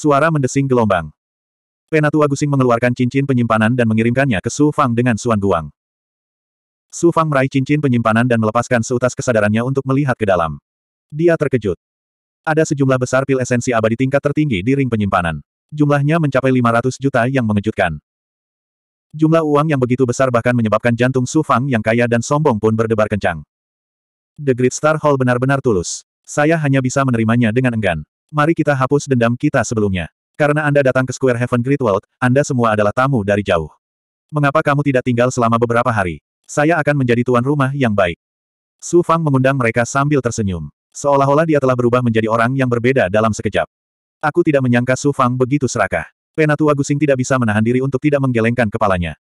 Suara mendesing gelombang. Penatua Gusing mengeluarkan cincin penyimpanan dan mengirimkannya ke Su Fang dengan Suan Guang. Su Fang meraih cincin penyimpanan dan melepaskan seutas kesadarannya untuk melihat ke dalam. Dia terkejut. Ada sejumlah besar pil esensi abadi tingkat tertinggi di ring penyimpanan. Jumlahnya mencapai 500 juta yang mengejutkan. Jumlah uang yang begitu besar bahkan menyebabkan jantung Su Fang yang kaya dan sombong pun berdebar kencang. The Great Star Hall benar-benar tulus. Saya hanya bisa menerimanya dengan enggan. Mari kita hapus dendam kita sebelumnya. Karena Anda datang ke Square Heaven Great World, Anda semua adalah tamu dari jauh. Mengapa kamu tidak tinggal selama beberapa hari? Saya akan menjadi tuan rumah yang baik. Su Fang mengundang mereka sambil tersenyum. Seolah-olah dia telah berubah menjadi orang yang berbeda dalam sekejap. Aku tidak menyangka Su Fang begitu serakah. Penatua Gusing tidak bisa menahan diri untuk tidak menggelengkan kepalanya.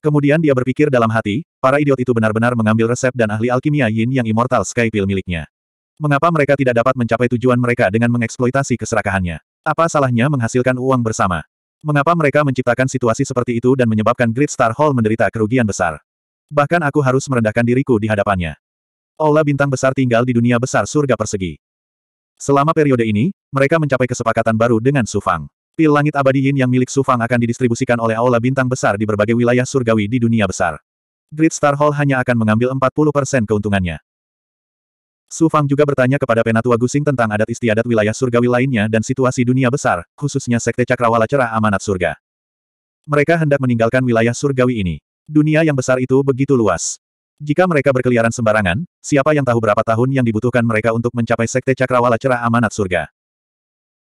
Kemudian dia berpikir dalam hati, para idiot itu benar-benar mengambil resep dan ahli alkimia yin yang immortal sky pill miliknya. Mengapa mereka tidak dapat mencapai tujuan mereka dengan mengeksploitasi keserakahannya? Apa salahnya menghasilkan uang bersama? Mengapa mereka menciptakan situasi seperti itu dan menyebabkan Great Star Hall menderita kerugian besar? Bahkan aku harus merendahkan diriku di hadapannya. Aula bintang besar tinggal di dunia besar surga persegi. Selama periode ini, mereka mencapai kesepakatan baru dengan Sufang. Pil langit abadi Yin yang milik Sufang akan didistribusikan oleh Aula Bintang Besar di berbagai wilayah surgawi di dunia besar. Great Star Hall hanya akan mengambil 40% keuntungannya. Su Fang juga bertanya kepada Penatua Gusing tentang adat istiadat wilayah surgawi lainnya dan situasi dunia besar, khususnya Sekte Cakrawala Cerah Amanat Surga. Mereka hendak meninggalkan wilayah surgawi ini. Dunia yang besar itu begitu luas. Jika mereka berkeliaran sembarangan, siapa yang tahu berapa tahun yang dibutuhkan mereka untuk mencapai Sekte Cakrawala Cerah Amanat Surga.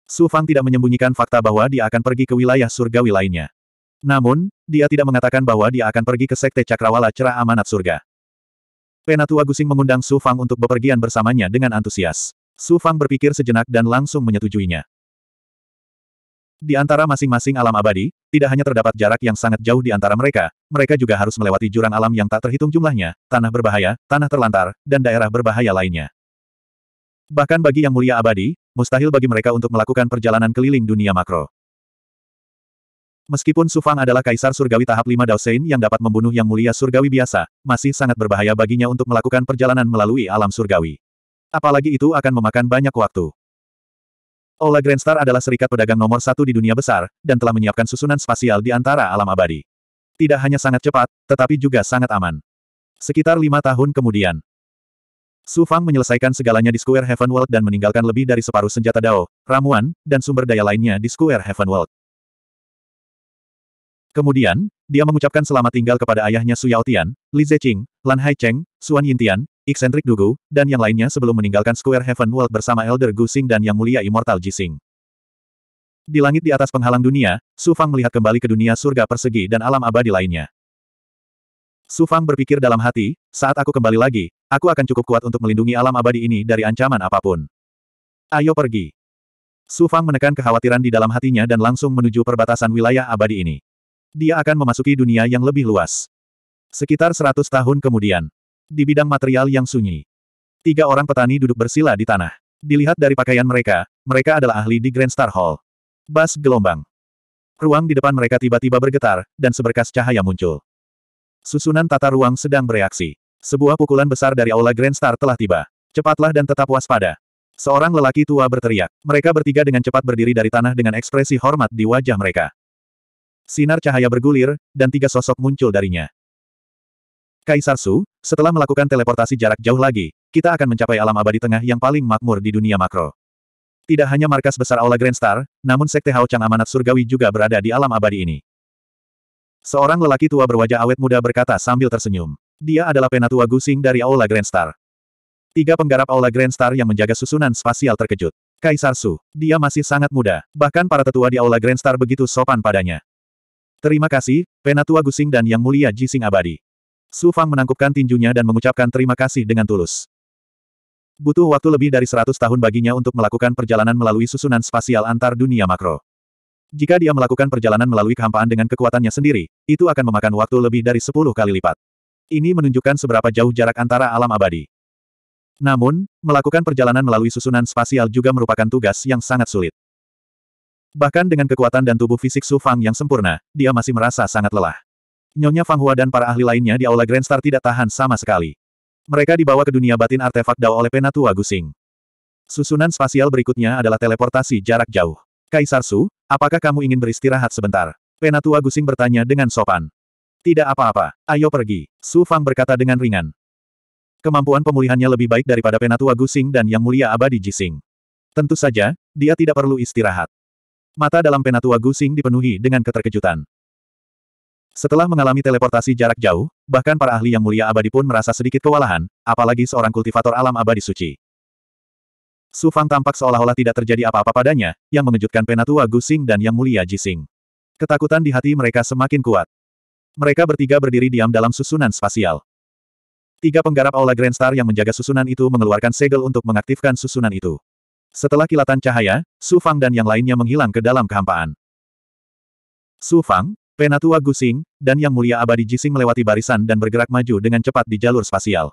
Su Fang tidak menyembunyikan fakta bahwa dia akan pergi ke wilayah surgawi lainnya. Namun, dia tidak mengatakan bahwa dia akan pergi ke Sekte Cakrawala Cerah Amanat Surga. Penatua Gusing mengundang Su Fang untuk bepergian bersamanya dengan antusias. Su Fang berpikir sejenak dan langsung menyetujuinya. Di antara masing-masing alam abadi, tidak hanya terdapat jarak yang sangat jauh di antara mereka, mereka juga harus melewati jurang alam yang tak terhitung jumlahnya, tanah berbahaya, tanah terlantar, dan daerah berbahaya lainnya. Bahkan bagi yang mulia abadi, mustahil bagi mereka untuk melakukan perjalanan keliling dunia makro. Meskipun Sufang adalah kaisar surgawi tahap 5 Daosein yang dapat membunuh yang mulia surgawi biasa, masih sangat berbahaya baginya untuk melakukan perjalanan melalui alam surgawi. Apalagi itu akan memakan banyak waktu. Ola Grandstar adalah serikat pedagang nomor satu di dunia besar, dan telah menyiapkan susunan spasial di antara alam abadi. Tidak hanya sangat cepat, tetapi juga sangat aman. Sekitar lima tahun kemudian, Su Fang menyelesaikan segalanya di Square Heaven World dan meninggalkan lebih dari separuh senjata Dao, ramuan, dan sumber daya lainnya di Square Heaven World. Kemudian, dia mengucapkan selamat tinggal kepada ayahnya Su Yaotian, Li Zeqing, Lan Haicheng, Suan Yintian, Eccentric Dugu, dan yang lainnya sebelum meninggalkan Square Heaven World bersama Elder Gu Xing dan Yang Mulia Immortal Ji Xing. Di langit di atas penghalang dunia, Su Fang melihat kembali ke dunia surga persegi dan alam abadi lainnya. Su Fang berpikir dalam hati, saat aku kembali lagi, aku akan cukup kuat untuk melindungi alam abadi ini dari ancaman apapun. Ayo pergi. Su Fang menekan kekhawatiran di dalam hatinya dan langsung menuju perbatasan wilayah abadi ini. Dia akan memasuki dunia yang lebih luas. Sekitar seratus tahun kemudian. Di bidang material yang sunyi. Tiga orang petani duduk bersila di tanah. Dilihat dari pakaian mereka, mereka adalah ahli di Grand Star Hall. Bas gelombang. Ruang di depan mereka tiba-tiba bergetar, dan seberkas cahaya muncul. Susunan tata ruang sedang bereaksi. Sebuah pukulan besar dari aula Grand Star telah tiba. Cepatlah dan tetap waspada. Seorang lelaki tua berteriak. Mereka bertiga dengan cepat berdiri dari tanah dengan ekspresi hormat di wajah mereka. Sinar cahaya bergulir, dan tiga sosok muncul darinya. Kaisar Su, setelah melakukan teleportasi jarak jauh lagi, kita akan mencapai alam abadi tengah yang paling makmur di dunia makro. Tidak hanya markas besar Aula Grand Star, namun Sekte Hao Chang Amanat Surgawi juga berada di alam abadi ini. Seorang lelaki tua berwajah awet muda berkata sambil tersenyum. Dia adalah penatua Gusing dari Aula Grand Star. Tiga penggarap Aula Grand Star yang menjaga susunan spasial terkejut. Kaisar Su, dia masih sangat muda, bahkan para tetua di Aula Grand Star begitu sopan padanya. Terima kasih, Penatua Gusing dan Yang Mulia Jising Abadi. Su Fang menangkupkan tinjunya dan mengucapkan terima kasih dengan tulus. Butuh waktu lebih dari 100 tahun baginya untuk melakukan perjalanan melalui susunan spasial antar dunia makro. Jika dia melakukan perjalanan melalui kehampaan dengan kekuatannya sendiri, itu akan memakan waktu lebih dari 10 kali lipat. Ini menunjukkan seberapa jauh jarak antara alam abadi. Namun, melakukan perjalanan melalui susunan spasial juga merupakan tugas yang sangat sulit. Bahkan dengan kekuatan dan tubuh fisik Su Fang yang sempurna, dia masih merasa sangat lelah. Nyonya Fang Hua dan para ahli lainnya di Aula Grand Star tidak tahan sama sekali. Mereka dibawa ke dunia batin artefak Dao oleh Penatua Gusing. Susunan spasial berikutnya adalah teleportasi jarak jauh. Kaisar Su, apakah kamu ingin beristirahat sebentar? Penatua Gusing bertanya dengan sopan. Tidak apa-apa, ayo pergi, Su Fang berkata dengan ringan. Kemampuan pemulihannya lebih baik daripada Penatua Gusing dan Yang Mulia Abadi Jising. Tentu saja, dia tidak perlu istirahat. Mata dalam penatua Gusing dipenuhi dengan keterkejutan. Setelah mengalami teleportasi jarak jauh, bahkan para ahli yang mulia abadi pun merasa sedikit kewalahan, apalagi seorang kultivator alam abadi suci. Su Fang tampak seolah-olah tidak terjadi apa-apa padanya, yang mengejutkan penatua Gusing dan yang mulia Jising. Ketakutan di hati mereka semakin kuat. Mereka bertiga berdiri diam dalam susunan spasial. Tiga penggarap Aula Grand Star yang menjaga susunan itu mengeluarkan segel untuk mengaktifkan susunan itu. Setelah kilatan cahaya, Su Fang dan yang lainnya menghilang ke dalam kehampaan. Su Fang, Penatua Gusing, dan Yang Mulia Abadi Jising melewati barisan dan bergerak maju dengan cepat di jalur spasial.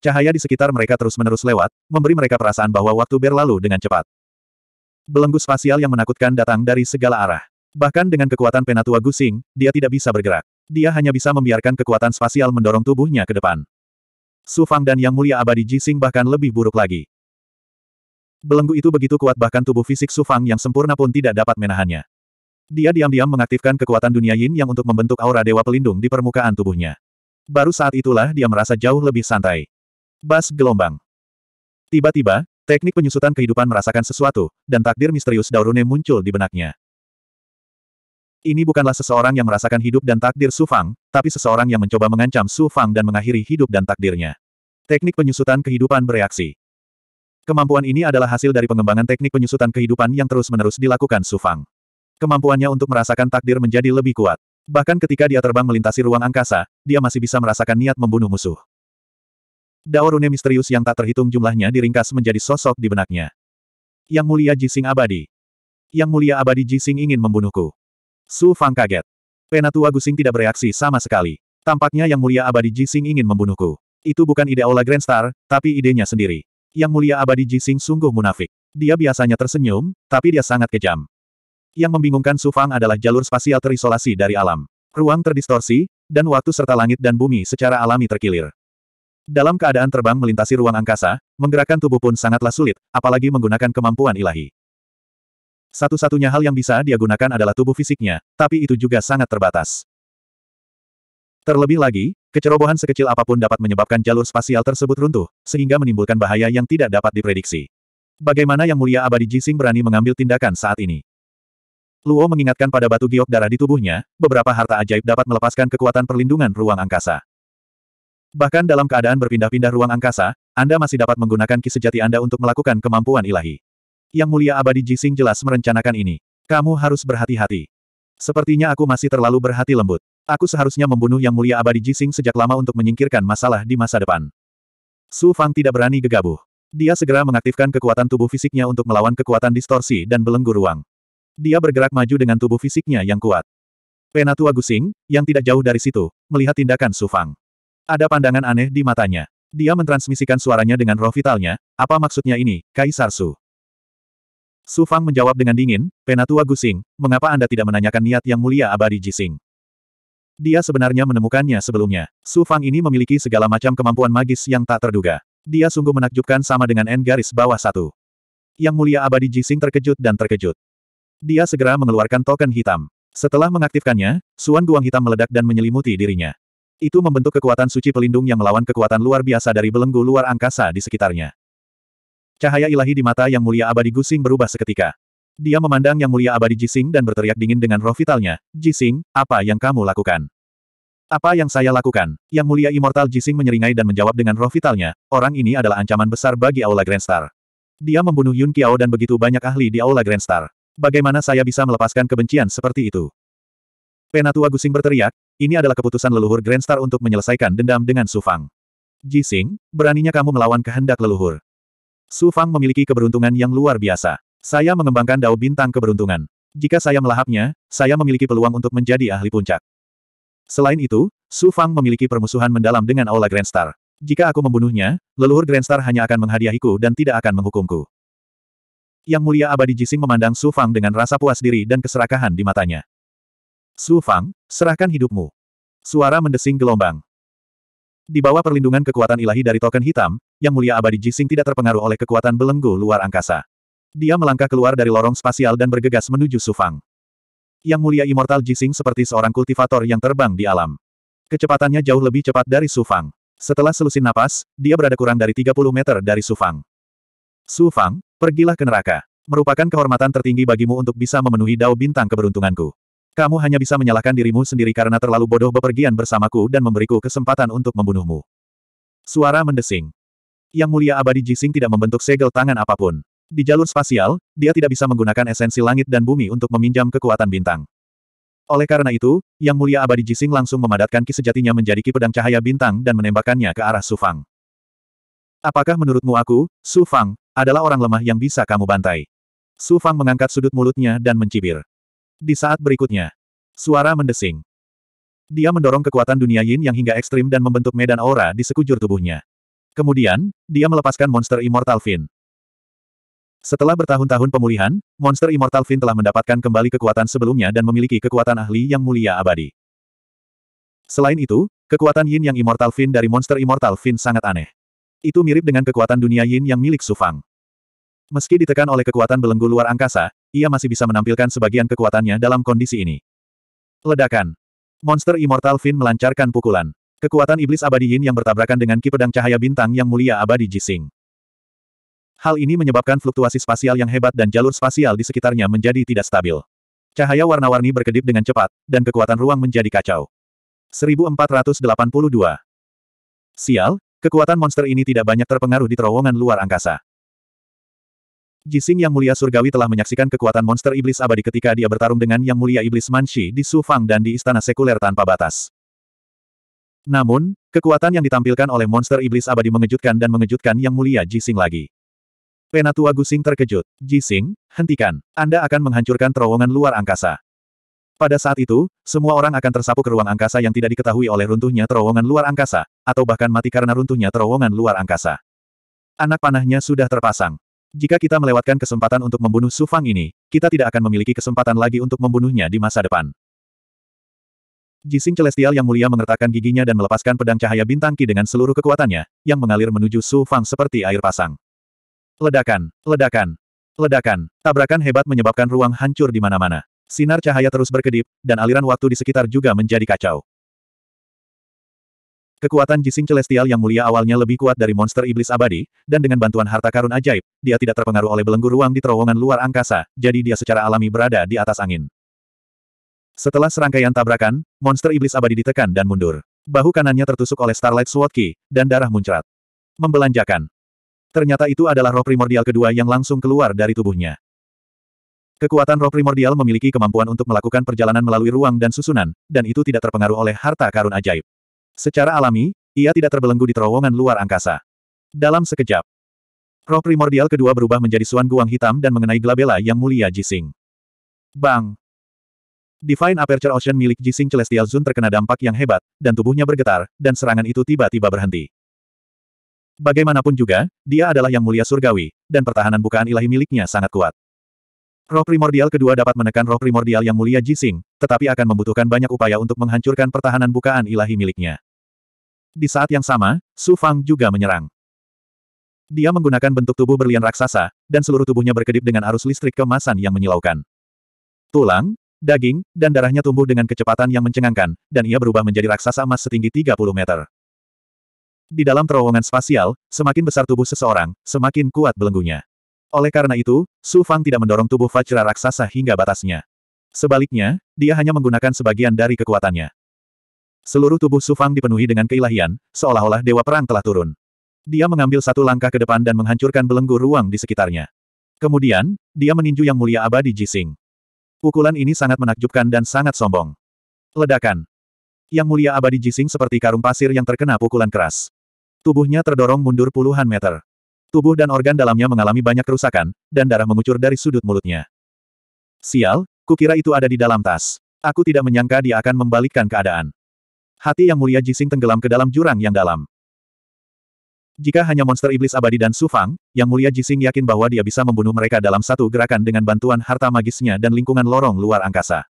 Cahaya di sekitar mereka terus-menerus lewat, memberi mereka perasaan bahwa waktu berlalu dengan cepat. Belenggu spasial yang menakutkan datang dari segala arah. Bahkan dengan kekuatan Penatua Gusing, dia tidak bisa bergerak. Dia hanya bisa membiarkan kekuatan spasial mendorong tubuhnya ke depan. Su Fang dan Yang Mulia Abadi Jising bahkan lebih buruk lagi. Belenggu itu begitu kuat bahkan tubuh fisik Su Fang yang sempurna pun tidak dapat menahannya. Dia diam-diam mengaktifkan kekuatan dunia yin yang untuk membentuk aura dewa pelindung di permukaan tubuhnya. Baru saat itulah dia merasa jauh lebih santai. Bas gelombang. Tiba-tiba, teknik penyusutan kehidupan merasakan sesuatu, dan takdir misterius Daurune muncul di benaknya. Ini bukanlah seseorang yang merasakan hidup dan takdir Su Fang, tapi seseorang yang mencoba mengancam Su Fang dan mengakhiri hidup dan takdirnya. Teknik penyusutan kehidupan bereaksi. Kemampuan ini adalah hasil dari pengembangan teknik penyusutan kehidupan yang terus-menerus dilakukan Sufang. Kemampuannya untuk merasakan takdir menjadi lebih kuat. Bahkan ketika dia terbang melintasi ruang angkasa, dia masih bisa merasakan niat membunuh musuh. Daorune misterius yang tak terhitung jumlahnya diringkas menjadi sosok di benaknya. Yang mulia Jising abadi. Yang mulia abadi Jising ingin membunuhku. Su Fang kaget. Penatua Gusing tidak bereaksi sama sekali. Tampaknya yang mulia abadi Jising ingin membunuhku. Itu bukan ide Aula Grand Star, tapi idenya sendiri. Yang mulia abadi Jising sungguh munafik. Dia biasanya tersenyum, tapi dia sangat kejam. Yang membingungkan Su Fang adalah jalur spasial terisolasi dari alam. Ruang terdistorsi, dan waktu serta langit dan bumi secara alami terkilir. Dalam keadaan terbang melintasi ruang angkasa, menggerakkan tubuh pun sangatlah sulit, apalagi menggunakan kemampuan ilahi. Satu-satunya hal yang bisa dia gunakan adalah tubuh fisiknya, tapi itu juga sangat terbatas. Terlebih lagi, kecerobohan sekecil apapun dapat menyebabkan jalur spasial tersebut runtuh, sehingga menimbulkan bahaya yang tidak dapat diprediksi. Bagaimana Yang Mulia Abadi Jising berani mengambil tindakan saat ini? Luo mengingatkan pada batu giok darah di tubuhnya, beberapa harta ajaib dapat melepaskan kekuatan perlindungan ruang angkasa. Bahkan dalam keadaan berpindah-pindah ruang angkasa, Anda masih dapat menggunakan ki sejati Anda untuk melakukan kemampuan ilahi. Yang Mulia Abadi Jising jelas merencanakan ini. Kamu harus berhati-hati. Sepertinya aku masih terlalu berhati lembut. Aku seharusnya membunuh Yang Mulia Abadi Jising sejak lama untuk menyingkirkan masalah di masa depan. Su Fang tidak berani gegabah. Dia segera mengaktifkan kekuatan tubuh fisiknya untuk melawan kekuatan distorsi dan belenggu ruang. Dia bergerak maju dengan tubuh fisiknya yang kuat. Penatua Gusing, yang tidak jauh dari situ, melihat tindakan Su Fang. Ada pandangan aneh di matanya. Dia mentransmisikan suaranya dengan roh vitalnya, apa maksudnya ini, Kaisar Su? Su Fang menjawab dengan dingin, Penatua Gusing, mengapa Anda tidak menanyakan niat yang mulia abadi Jising? Dia sebenarnya menemukannya sebelumnya. Su Fang ini memiliki segala macam kemampuan magis yang tak terduga. Dia sungguh menakjubkan sama dengan N garis bawah satu. Yang mulia abadi Jising terkejut dan terkejut. Dia segera mengeluarkan token hitam. Setelah mengaktifkannya, suan guang hitam meledak dan menyelimuti dirinya. Itu membentuk kekuatan suci pelindung yang melawan kekuatan luar biasa dari belenggu luar angkasa di sekitarnya. Cahaya ilahi di mata yang mulia abadi Gusing berubah seketika. Dia memandang Yang Mulia Abadi Jising dan berteriak dingin dengan roh vitalnya, Jising, apa yang kamu lakukan? Apa yang saya lakukan? Yang Mulia Immortal Jising menyeringai dan menjawab dengan roh vitalnya, orang ini adalah ancaman besar bagi Aula Grandstar. Dia membunuh Yun Kiao dan begitu banyak ahli di Aula Grandstar. Bagaimana saya bisa melepaskan kebencian seperti itu? Penatua Gusing berteriak, ini adalah keputusan leluhur Grandstar untuk menyelesaikan dendam dengan Su Fang. Jising, beraninya kamu melawan kehendak leluhur. Su Fang memiliki keberuntungan yang luar biasa. Saya mengembangkan dao bintang keberuntungan. Jika saya melahapnya, saya memiliki peluang untuk menjadi ahli puncak. Selain itu, Su Fang memiliki permusuhan mendalam dengan Aula Grandstar. Jika aku membunuhnya, leluhur Grandstar hanya akan menghadiahiku dan tidak akan menghukumku. Yang mulia abadi Jising memandang Su Fang dengan rasa puas diri dan keserakahan di matanya. Su Fang, serahkan hidupmu. Suara mendesing gelombang. Di bawah perlindungan kekuatan ilahi dari token hitam, yang mulia abadi Jising tidak terpengaruh oleh kekuatan belenggu luar angkasa. Dia melangkah keluar dari lorong spasial dan bergegas menuju Sufang. Yang mulia Immortal Jising seperti seorang kultivator yang terbang di alam. Kecepatannya jauh lebih cepat dari Sufang. Setelah selusin napas, dia berada kurang dari 30 meter dari Sufang. Sufang, pergilah ke neraka. Merupakan kehormatan tertinggi bagimu untuk bisa memenuhi dao bintang keberuntunganku. Kamu hanya bisa menyalahkan dirimu sendiri karena terlalu bodoh bepergian bersamaku dan memberiku kesempatan untuk membunuhmu. Suara mendesing. Yang mulia abadi Jising tidak membentuk segel tangan apapun. Di jalur spasial, dia tidak bisa menggunakan esensi langit dan bumi untuk meminjam kekuatan bintang. Oleh karena itu, Yang Mulia Abadi Jising langsung memadatkan ki sejatinya menjadi ki pedang cahaya bintang dan menembakkannya ke arah Su Fang. Apakah menurutmu aku, Su Fang, adalah orang lemah yang bisa kamu bantai? Su Fang mengangkat sudut mulutnya dan mencibir. Di saat berikutnya, suara mendesing. Dia mendorong kekuatan dunia yin yang hingga ekstrim dan membentuk medan aura di sekujur tubuhnya. Kemudian, dia melepaskan monster Immortal Fin. Setelah bertahun-tahun pemulihan, monster Immortal Fin telah mendapatkan kembali kekuatan sebelumnya dan memiliki kekuatan ahli yang mulia abadi. Selain itu, kekuatan Yin yang Immortal Fin dari monster Immortal Fin sangat aneh. Itu mirip dengan kekuatan dunia Yin yang milik Sufang. Meski ditekan oleh kekuatan belenggu luar angkasa, ia masih bisa menampilkan sebagian kekuatannya dalam kondisi ini. Ledakan. Monster Immortal Fin melancarkan pukulan. Kekuatan iblis abadi Yin yang bertabrakan dengan ki pedang cahaya bintang yang mulia abadi Jising. Hal ini menyebabkan fluktuasi spasial yang hebat dan jalur spasial di sekitarnya menjadi tidak stabil. Cahaya warna-warni berkedip dengan cepat, dan kekuatan ruang menjadi kacau. 1482 Sial, kekuatan monster ini tidak banyak terpengaruh di terowongan luar angkasa. Jising Yang Mulia Surgawi telah menyaksikan kekuatan monster iblis abadi ketika dia bertarung dengan Yang Mulia Iblis Manshi di Sufang dan di Istana Sekuler tanpa batas. Namun, kekuatan yang ditampilkan oleh monster iblis abadi mengejutkan dan mengejutkan Yang Mulia Jising lagi. Penatua Gusing terkejut. Jising, hentikan. Anda akan menghancurkan terowongan luar angkasa. Pada saat itu, semua orang akan tersapu ke ruang angkasa yang tidak diketahui oleh runtuhnya terowongan luar angkasa, atau bahkan mati karena runtuhnya terowongan luar angkasa. Anak panahnya sudah terpasang. Jika kita melewatkan kesempatan untuk membunuh Su Fang ini, kita tidak akan memiliki kesempatan lagi untuk membunuhnya di masa depan. Jising Celestial yang mulia mengertakkan giginya dan melepaskan pedang cahaya bintang Ki dengan seluruh kekuatannya, yang mengalir menuju Su Fang seperti air pasang. Ledakan, ledakan, ledakan. Tabrakan hebat menyebabkan ruang hancur di mana-mana. Sinar cahaya terus berkedip, dan aliran waktu di sekitar juga menjadi kacau. Kekuatan Jising Celestial yang mulia awalnya lebih kuat dari monster iblis abadi, dan dengan bantuan harta karun ajaib, dia tidak terpengaruh oleh belenggu ruang di terowongan luar angkasa, jadi dia secara alami berada di atas angin. Setelah serangkaian tabrakan, monster iblis abadi ditekan dan mundur. Bahu kanannya tertusuk oleh Starlight Sword Key, dan darah muncrat. Membelanjakan. Ternyata itu adalah roh primordial kedua yang langsung keluar dari tubuhnya. Kekuatan roh primordial memiliki kemampuan untuk melakukan perjalanan melalui ruang dan susunan, dan itu tidak terpengaruh oleh harta karun ajaib. Secara alami, ia tidak terbelenggu di terowongan luar angkasa. Dalam sekejap, roh primordial kedua berubah menjadi suan guang hitam dan mengenai Glabella yang mulia Jising. Bang! Divine Aperture Ocean milik Jising Celestial Zun terkena dampak yang hebat, dan tubuhnya bergetar, dan serangan itu tiba-tiba berhenti. Bagaimanapun juga, dia adalah yang mulia surgawi, dan pertahanan bukaan ilahi miliknya sangat kuat. Roh primordial kedua dapat menekan roh primordial yang mulia Jising, tetapi akan membutuhkan banyak upaya untuk menghancurkan pertahanan bukaan ilahi miliknya. Di saat yang sama, Su Fang juga menyerang. Dia menggunakan bentuk tubuh berlian raksasa, dan seluruh tubuhnya berkedip dengan arus listrik kemasan yang menyilaukan. Tulang, daging, dan darahnya tumbuh dengan kecepatan yang mencengangkan, dan ia berubah menjadi raksasa emas setinggi 30 meter. Di dalam terowongan spasial, semakin besar tubuh seseorang, semakin kuat belenggunya. Oleh karena itu, Su Fang tidak mendorong tubuh Vajra Raksasa hingga batasnya. Sebaliknya, dia hanya menggunakan sebagian dari kekuatannya. Seluruh tubuh Su Fang dipenuhi dengan keilahian, seolah-olah dewa perang telah turun. Dia mengambil satu langkah ke depan dan menghancurkan belenggu ruang di sekitarnya. Kemudian, dia meninju yang mulia abadi Jising. Pukulan ini sangat menakjubkan dan sangat sombong. Ledakan. Yang mulia abadi Jising seperti karung pasir yang terkena pukulan keras. Tubuhnya terdorong mundur puluhan meter. Tubuh dan organ dalamnya mengalami banyak kerusakan, dan darah mengucur dari sudut mulutnya. Sial, kukira itu ada di dalam tas. Aku tidak menyangka dia akan membalikkan keadaan. Hati yang mulia Jising tenggelam ke dalam jurang yang dalam. Jika hanya monster iblis abadi dan Sufang, yang mulia Jising yakin bahwa dia bisa membunuh mereka dalam satu gerakan dengan bantuan harta magisnya dan lingkungan lorong luar angkasa.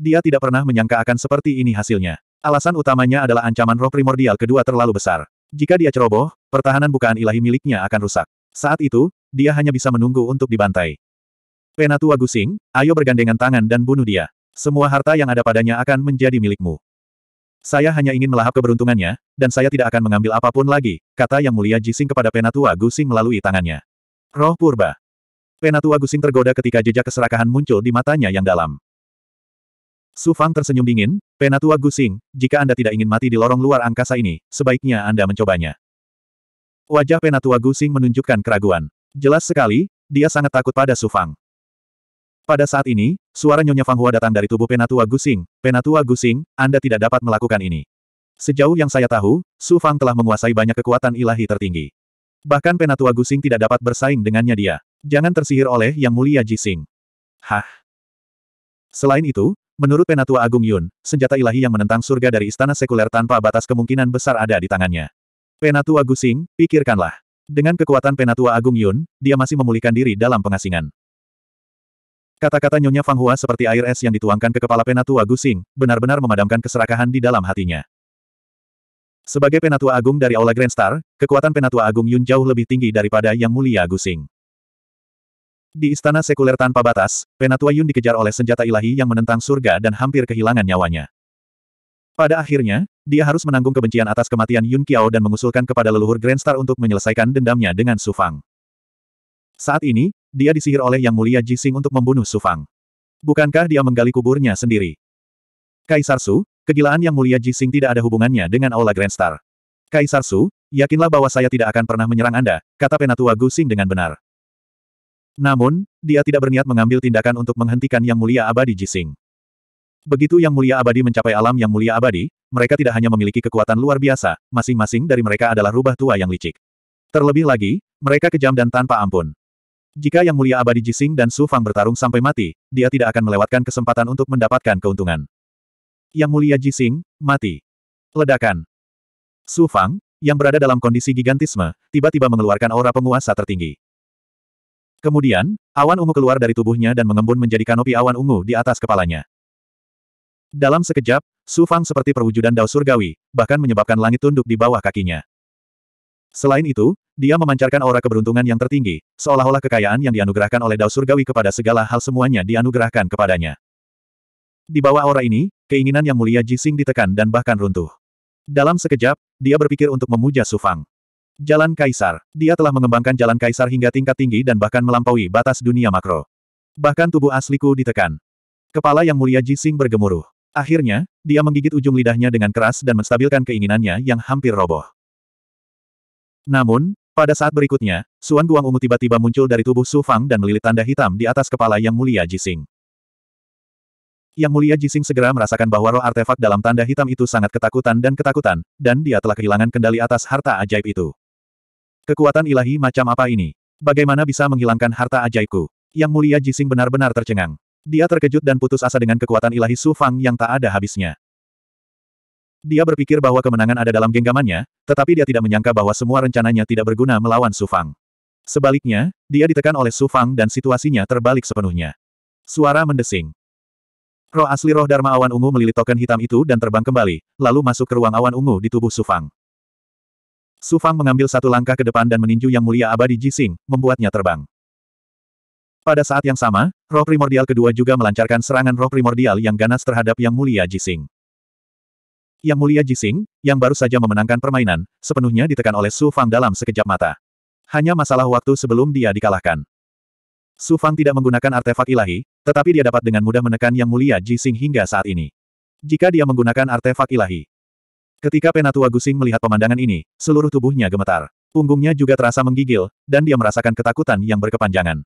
Dia tidak pernah menyangka akan seperti ini hasilnya. Alasan utamanya adalah ancaman roh primordial kedua terlalu besar. Jika dia ceroboh, pertahanan bukaan ilahi miliknya akan rusak. Saat itu, dia hanya bisa menunggu untuk dibantai. Penatua Gusing, ayo bergandengan tangan dan bunuh dia. Semua harta yang ada padanya akan menjadi milikmu. Saya hanya ingin melahap keberuntungannya, dan saya tidak akan mengambil apapun lagi, kata Yang Mulia Jising kepada Penatua Gusing melalui tangannya. Roh Purba. Penatua Gusing tergoda ketika jejak keserakahan muncul di matanya yang dalam. Su Fang tersenyum dingin, Penatua Gusing, jika Anda tidak ingin mati di lorong luar angkasa ini, sebaiknya Anda mencobanya. Wajah Penatua Gusing menunjukkan keraguan. Jelas sekali, dia sangat takut pada Su Fang. Pada saat ini, suara Nyonya Fang Hua datang dari tubuh Penatua Gusing. Penatua Gusing, Anda tidak dapat melakukan ini. Sejauh yang saya tahu, Su Fang telah menguasai banyak kekuatan ilahi tertinggi. Bahkan Penatua Gusing tidak dapat bersaing dengannya dia. Jangan tersihir oleh Yang Mulia Jising. Hah? Selain itu, Menurut Penatua Agung Yun, senjata ilahi yang menentang surga dari istana sekuler tanpa batas kemungkinan besar ada di tangannya. Penatua Gusing, pikirkanlah. Dengan kekuatan Penatua Agung Yun, dia masih memulihkan diri dalam pengasingan. Kata-kata Nyonya Fang Hua seperti air es yang dituangkan ke kepala Penatua Gusing, benar-benar memadamkan keserakahan di dalam hatinya. Sebagai Penatua Agung dari Aula Grand Star, kekuatan Penatua Agung Yun jauh lebih tinggi daripada Yang Mulia Gusing. Di istana sekuler tanpa batas, Penatua Yun dikejar oleh senjata ilahi yang menentang surga dan hampir kehilangan nyawanya. Pada akhirnya, dia harus menanggung kebencian atas kematian Yun Qiao dan mengusulkan kepada leluhur Grand Star untuk menyelesaikan dendamnya dengan Su Fang. Saat ini, dia disihir oleh Yang Mulia Jising untuk membunuh Su Fang. Bukankah dia menggali kuburnya sendiri? Kaisar Su, kegilaan Yang Mulia Jising tidak ada hubungannya dengan Aula Grand Star. Kaisar Su, yakinlah bahwa saya tidak akan pernah menyerang Anda, kata Penatua Gu Gusing dengan benar. Namun, dia tidak berniat mengambil tindakan untuk menghentikan Yang Mulia Abadi Jising. Begitu Yang Mulia Abadi mencapai alam Yang Mulia Abadi, mereka tidak hanya memiliki kekuatan luar biasa, masing-masing dari mereka adalah rubah tua yang licik. Terlebih lagi, mereka kejam dan tanpa ampun. Jika Yang Mulia Abadi Jising dan Su Fang bertarung sampai mati, dia tidak akan melewatkan kesempatan untuk mendapatkan keuntungan. Yang Mulia Jising, mati. Ledakan. Su Fang, yang berada dalam kondisi gigantisme, tiba-tiba mengeluarkan aura penguasa tertinggi. Kemudian, awan ungu keluar dari tubuhnya dan mengembun menjadi kanopi awan ungu di atas kepalanya. Dalam sekejap, Su Fang seperti perwujudan dao surgawi, bahkan menyebabkan langit tunduk di bawah kakinya. Selain itu, dia memancarkan aura keberuntungan yang tertinggi, seolah-olah kekayaan yang dianugerahkan oleh Dao Surgawi kepada segala hal semuanya dianugerahkan kepadanya. Di bawah aura ini, keinginan yang mulia Jising ditekan dan bahkan runtuh. Dalam sekejap, dia berpikir untuk memuja Su Fang. Jalan Kaisar. Dia telah mengembangkan jalan Kaisar hingga tingkat tinggi dan bahkan melampaui batas dunia makro. Bahkan tubuh asliku ditekan. Kepala yang mulia Jising bergemuruh. Akhirnya, dia menggigit ujung lidahnya dengan keras dan menstabilkan keinginannya yang hampir roboh. Namun, pada saat berikutnya, Suan Guang Ungu tiba-tiba muncul dari tubuh Su Fang dan melilit tanda hitam di atas kepala Yang Mulia Jising. Yang Mulia Jising segera merasakan bahwa roh artefak dalam tanda hitam itu sangat ketakutan dan ketakutan, dan dia telah kehilangan kendali atas harta ajaib itu. Kekuatan ilahi macam apa ini? Bagaimana bisa menghilangkan harta ajaiku? Yang mulia Jising benar-benar tercengang. Dia terkejut dan putus asa dengan kekuatan ilahi Su Fang yang tak ada habisnya. Dia berpikir bahwa kemenangan ada dalam genggamannya, tetapi dia tidak menyangka bahwa semua rencananya tidak berguna melawan Su Fang. Sebaliknya, dia ditekan oleh Su Fang dan situasinya terbalik sepenuhnya. Suara mendesing. Roh asli roh Dharma Awan Ungu melilit token hitam itu dan terbang kembali, lalu masuk ke ruang awan ungu di tubuh Su Fang. Su Fang mengambil satu langkah ke depan dan meninju Yang Mulia Abadi Jising, membuatnya terbang. Pada saat yang sama, roh primordial kedua juga melancarkan serangan roh primordial yang ganas terhadap Yang Mulia Jising. Yang Mulia Jising, yang baru saja memenangkan permainan, sepenuhnya ditekan oleh Su Fang dalam sekejap mata. Hanya masalah waktu sebelum dia dikalahkan. Su Fang tidak menggunakan artefak ilahi, tetapi dia dapat dengan mudah menekan Yang Mulia Ji hingga saat ini. Jika dia menggunakan artefak ilahi, Ketika Penatua Gusing melihat pemandangan ini, seluruh tubuhnya gemetar. Punggungnya juga terasa menggigil, dan dia merasakan ketakutan yang berkepanjangan.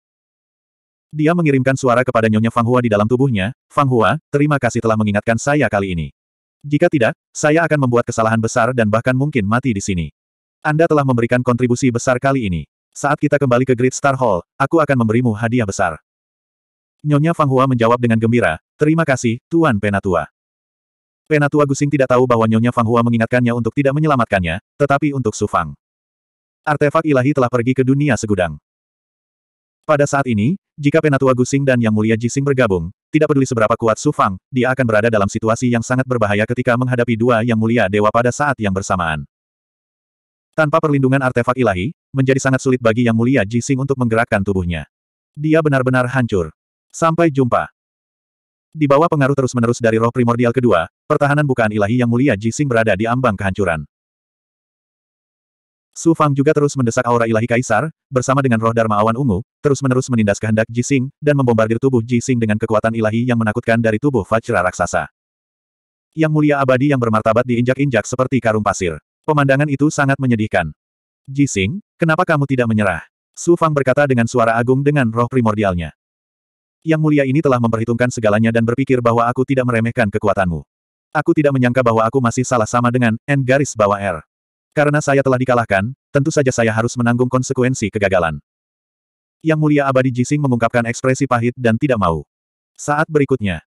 Dia mengirimkan suara kepada Nyonya Fang Hua di dalam tubuhnya, Fang Hua, terima kasih telah mengingatkan saya kali ini. Jika tidak, saya akan membuat kesalahan besar dan bahkan mungkin mati di sini. Anda telah memberikan kontribusi besar kali ini. Saat kita kembali ke Great Star Hall, aku akan memberimu hadiah besar. Nyonya Fang Hua menjawab dengan gembira, terima kasih, Tuan Penatua. Penatua Gusing tidak tahu bahwa Nyonya Fang Hua mengingatkannya untuk tidak menyelamatkannya, tetapi untuk Su Fang. Artefak ilahi telah pergi ke dunia segudang. Pada saat ini, jika Penatua Gusing dan Yang Mulia Jising bergabung, tidak peduli seberapa kuat Su Fang, dia akan berada dalam situasi yang sangat berbahaya ketika menghadapi dua Yang Mulia Dewa pada saat yang bersamaan. Tanpa perlindungan artefak ilahi, menjadi sangat sulit bagi Yang Mulia Jising untuk menggerakkan tubuhnya. Dia benar-benar hancur. Sampai jumpa. Di bawah pengaruh terus-menerus dari roh primordial kedua, pertahanan bukaan ilahi yang mulia Jising berada di ambang kehancuran. Su Fang juga terus mendesak aura ilahi kaisar, bersama dengan roh Dharma Awan Ungu, terus-menerus menindas kehendak Jising, dan membombardir tubuh Jising dengan kekuatan ilahi yang menakutkan dari tubuh Vajra Raksasa. Yang mulia abadi yang bermartabat diinjak-injak seperti karung pasir. Pemandangan itu sangat menyedihkan. Jising, kenapa kamu tidak menyerah? Su Fang berkata dengan suara agung dengan roh primordialnya. Yang mulia ini telah memperhitungkan segalanya dan berpikir bahwa aku tidak meremehkan kekuatanmu. Aku tidak menyangka bahwa aku masih salah sama dengan N garis bawah R. Karena saya telah dikalahkan, tentu saja saya harus menanggung konsekuensi kegagalan. Yang mulia abadi Jising mengungkapkan ekspresi pahit dan tidak mau. Saat berikutnya,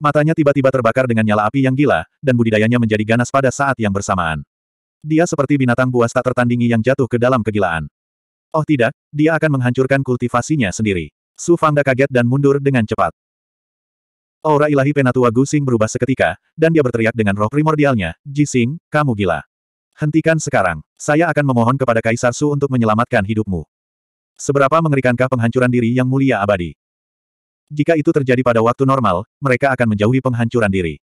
matanya tiba-tiba terbakar dengan nyala api yang gila, dan budidayanya menjadi ganas pada saat yang bersamaan. Dia seperti binatang buas tak tertandingi yang jatuh ke dalam kegilaan. Oh tidak, dia akan menghancurkan kultivasinya sendiri. Su Fangda kaget dan mundur dengan cepat. Aura ilahi penatua Gusing berubah seketika, dan dia berteriak dengan roh primordialnya, Jising, kamu gila. Hentikan sekarang. Saya akan memohon kepada Kaisar Su untuk menyelamatkan hidupmu. Seberapa mengerikankah penghancuran diri yang mulia abadi? Jika itu terjadi pada waktu normal, mereka akan menjauhi penghancuran diri.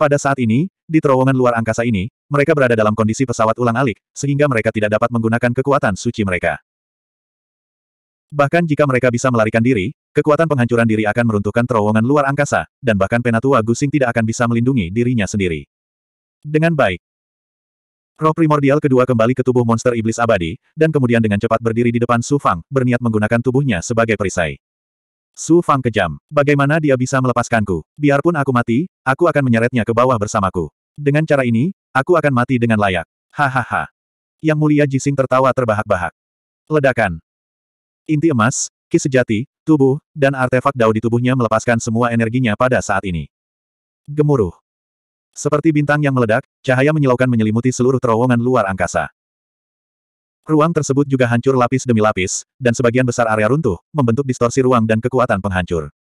Pada saat ini, di terowongan luar angkasa ini, mereka berada dalam kondisi pesawat ulang-alik, sehingga mereka tidak dapat menggunakan kekuatan suci mereka. Bahkan jika mereka bisa melarikan diri, kekuatan penghancuran diri akan meruntuhkan terowongan luar angkasa, dan bahkan Penatua Gusing tidak akan bisa melindungi dirinya sendiri. Dengan baik. Roh primordial kedua kembali ke tubuh monster iblis abadi, dan kemudian dengan cepat berdiri di depan Su Fang, berniat menggunakan tubuhnya sebagai perisai. Su Fang kejam. Bagaimana dia bisa melepaskanku? Biarpun aku mati, aku akan menyeretnya ke bawah bersamaku. Dengan cara ini, aku akan mati dengan layak. Hahaha. Yang mulia Jising tertawa terbahak-bahak. Ledakan. Inti emas, ki sejati, tubuh, dan artefak dao di tubuhnya melepaskan semua energinya pada saat ini. Gemuruh. Seperti bintang yang meledak, cahaya menyilaukan menyelimuti seluruh terowongan luar angkasa. Ruang tersebut juga hancur lapis demi lapis, dan sebagian besar area runtuh, membentuk distorsi ruang dan kekuatan penghancur.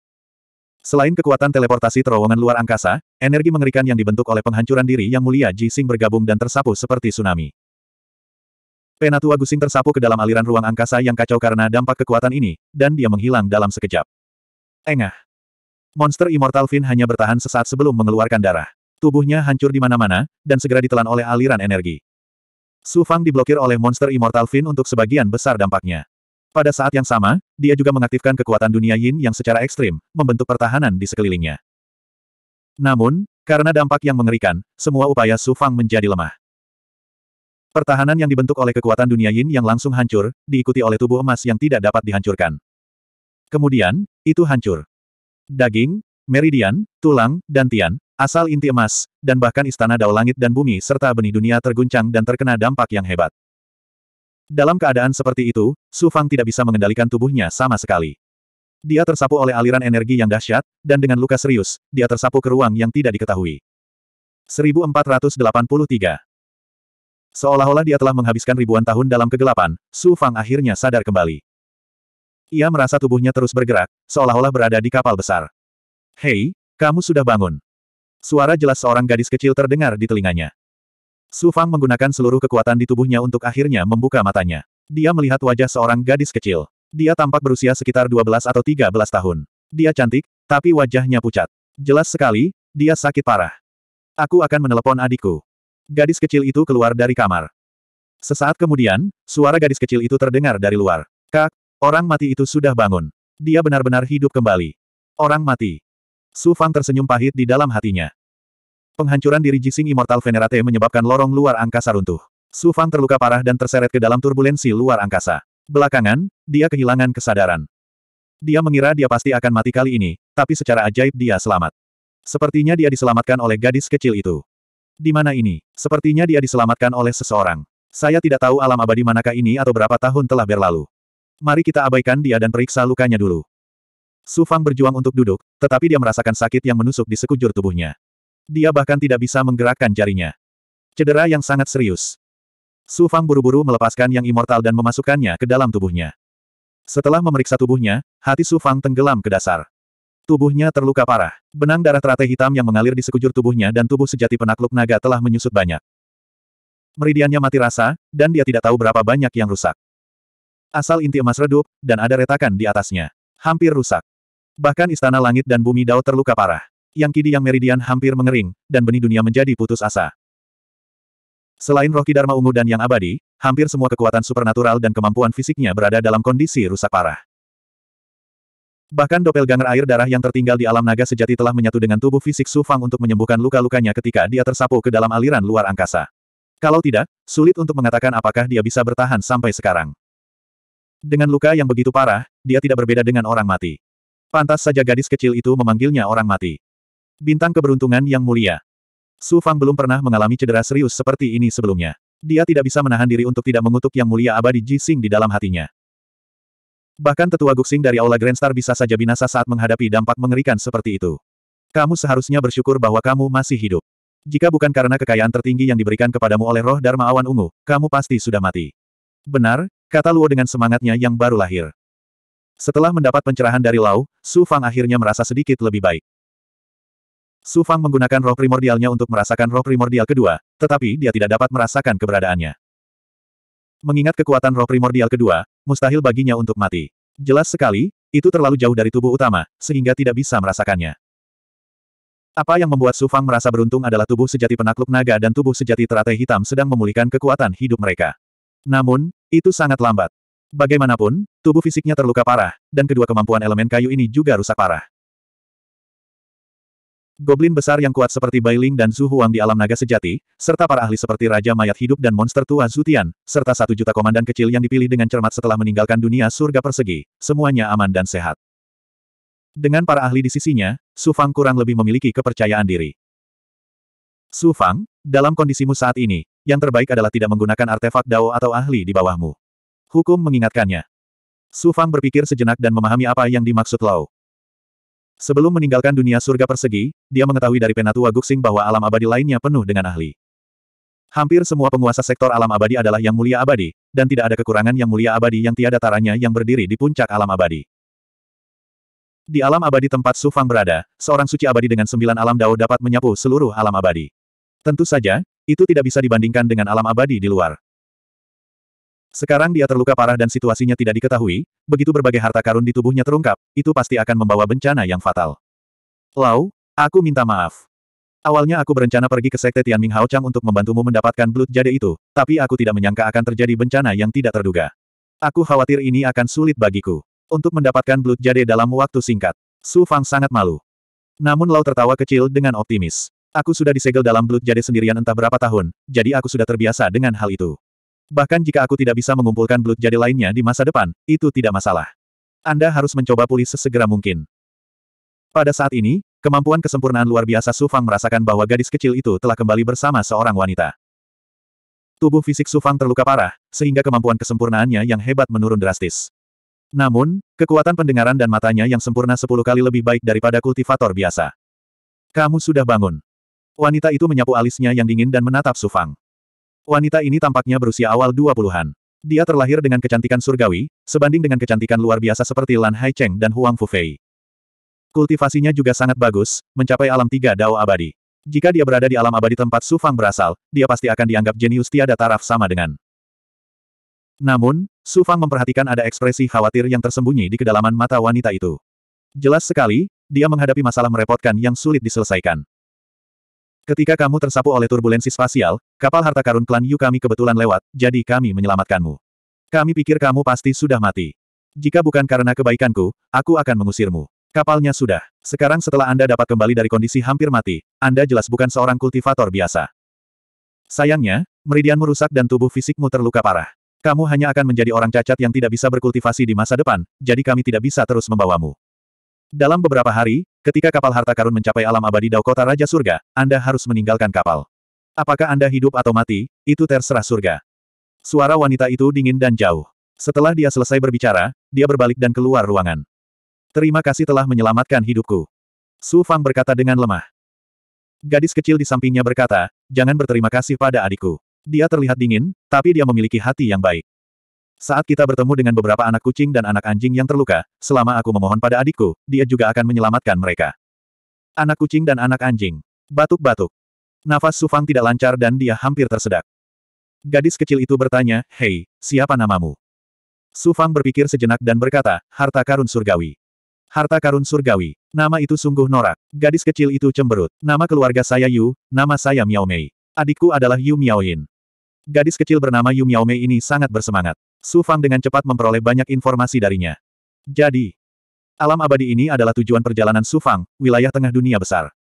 Selain kekuatan teleportasi terowongan luar angkasa, energi mengerikan yang dibentuk oleh penghancuran diri yang mulia Ji Sing bergabung dan tersapu seperti tsunami. Penatua Gusing tersapu ke dalam aliran ruang angkasa yang kacau karena dampak kekuatan ini, dan dia menghilang dalam sekejap. Engah. Monster Immortal Fin hanya bertahan sesaat sebelum mengeluarkan darah. Tubuhnya hancur di mana-mana, dan segera ditelan oleh aliran energi. Su Fang diblokir oleh Monster Immortal Fin untuk sebagian besar dampaknya. Pada saat yang sama, dia juga mengaktifkan kekuatan dunia Yin yang secara ekstrim, membentuk pertahanan di sekelilingnya. Namun, karena dampak yang mengerikan, semua upaya Su Fang menjadi lemah. Pertahanan yang dibentuk oleh kekuatan dunia yin yang langsung hancur, diikuti oleh tubuh emas yang tidak dapat dihancurkan. Kemudian, itu hancur. Daging, meridian, tulang, dan tian, asal inti emas, dan bahkan istana dao langit dan bumi serta benih dunia terguncang dan terkena dampak yang hebat. Dalam keadaan seperti itu, Su Fang tidak bisa mengendalikan tubuhnya sama sekali. Dia tersapu oleh aliran energi yang dahsyat, dan dengan luka serius, dia tersapu ke ruang yang tidak diketahui. 1483 Seolah-olah dia telah menghabiskan ribuan tahun dalam kegelapan, Su Fang akhirnya sadar kembali. Ia merasa tubuhnya terus bergerak, seolah-olah berada di kapal besar. Hei, kamu sudah bangun. Suara jelas seorang gadis kecil terdengar di telinganya. Su Fang menggunakan seluruh kekuatan di tubuhnya untuk akhirnya membuka matanya. Dia melihat wajah seorang gadis kecil. Dia tampak berusia sekitar 12 atau 13 tahun. Dia cantik, tapi wajahnya pucat. Jelas sekali, dia sakit parah. Aku akan menelepon adikku. Gadis kecil itu keluar dari kamar. Sesaat kemudian, suara gadis kecil itu terdengar dari luar. Kak, orang mati itu sudah bangun. Dia benar-benar hidup kembali. Orang mati. Su Fang tersenyum pahit di dalam hatinya. Penghancuran diri Jising Immortal Venerate menyebabkan lorong luar angkasa runtuh. Su Fang terluka parah dan terseret ke dalam turbulensi luar angkasa. Belakangan, dia kehilangan kesadaran. Dia mengira dia pasti akan mati kali ini, tapi secara ajaib dia selamat. Sepertinya dia diselamatkan oleh gadis kecil itu. Di mana ini? Sepertinya dia diselamatkan oleh seseorang. Saya tidak tahu alam abadi manakah ini atau berapa tahun telah berlalu. Mari kita abaikan dia dan periksa lukanya dulu. Su Fang berjuang untuk duduk, tetapi dia merasakan sakit yang menusuk di sekujur tubuhnya. Dia bahkan tidak bisa menggerakkan jarinya. Cedera yang sangat serius. Su Fang buru-buru melepaskan yang immortal dan memasukkannya ke dalam tubuhnya. Setelah memeriksa tubuhnya, hati Su Fang tenggelam ke dasar. Tubuhnya terluka parah. Benang darah teratai hitam yang mengalir di sekujur tubuhnya dan tubuh sejati penakluk naga telah menyusut banyak. Meridiannya mati rasa, dan dia tidak tahu berapa banyak yang rusak. Asal inti emas redup, dan ada retakan di atasnya. Hampir rusak. Bahkan istana langit dan bumi Dao terluka parah. Yang kidi yang meridian hampir mengering, dan benih dunia menjadi putus asa. Selain roh kidarma ungu dan yang abadi, hampir semua kekuatan supernatural dan kemampuan fisiknya berada dalam kondisi rusak parah. Bahkan doppelganger air darah yang tertinggal di alam naga sejati telah menyatu dengan tubuh fisik Su Fang untuk menyembuhkan luka-lukanya ketika dia tersapu ke dalam aliran luar angkasa. Kalau tidak, sulit untuk mengatakan apakah dia bisa bertahan sampai sekarang. Dengan luka yang begitu parah, dia tidak berbeda dengan orang mati. Pantas saja gadis kecil itu memanggilnya orang mati. Bintang keberuntungan yang mulia. Su Fang belum pernah mengalami cedera serius seperti ini sebelumnya. Dia tidak bisa menahan diri untuk tidak mengutuk yang mulia abadi Ji Xing di dalam hatinya. Bahkan tetua Guxing dari Aula Grandstar bisa saja binasa saat menghadapi dampak mengerikan seperti itu. Kamu seharusnya bersyukur bahwa kamu masih hidup. Jika bukan karena kekayaan tertinggi yang diberikan kepadamu oleh roh Dharma Awan Ungu, kamu pasti sudah mati. Benar, kata Luo dengan semangatnya yang baru lahir. Setelah mendapat pencerahan dari Lau, Su Fang akhirnya merasa sedikit lebih baik. Su Fang menggunakan roh primordialnya untuk merasakan roh primordial kedua, tetapi dia tidak dapat merasakan keberadaannya. Mengingat kekuatan roh primordial kedua, mustahil baginya untuk mati. Jelas sekali, itu terlalu jauh dari tubuh utama, sehingga tidak bisa merasakannya. Apa yang membuat Su Fang merasa beruntung adalah tubuh sejati penakluk naga dan tubuh sejati teratai hitam sedang memulihkan kekuatan hidup mereka. Namun, itu sangat lambat. Bagaimanapun, tubuh fisiknya terluka parah, dan kedua kemampuan elemen kayu ini juga rusak parah. Goblin besar yang kuat seperti Bailing dan Zhu Huang di alam naga sejati, serta para ahli seperti Raja Mayat Hidup dan Monster Tua Zutian, serta satu juta komandan kecil yang dipilih dengan cermat setelah meninggalkan dunia surga persegi, semuanya aman dan sehat. Dengan para ahli di sisinya, Su Fang kurang lebih memiliki kepercayaan diri. Su Fang, dalam kondisimu saat ini, yang terbaik adalah tidak menggunakan artefak Dao atau ahli di bawahmu. Hukum mengingatkannya. Su Fang berpikir sejenak dan memahami apa yang dimaksud Lau. Sebelum meninggalkan dunia surga persegi, dia mengetahui dari Penatua Guxing bahwa alam abadi lainnya penuh dengan ahli. Hampir semua penguasa sektor alam abadi adalah yang mulia abadi, dan tidak ada kekurangan yang mulia abadi yang tiada taranya yang berdiri di puncak alam abadi. Di alam abadi tempat Sufang berada, seorang suci abadi dengan sembilan alam dao dapat menyapu seluruh alam abadi. Tentu saja, itu tidak bisa dibandingkan dengan alam abadi di luar. Sekarang dia terluka parah dan situasinya tidak diketahui, begitu berbagai harta karun di tubuhnya terungkap, itu pasti akan membawa bencana yang fatal. Lau, aku minta maaf. Awalnya aku berencana pergi ke Sekte Tianming Chang untuk membantumu mendapatkan Blood Jade itu, tapi aku tidak menyangka akan terjadi bencana yang tidak terduga. Aku khawatir ini akan sulit bagiku. Untuk mendapatkan Blood Jade dalam waktu singkat, Su Fang sangat malu. Namun Lau tertawa kecil dengan optimis. Aku sudah disegel dalam Blood Jade sendirian entah berapa tahun, jadi aku sudah terbiasa dengan hal itu. Bahkan jika aku tidak bisa mengumpulkan Blood jadi lainnya di masa depan, itu tidak masalah. Anda harus mencoba pulih sesegera mungkin. Pada saat ini, kemampuan kesempurnaan luar biasa Su Fang merasakan bahwa gadis kecil itu telah kembali bersama seorang wanita. Tubuh fisik Su Fang terluka parah, sehingga kemampuan kesempurnaannya yang hebat menurun drastis. Namun, kekuatan pendengaran dan matanya yang sempurna sepuluh kali lebih baik daripada kultivator biasa. Kamu sudah bangun. Wanita itu menyapu alisnya yang dingin dan menatap Su Fang. Wanita ini tampaknya berusia awal 20-an. Dia terlahir dengan kecantikan surgawi, sebanding dengan kecantikan luar biasa seperti Lan Haicheng dan Huang Fufei. Kultivasinya juga sangat bagus, mencapai alam tiga dao abadi. Jika dia berada di alam abadi tempat Su Fang berasal, dia pasti akan dianggap jenius tiada taraf sama dengan. Namun, Su Fang memperhatikan ada ekspresi khawatir yang tersembunyi di kedalaman mata wanita itu. Jelas sekali, dia menghadapi masalah merepotkan yang sulit diselesaikan. Ketika kamu tersapu oleh turbulensi spasial, kapal harta karun klan Yu kami kebetulan lewat, jadi kami menyelamatkanmu. Kami pikir kamu pasti sudah mati. Jika bukan karena kebaikanku, aku akan mengusirmu. Kapalnya sudah. Sekarang setelah Anda dapat kembali dari kondisi hampir mati, Anda jelas bukan seorang kultivator biasa. Sayangnya, meridian rusak dan tubuh fisikmu terluka parah. Kamu hanya akan menjadi orang cacat yang tidak bisa berkultivasi di masa depan, jadi kami tidak bisa terus membawamu. Dalam beberapa hari, Ketika kapal harta karun mencapai alam abadi Dao Kota Raja Surga, Anda harus meninggalkan kapal. Apakah Anda hidup atau mati, itu terserah surga. Suara wanita itu dingin dan jauh. Setelah dia selesai berbicara, dia berbalik dan keluar ruangan. Terima kasih telah menyelamatkan hidupku. Su Fang berkata dengan lemah. Gadis kecil di sampingnya berkata, jangan berterima kasih pada adikku. Dia terlihat dingin, tapi dia memiliki hati yang baik. Saat kita bertemu dengan beberapa anak kucing dan anak anjing yang terluka, selama aku memohon pada adikku, dia juga akan menyelamatkan mereka. Anak kucing dan anak anjing. Batuk-batuk. Nafas Sufang tidak lancar dan dia hampir tersedak. Gadis kecil itu bertanya, Hei, siapa namamu? Sufang berpikir sejenak dan berkata, Harta Karun Surgawi. Harta Karun Surgawi. Nama itu sungguh norak. Gadis kecil itu cemberut. Nama keluarga saya Yu, nama saya Miao Mei. Adikku adalah Yu Miao Yin. Gadis kecil bernama Yu Miao Mei ini sangat bersemangat. Su Fang dengan cepat memperoleh banyak informasi darinya. Jadi, alam abadi ini adalah tujuan perjalanan Su Fang, wilayah tengah dunia besar.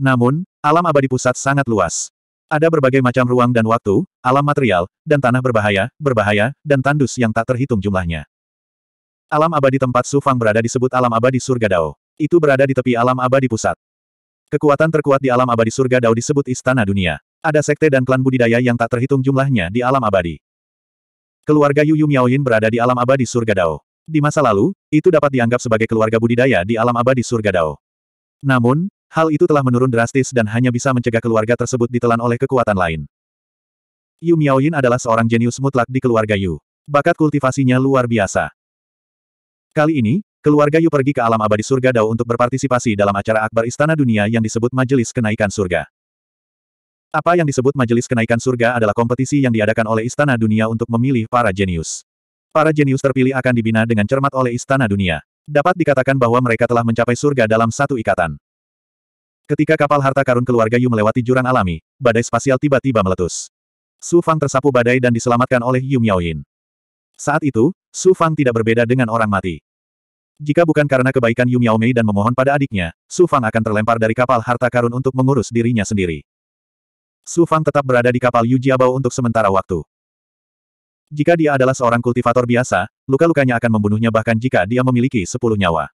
Namun, alam abadi pusat sangat luas. Ada berbagai macam ruang dan waktu, alam material, dan tanah berbahaya, berbahaya, dan tandus yang tak terhitung jumlahnya. Alam abadi tempat Su Fang berada disebut alam abadi surga Dao. Itu berada di tepi alam abadi pusat. Kekuatan terkuat di alam abadi surga Dao disebut Istana Dunia. Ada sekte dan klan budidaya yang tak terhitung jumlahnya di alam abadi. Keluarga Yu Yu Miaoyin berada di alam abadi surga Dao. Di masa lalu, itu dapat dianggap sebagai keluarga budidaya di alam abadi surga Dao. Namun, hal itu telah menurun drastis dan hanya bisa mencegah keluarga tersebut ditelan oleh kekuatan lain. Yu Miaoyin adalah seorang jenius mutlak di keluarga Yu. Bakat kultivasinya luar biasa. Kali ini, keluarga Yu pergi ke alam abadi surga Dao untuk berpartisipasi dalam acara akbar Istana Dunia yang disebut Majelis Kenaikan Surga. Apa yang disebut majelis kenaikan surga adalah kompetisi yang diadakan oleh istana dunia untuk memilih para jenius. Para jenius terpilih akan dibina dengan cermat oleh istana dunia. Dapat dikatakan bahwa mereka telah mencapai surga dalam satu ikatan. Ketika kapal harta karun keluarga Yu melewati jurang alami, badai spasial tiba-tiba meletus. Su Fang tersapu badai dan diselamatkan oleh Yu Miaoyin. Saat itu, Su Fang tidak berbeda dengan orang mati. Jika bukan karena kebaikan Yu Miaomei dan memohon pada adiknya, Su Fang akan terlempar dari kapal harta karun untuk mengurus dirinya sendiri. Su Fang tetap berada di kapal Yu Jiabao untuk sementara waktu. Jika dia adalah seorang kultivator biasa, luka-lukanya akan membunuhnya bahkan jika dia memiliki sepuluh nyawa.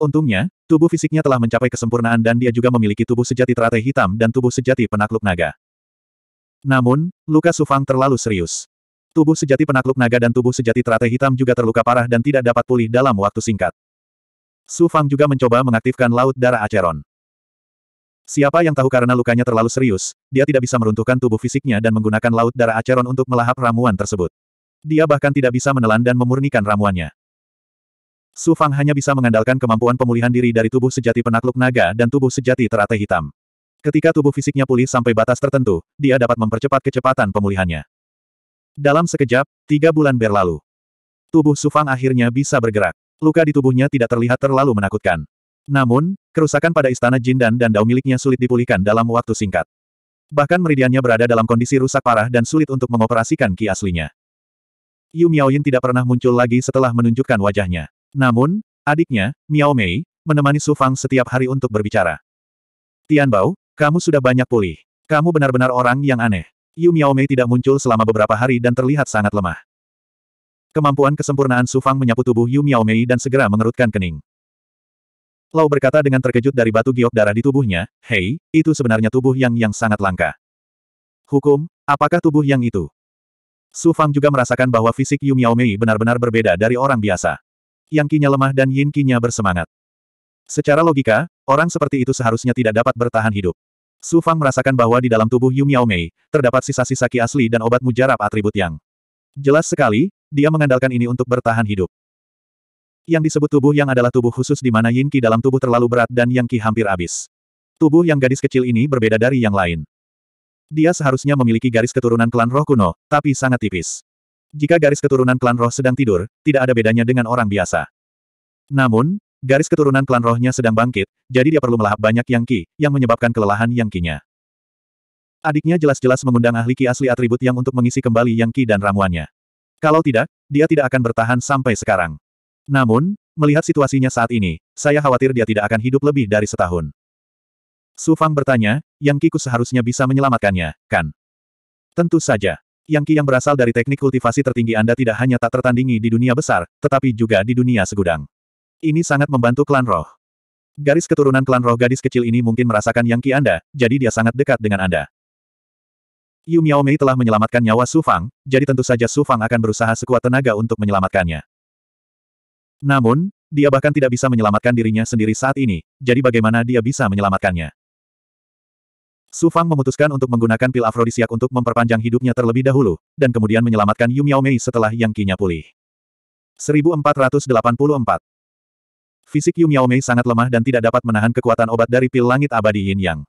Untungnya, tubuh fisiknya telah mencapai kesempurnaan dan dia juga memiliki tubuh sejati teratai hitam dan tubuh sejati penakluk naga. Namun, luka Su Fang terlalu serius. Tubuh sejati penakluk naga dan tubuh sejati teratai hitam juga terluka parah dan tidak dapat pulih dalam waktu singkat. Su Fang juga mencoba mengaktifkan Laut Darah Aceron. Siapa yang tahu karena lukanya terlalu serius, dia tidak bisa meruntuhkan tubuh fisiknya dan menggunakan laut darah Aceron untuk melahap ramuan tersebut. Dia bahkan tidak bisa menelan dan memurnikan ramuannya. Su Fang hanya bisa mengandalkan kemampuan pemulihan diri dari tubuh sejati penakluk naga dan tubuh sejati teratai hitam. Ketika tubuh fisiknya pulih sampai batas tertentu, dia dapat mempercepat kecepatan pemulihannya. Dalam sekejap, tiga bulan berlalu. Tubuh Su Fang akhirnya bisa bergerak. Luka di tubuhnya tidak terlihat terlalu menakutkan. Namun, kerusakan pada istana jin dan Dao miliknya sulit dipulihkan dalam waktu singkat. Bahkan meridiannya berada dalam kondisi rusak parah dan sulit untuk mengoperasikan ki aslinya. Yu Miaoyin tidak pernah muncul lagi setelah menunjukkan wajahnya. Namun, adiknya, Miao Mei, menemani Su Fang setiap hari untuk berbicara. Tian Bao, kamu sudah banyak pulih. Kamu benar-benar orang yang aneh. Yu Miao Mei tidak muncul selama beberapa hari dan terlihat sangat lemah. Kemampuan kesempurnaan Su Fang menyapu tubuh Yu Miao Mei dan segera mengerutkan kening. Lau berkata dengan terkejut dari batu giok darah di tubuhnya, Hei, itu sebenarnya tubuh yang yang sangat langka. Hukum, apakah tubuh yang itu? Su Fang juga merasakan bahwa fisik Yu Miaomei benar-benar berbeda dari orang biasa. Yang kinya lemah dan yin kinya bersemangat. Secara logika, orang seperti itu seharusnya tidak dapat bertahan hidup. Su Fang merasakan bahwa di dalam tubuh Yu Miaomei, terdapat sisa-sisa ki asli dan obat mujarab atribut yang. Jelas sekali, dia mengandalkan ini untuk bertahan hidup. Yang disebut tubuh yang adalah tubuh khusus di mana yin qi dalam tubuh terlalu berat dan yang qi hampir habis. Tubuh yang gadis kecil ini berbeda dari yang lain. Dia seharusnya memiliki garis keturunan klan roh kuno, tapi sangat tipis. Jika garis keturunan klan roh sedang tidur, tidak ada bedanya dengan orang biasa. Namun, garis keturunan klan rohnya sedang bangkit, jadi dia perlu melahap banyak yang qi, yang menyebabkan kelelahan yang qi-nya. Adiknya jelas-jelas mengundang ahli qi asli atribut yang untuk mengisi kembali yang qi dan ramuannya. Kalau tidak, dia tidak akan bertahan sampai sekarang. Namun, melihat situasinya saat ini, saya khawatir dia tidak akan hidup lebih dari setahun. Su Fang bertanya, Yang Kiku seharusnya bisa menyelamatkannya, kan? Tentu saja. Yang Ki yang berasal dari teknik kultivasi tertinggi Anda tidak hanya tak tertandingi di dunia besar, tetapi juga di dunia segudang. Ini sangat membantu klan roh. Garis keturunan klan roh gadis kecil ini mungkin merasakan Yang Ki Anda, jadi dia sangat dekat dengan Anda. Yu Miao Mei telah menyelamatkan nyawa Su Fang, jadi tentu saja Su Fang akan berusaha sekuat tenaga untuk menyelamatkannya. Namun, dia bahkan tidak bisa menyelamatkan dirinya sendiri saat ini, jadi bagaimana dia bisa menyelamatkannya? Su Fang memutuskan untuk menggunakan pil afrodisiak untuk memperpanjang hidupnya terlebih dahulu, dan kemudian menyelamatkan Yu Miao Mei setelah yang kinya pulih. 1484 Fisik Yu Miao Mei sangat lemah dan tidak dapat menahan kekuatan obat dari pil langit abadi Yin Yang.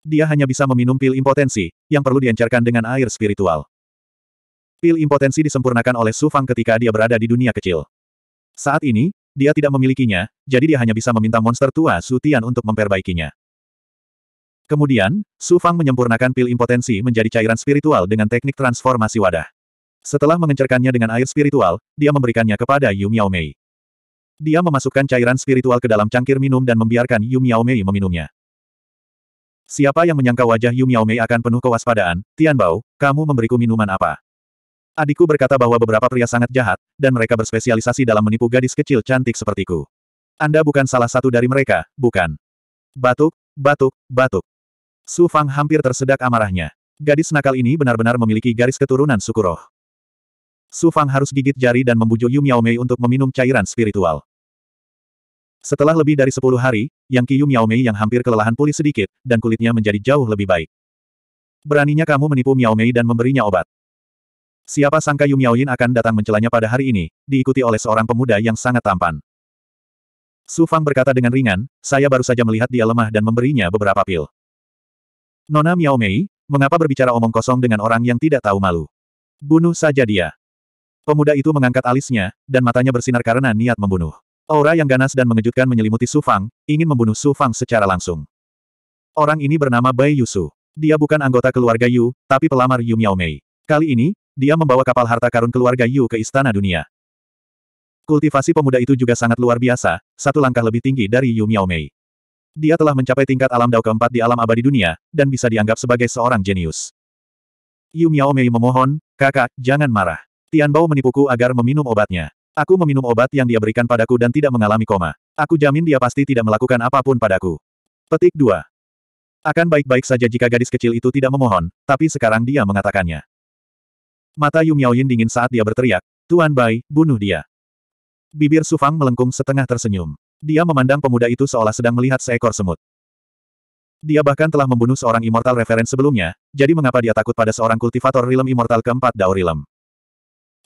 Dia hanya bisa meminum pil impotensi, yang perlu diencerkan dengan air spiritual. Pil impotensi disempurnakan oleh Su Fang ketika dia berada di dunia kecil. Saat ini, dia tidak memilikinya, jadi dia hanya bisa meminta monster tua Su Tian untuk memperbaikinya. Kemudian, Su Fang menyempurnakan pil impotensi menjadi cairan spiritual dengan teknik transformasi wadah. Setelah mengencerkannya dengan air spiritual, dia memberikannya kepada Yu Mei. Dia memasukkan cairan spiritual ke dalam cangkir minum dan membiarkan Yu Mei meminumnya. Siapa yang menyangka wajah Yu Mei akan penuh kewaspadaan, Tian Tianbao, kamu memberiku minuman apa? Adikku berkata bahwa beberapa pria sangat jahat, dan mereka berspesialisasi dalam menipu gadis kecil cantik sepertiku. Anda bukan salah satu dari mereka, bukan? Batuk, batuk, batuk. Su Fang hampir tersedak amarahnya. Gadis nakal ini benar-benar memiliki garis keturunan suku roh. Su Fang harus gigit jari dan membujuk Yu Mei untuk meminum cairan spiritual. Setelah lebih dari sepuluh hari, Yang Miao Mei yang hampir kelelahan pulih sedikit, dan kulitnya menjadi jauh lebih baik. Beraninya kamu menipu Mei dan memberinya obat. Siapa sangka Yu Miaoyin akan datang mencelanya pada hari ini, diikuti oleh seorang pemuda yang sangat tampan. Su Fang berkata dengan ringan, saya baru saja melihat dia lemah dan memberinya beberapa pil. Nona Miao Mei, mengapa berbicara omong kosong dengan orang yang tidak tahu malu? Bunuh saja dia. Pemuda itu mengangkat alisnya, dan matanya bersinar karena niat membunuh. Aura yang ganas dan mengejutkan menyelimuti Su Fang, ingin membunuh Su Fang secara langsung. Orang ini bernama Bai Yusu. Dia bukan anggota keluarga Yu, tapi pelamar Yu Miao Mei. Kali ini, dia membawa kapal harta karun keluarga Yu ke Istana Dunia. Kultivasi pemuda itu juga sangat luar biasa, satu langkah lebih tinggi dari Yu Miao Mei. Dia telah mencapai tingkat alam dao keempat di alam abadi dunia, dan bisa dianggap sebagai seorang jenius. Yu Miao Mei memohon, kakak, jangan marah. Tianbao menipuku agar meminum obatnya. Aku meminum obat yang dia berikan padaku dan tidak mengalami koma. Aku jamin dia pasti tidak melakukan apapun padaku. Petik 2. Akan baik-baik saja jika gadis kecil itu tidak memohon, tapi sekarang dia mengatakannya. Mata Yu Miaoyin dingin saat dia berteriak, Tuan Bai, bunuh dia. Bibir Sufang melengkung setengah tersenyum. Dia memandang pemuda itu seolah sedang melihat seekor semut. Dia bahkan telah membunuh seorang immortal referen sebelumnya, jadi mengapa dia takut pada seorang kultivator rilem immortal keempat Dao Rilem?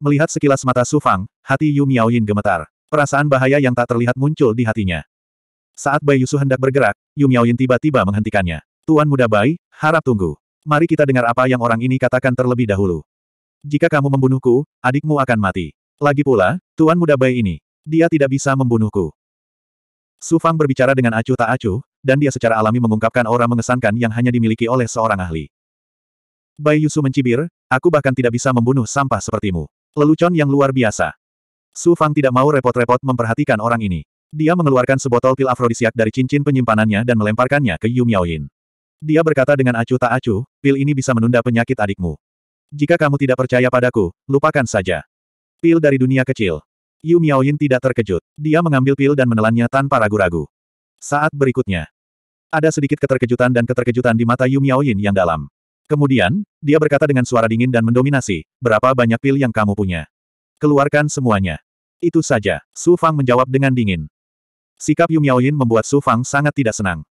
Melihat sekilas mata Sufang, hati Yu Miaoyin gemetar. Perasaan bahaya yang tak terlihat muncul di hatinya. Saat Bai Yusu hendak bergerak, Yu Miaoyin tiba-tiba menghentikannya. Tuan muda Bai, harap tunggu. Mari kita dengar apa yang orang ini katakan terlebih dahulu. Jika kamu membunuhku, adikmu akan mati. Lagi pula, Tuan Muda Bai ini. Dia tidak bisa membunuhku. Su Fang berbicara dengan acuh tak acuh, dan dia secara alami mengungkapkan aura mengesankan yang hanya dimiliki oleh seorang ahli. Bai Yusu mencibir, aku bahkan tidak bisa membunuh sampah sepertimu. Lelucon yang luar biasa. Su Fang tidak mau repot-repot memperhatikan orang ini. Dia mengeluarkan sebotol pil afrodisiak dari cincin penyimpanannya dan melemparkannya ke Yu Miaoyin. Dia berkata dengan acuh tak acuh, pil ini bisa menunda penyakit adikmu. Jika kamu tidak percaya padaku, lupakan saja. Pil dari dunia kecil. Yu Miaoyin tidak terkejut. Dia mengambil pil dan menelannya tanpa ragu-ragu. Saat berikutnya. Ada sedikit keterkejutan dan keterkejutan di mata Yu Miaoyin yang dalam. Kemudian, dia berkata dengan suara dingin dan mendominasi, berapa banyak pil yang kamu punya? Keluarkan semuanya. Itu saja, Su Fang menjawab dengan dingin. Sikap Yu Miaoyin membuat Su Fang sangat tidak senang.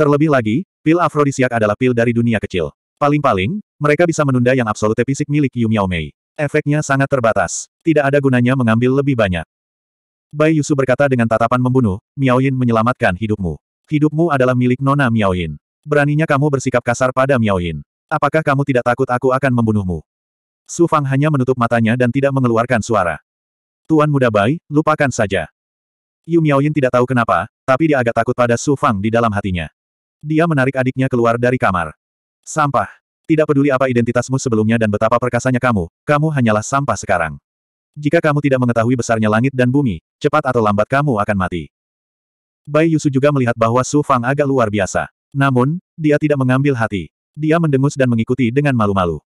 Terlebih lagi, pil afrodisiak adalah pil dari dunia kecil. Paling-paling, mereka bisa menunda yang absolute fisik milik Yu Miaomei. Efeknya sangat terbatas. Tidak ada gunanya mengambil lebih banyak. Bai Yusu berkata dengan tatapan membunuh, Miaoyin menyelamatkan hidupmu. Hidupmu adalah milik Nona Miaoyin. Beraninya kamu bersikap kasar pada Miaoyin. Apakah kamu tidak takut aku akan membunuhmu? Su Fang hanya menutup matanya dan tidak mengeluarkan suara. Tuan muda Bai, lupakan saja. Yu Miaoyin tidak tahu kenapa, tapi dia agak takut pada Su Fang di dalam hatinya. Dia menarik adiknya keluar dari kamar. Sampah. Tidak peduli apa identitasmu sebelumnya dan betapa perkasanya kamu, kamu hanyalah sampah sekarang. Jika kamu tidak mengetahui besarnya langit dan bumi, cepat atau lambat kamu akan mati. Bai Yusu juga melihat bahwa Su Fang agak luar biasa. Namun, dia tidak mengambil hati. Dia mendengus dan mengikuti dengan malu-malu.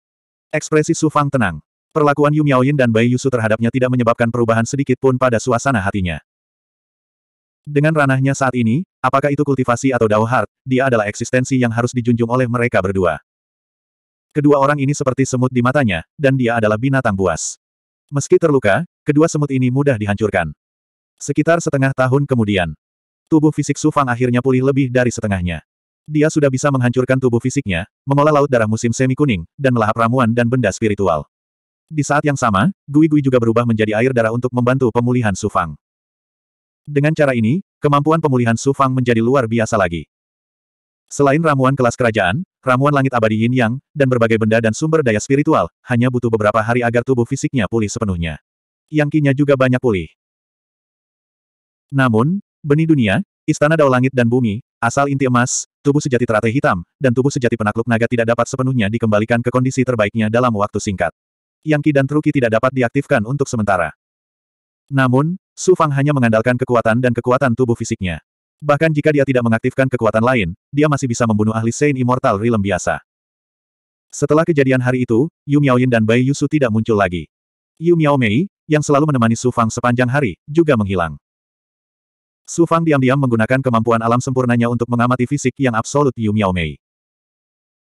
Ekspresi Su Fang tenang. Perlakuan Yu Miaoyin dan Bai Yusu terhadapnya tidak menyebabkan perubahan sedikit pun pada suasana hatinya. Dengan ranahnya saat ini, Apakah itu kultivasi atau Dao Heart, dia adalah eksistensi yang harus dijunjung oleh mereka berdua. Kedua orang ini seperti semut di matanya, dan dia adalah binatang buas. Meski terluka, kedua semut ini mudah dihancurkan. Sekitar setengah tahun kemudian, tubuh fisik Su Fang akhirnya pulih lebih dari setengahnya. Dia sudah bisa menghancurkan tubuh fisiknya, mengolah laut darah musim semi kuning, dan melahap ramuan dan benda spiritual. Di saat yang sama, Gui Gui juga berubah menjadi air darah untuk membantu pemulihan Su Fang. Dengan cara ini, kemampuan pemulihan Su Fang menjadi luar biasa lagi. Selain ramuan kelas kerajaan, ramuan langit abadi yin yang, dan berbagai benda dan sumber daya spiritual, hanya butuh beberapa hari agar tubuh fisiknya pulih sepenuhnya. Yang kinya juga banyak pulih. Namun, benih dunia, istana dao langit dan bumi, asal inti emas, tubuh sejati teratai hitam, dan tubuh sejati penakluk naga tidak dapat sepenuhnya dikembalikan ke kondisi terbaiknya dalam waktu singkat. Yang ki dan truki tidak dapat diaktifkan untuk sementara. Namun, Su Fang hanya mengandalkan kekuatan dan kekuatan tubuh fisiknya. Bahkan jika dia tidak mengaktifkan kekuatan lain, dia masih bisa membunuh ahli Saint Immortal Realm biasa. Setelah kejadian hari itu, Yu Miaoyin dan Bai Yusu tidak muncul lagi. Yu Miao Mei, yang selalu menemani Su Fang sepanjang hari, juga menghilang. Su Fang diam-diam menggunakan kemampuan alam sempurnanya untuk mengamati fisik yang absolut Yu Miao Mei.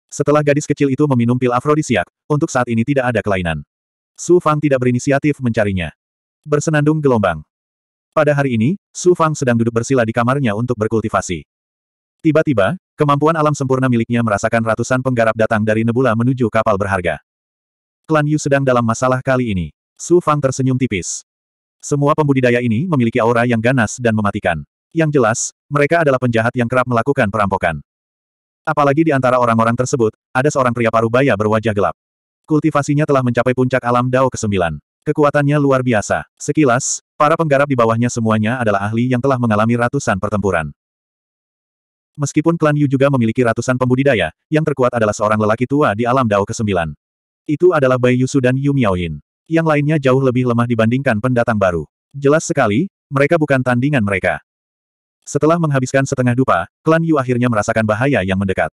Setelah gadis kecil itu meminum pil afrodisiak, untuk saat ini tidak ada kelainan. Su Fang tidak berinisiatif mencarinya. Bersenandung gelombang. Pada hari ini, Su Fang sedang duduk bersila di kamarnya untuk berkultivasi. Tiba-tiba, kemampuan alam sempurna miliknya merasakan ratusan penggarap datang dari nebula menuju kapal berharga. Klan Yu sedang dalam masalah kali ini. Su Fang tersenyum tipis. Semua pembudidaya ini memiliki aura yang ganas dan mematikan. Yang jelas, mereka adalah penjahat yang kerap melakukan perampokan. Apalagi di antara orang-orang tersebut, ada seorang pria parubaya berwajah gelap. Kultivasinya telah mencapai puncak alam Dao ke-9. Kekuatannya luar biasa. Sekilas, para penggarap di bawahnya semuanya adalah ahli yang telah mengalami ratusan pertempuran. Meskipun klan Yu juga memiliki ratusan pembudidaya, yang terkuat adalah seorang lelaki tua di alam Dao ke-9. Itu adalah Bai Yusu dan Yu Miaoyin. Yang lainnya jauh lebih lemah dibandingkan pendatang baru. Jelas sekali, mereka bukan tandingan mereka. Setelah menghabiskan setengah dupa, klan Yu akhirnya merasakan bahaya yang mendekat.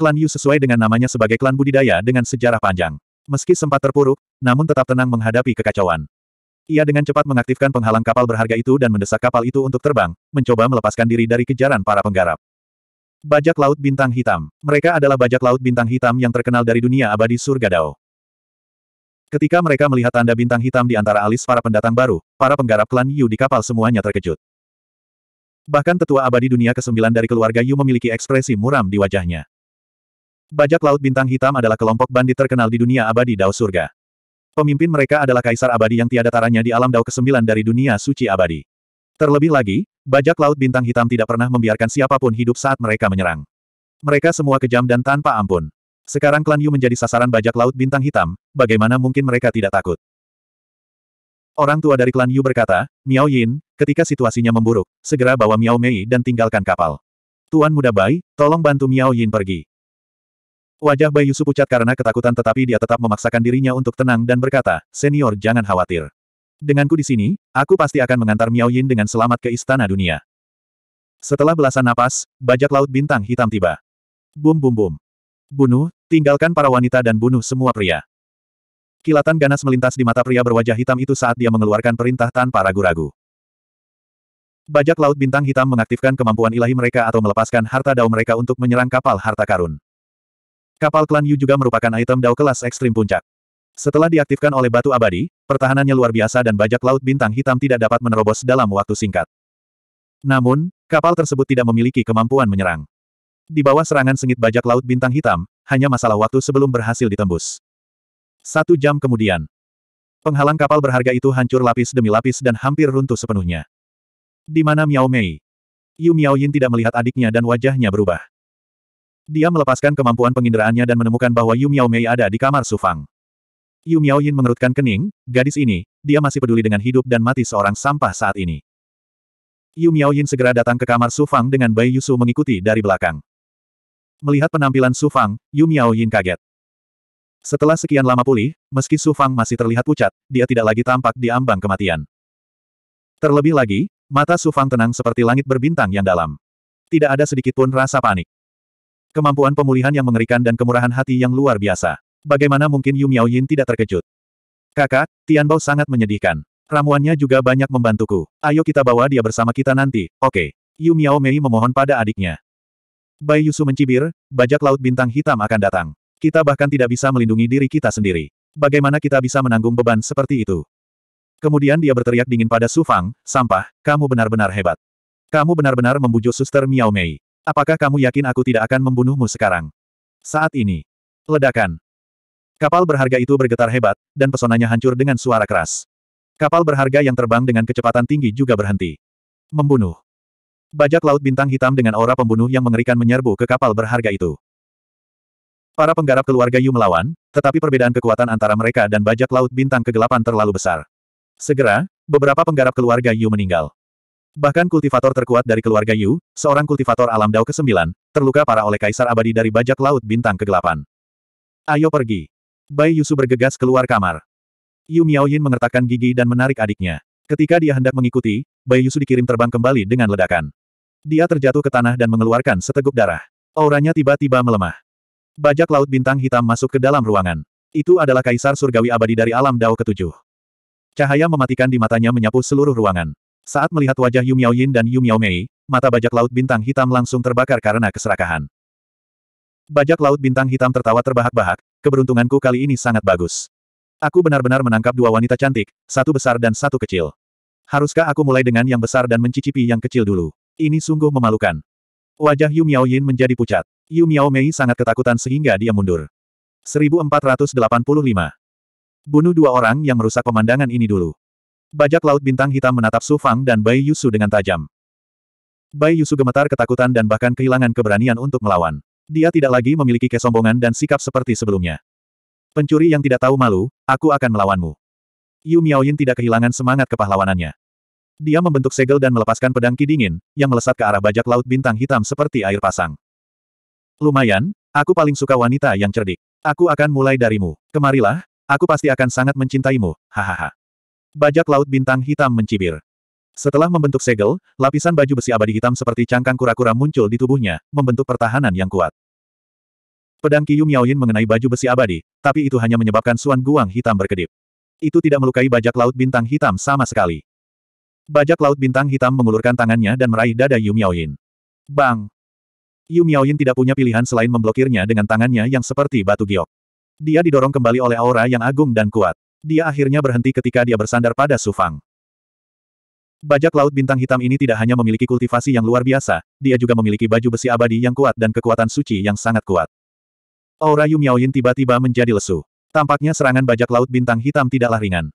Klan Yu sesuai dengan namanya sebagai klan budidaya dengan sejarah panjang. Meski sempat terpuruk, namun tetap tenang menghadapi kekacauan. Ia dengan cepat mengaktifkan penghalang kapal berharga itu dan mendesak kapal itu untuk terbang, mencoba melepaskan diri dari kejaran para penggarap. Bajak Laut Bintang Hitam Mereka adalah bajak laut bintang hitam yang terkenal dari dunia abadi surga Dao. Ketika mereka melihat tanda bintang hitam di antara alis para pendatang baru, para penggarap klan Yu di kapal semuanya terkejut. Bahkan tetua abadi dunia ke-9 dari keluarga Yu memiliki ekspresi muram di wajahnya. Bajak Laut Bintang Hitam adalah kelompok bandit terkenal di dunia abadi Dao Surga. Pemimpin mereka adalah Kaisar Abadi yang tiada taranya di alam Dao ke-9 dari dunia suci abadi. Terlebih lagi, Bajak Laut Bintang Hitam tidak pernah membiarkan siapapun hidup saat mereka menyerang. Mereka semua kejam dan tanpa ampun. Sekarang klan Yu menjadi sasaran Bajak Laut Bintang Hitam, bagaimana mungkin mereka tidak takut? Orang tua dari klan Yu berkata, Miao Yin, ketika situasinya memburuk, segera bawa Miao Mei dan tinggalkan kapal. Tuan muda Bai, tolong bantu Miao Yin pergi. Wajah Bai Yusu pucat karena ketakutan tetapi dia tetap memaksakan dirinya untuk tenang dan berkata, Senior jangan khawatir. Denganku di sini, aku pasti akan mengantar Miao Yin dengan selamat ke Istana Dunia. Setelah belasan napas, bajak laut bintang hitam tiba. Bum bum bum. Bunuh, tinggalkan para wanita dan bunuh semua pria. Kilatan ganas melintas di mata pria berwajah hitam itu saat dia mengeluarkan perintah tanpa ragu-ragu. Bajak laut bintang hitam mengaktifkan kemampuan ilahi mereka atau melepaskan harta dao mereka untuk menyerang kapal harta karun. Kapal klan Yu juga merupakan item Dao kelas ekstrim puncak. Setelah diaktifkan oleh batu abadi, pertahanannya luar biasa dan bajak laut bintang hitam tidak dapat menerobos dalam waktu singkat. Namun, kapal tersebut tidak memiliki kemampuan menyerang. Di bawah serangan sengit bajak laut bintang hitam, hanya masalah waktu sebelum berhasil ditembus. Satu jam kemudian, penghalang kapal berharga itu hancur lapis demi lapis dan hampir runtuh sepenuhnya. Di mana Miao Mei? Yu Miao Yin tidak melihat adiknya dan wajahnya berubah. Dia melepaskan kemampuan penginderaannya dan menemukan bahwa Yu Miao Mei ada di kamar Sufang. Yu Miao Yin mengerutkan kening, gadis ini, dia masih peduli dengan hidup dan mati seorang sampah saat ini. Yu Miao Yin segera datang ke kamar Sufang dengan Bai Yusu mengikuti dari belakang. Melihat penampilan Sufang, Yu Miao Yin kaget. Setelah sekian lama pulih, meski Sufang masih terlihat pucat, dia tidak lagi tampak di ambang kematian. Terlebih lagi, mata Sufang tenang seperti langit berbintang yang dalam. Tidak ada sedikitpun rasa panik. Kemampuan pemulihan yang mengerikan dan kemurahan hati yang luar biasa. Bagaimana mungkin Yu Miao Yin tidak terkejut? Kakak, Tianbao sangat menyedihkan. Ramuannya juga banyak membantuku. Ayo kita bawa dia bersama kita nanti, oke. Okay. Yu Miao Mei memohon pada adiknya. Bai Yusu mencibir, bajak laut bintang hitam akan datang. Kita bahkan tidak bisa melindungi diri kita sendiri. Bagaimana kita bisa menanggung beban seperti itu? Kemudian dia berteriak dingin pada Su Fang, sampah, kamu benar-benar hebat. Kamu benar-benar membujuk suster Miao Mei. Apakah kamu yakin aku tidak akan membunuhmu sekarang? Saat ini. Ledakan. Kapal berharga itu bergetar hebat, dan pesonanya hancur dengan suara keras. Kapal berharga yang terbang dengan kecepatan tinggi juga berhenti. Membunuh. Bajak laut bintang hitam dengan aura pembunuh yang mengerikan menyerbu ke kapal berharga itu. Para penggarap keluarga Yu melawan, tetapi perbedaan kekuatan antara mereka dan bajak laut bintang kegelapan terlalu besar. Segera, beberapa penggarap keluarga Yu meninggal. Bahkan kultivator terkuat dari keluarga Yu, seorang kultivator alam Dao ke-9, terluka parah oleh kaisar abadi dari bajak laut bintang kegelapan. Ayo pergi. Bai Yusu bergegas keluar kamar. Yu Miaoyin mengertakkan gigi dan menarik adiknya. Ketika dia hendak mengikuti, Bai Yusu dikirim terbang kembali dengan ledakan. Dia terjatuh ke tanah dan mengeluarkan seteguk darah. Auranya tiba-tiba melemah. Bajak laut bintang hitam masuk ke dalam ruangan. Itu adalah kaisar surgawi abadi dari alam Dao ke-7. Cahaya mematikan di matanya menyapu seluruh ruangan. Saat melihat wajah Yu Miao Yin dan Yu Miao Mei, mata bajak laut bintang hitam langsung terbakar karena keserakahan. Bajak laut bintang hitam tertawa terbahak-bahak, keberuntunganku kali ini sangat bagus. Aku benar-benar menangkap dua wanita cantik, satu besar dan satu kecil. Haruskah aku mulai dengan yang besar dan mencicipi yang kecil dulu? Ini sungguh memalukan. Wajah Yu Miao Yin menjadi pucat. Yu Miao Mei sangat ketakutan sehingga dia mundur. 1485. Bunuh dua orang yang merusak pemandangan ini dulu. Bajak laut bintang hitam menatap Su Fang dan Bai Yusu dengan tajam. Bai Yusu gemetar ketakutan dan bahkan kehilangan keberanian untuk melawan. Dia tidak lagi memiliki kesombongan dan sikap seperti sebelumnya. Pencuri yang tidak tahu malu, aku akan melawanmu. Yu Miaoyin tidak kehilangan semangat kepahlawanannya. Dia membentuk segel dan melepaskan pedang ki dingin, yang melesat ke arah bajak laut bintang hitam seperti air pasang. Lumayan, aku paling suka wanita yang cerdik. Aku akan mulai darimu. Kemarilah, aku pasti akan sangat mencintaimu, hahaha. Bajak laut bintang hitam mencibir. Setelah membentuk segel, lapisan baju besi abadi hitam seperti cangkang kura-kura muncul di tubuhnya, membentuk pertahanan yang kuat. Pedang Qiyu Miaoyin mengenai baju besi abadi, tapi itu hanya menyebabkan Suan Guang hitam berkedip. Itu tidak melukai bajak laut bintang hitam sama sekali. Bajak laut bintang hitam mengulurkan tangannya dan meraih dada Yu Miaoyin. Bang! Yu Miaoyin tidak punya pilihan selain memblokirnya dengan tangannya yang seperti batu giok. Dia didorong kembali oleh aura yang agung dan kuat. Dia akhirnya berhenti ketika dia bersandar pada Sufang. Bajak laut bintang hitam ini tidak hanya memiliki kultivasi yang luar biasa, dia juga memiliki baju besi abadi yang kuat dan kekuatan suci yang sangat kuat. Aura Yu Miaoyin tiba-tiba menjadi lesu. Tampaknya serangan bajak laut bintang hitam tidaklah ringan.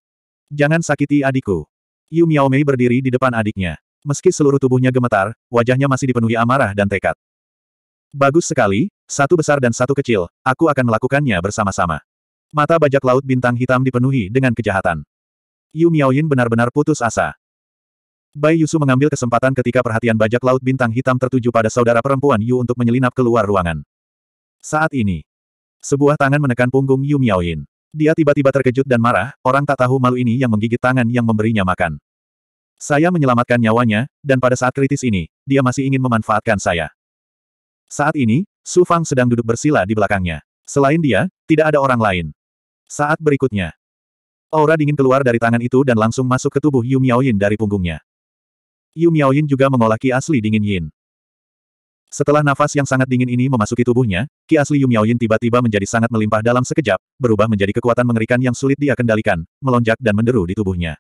Jangan sakiti adikku. Yu Miaomei berdiri di depan adiknya. Meski seluruh tubuhnya gemetar, wajahnya masih dipenuhi amarah dan tekad. Bagus sekali, satu besar dan satu kecil, aku akan melakukannya bersama-sama. Mata bajak laut bintang hitam dipenuhi dengan kejahatan. Yu Miaoyin benar-benar putus asa. Bai Yusu mengambil kesempatan ketika perhatian bajak laut bintang hitam tertuju pada saudara perempuan Yu untuk menyelinap keluar ruangan. Saat ini, sebuah tangan menekan punggung Yu Miaoyin. Dia tiba-tiba terkejut dan marah, orang tak tahu malu ini yang menggigit tangan yang memberinya makan. Saya menyelamatkan nyawanya, dan pada saat kritis ini, dia masih ingin memanfaatkan saya. Saat ini, Su Fang sedang duduk bersila di belakangnya. Selain dia, tidak ada orang lain. Saat berikutnya, aura dingin keluar dari tangan itu dan langsung masuk ke tubuh Yu Miaoyin dari punggungnya. Yu Miaoyin juga mengolah ki asli dingin Yin. Setelah nafas yang sangat dingin ini memasuki tubuhnya, ki asli Yu Miaoyin tiba-tiba menjadi sangat melimpah dalam sekejap, berubah menjadi kekuatan mengerikan yang sulit dia kendalikan, melonjak dan menderu di tubuhnya.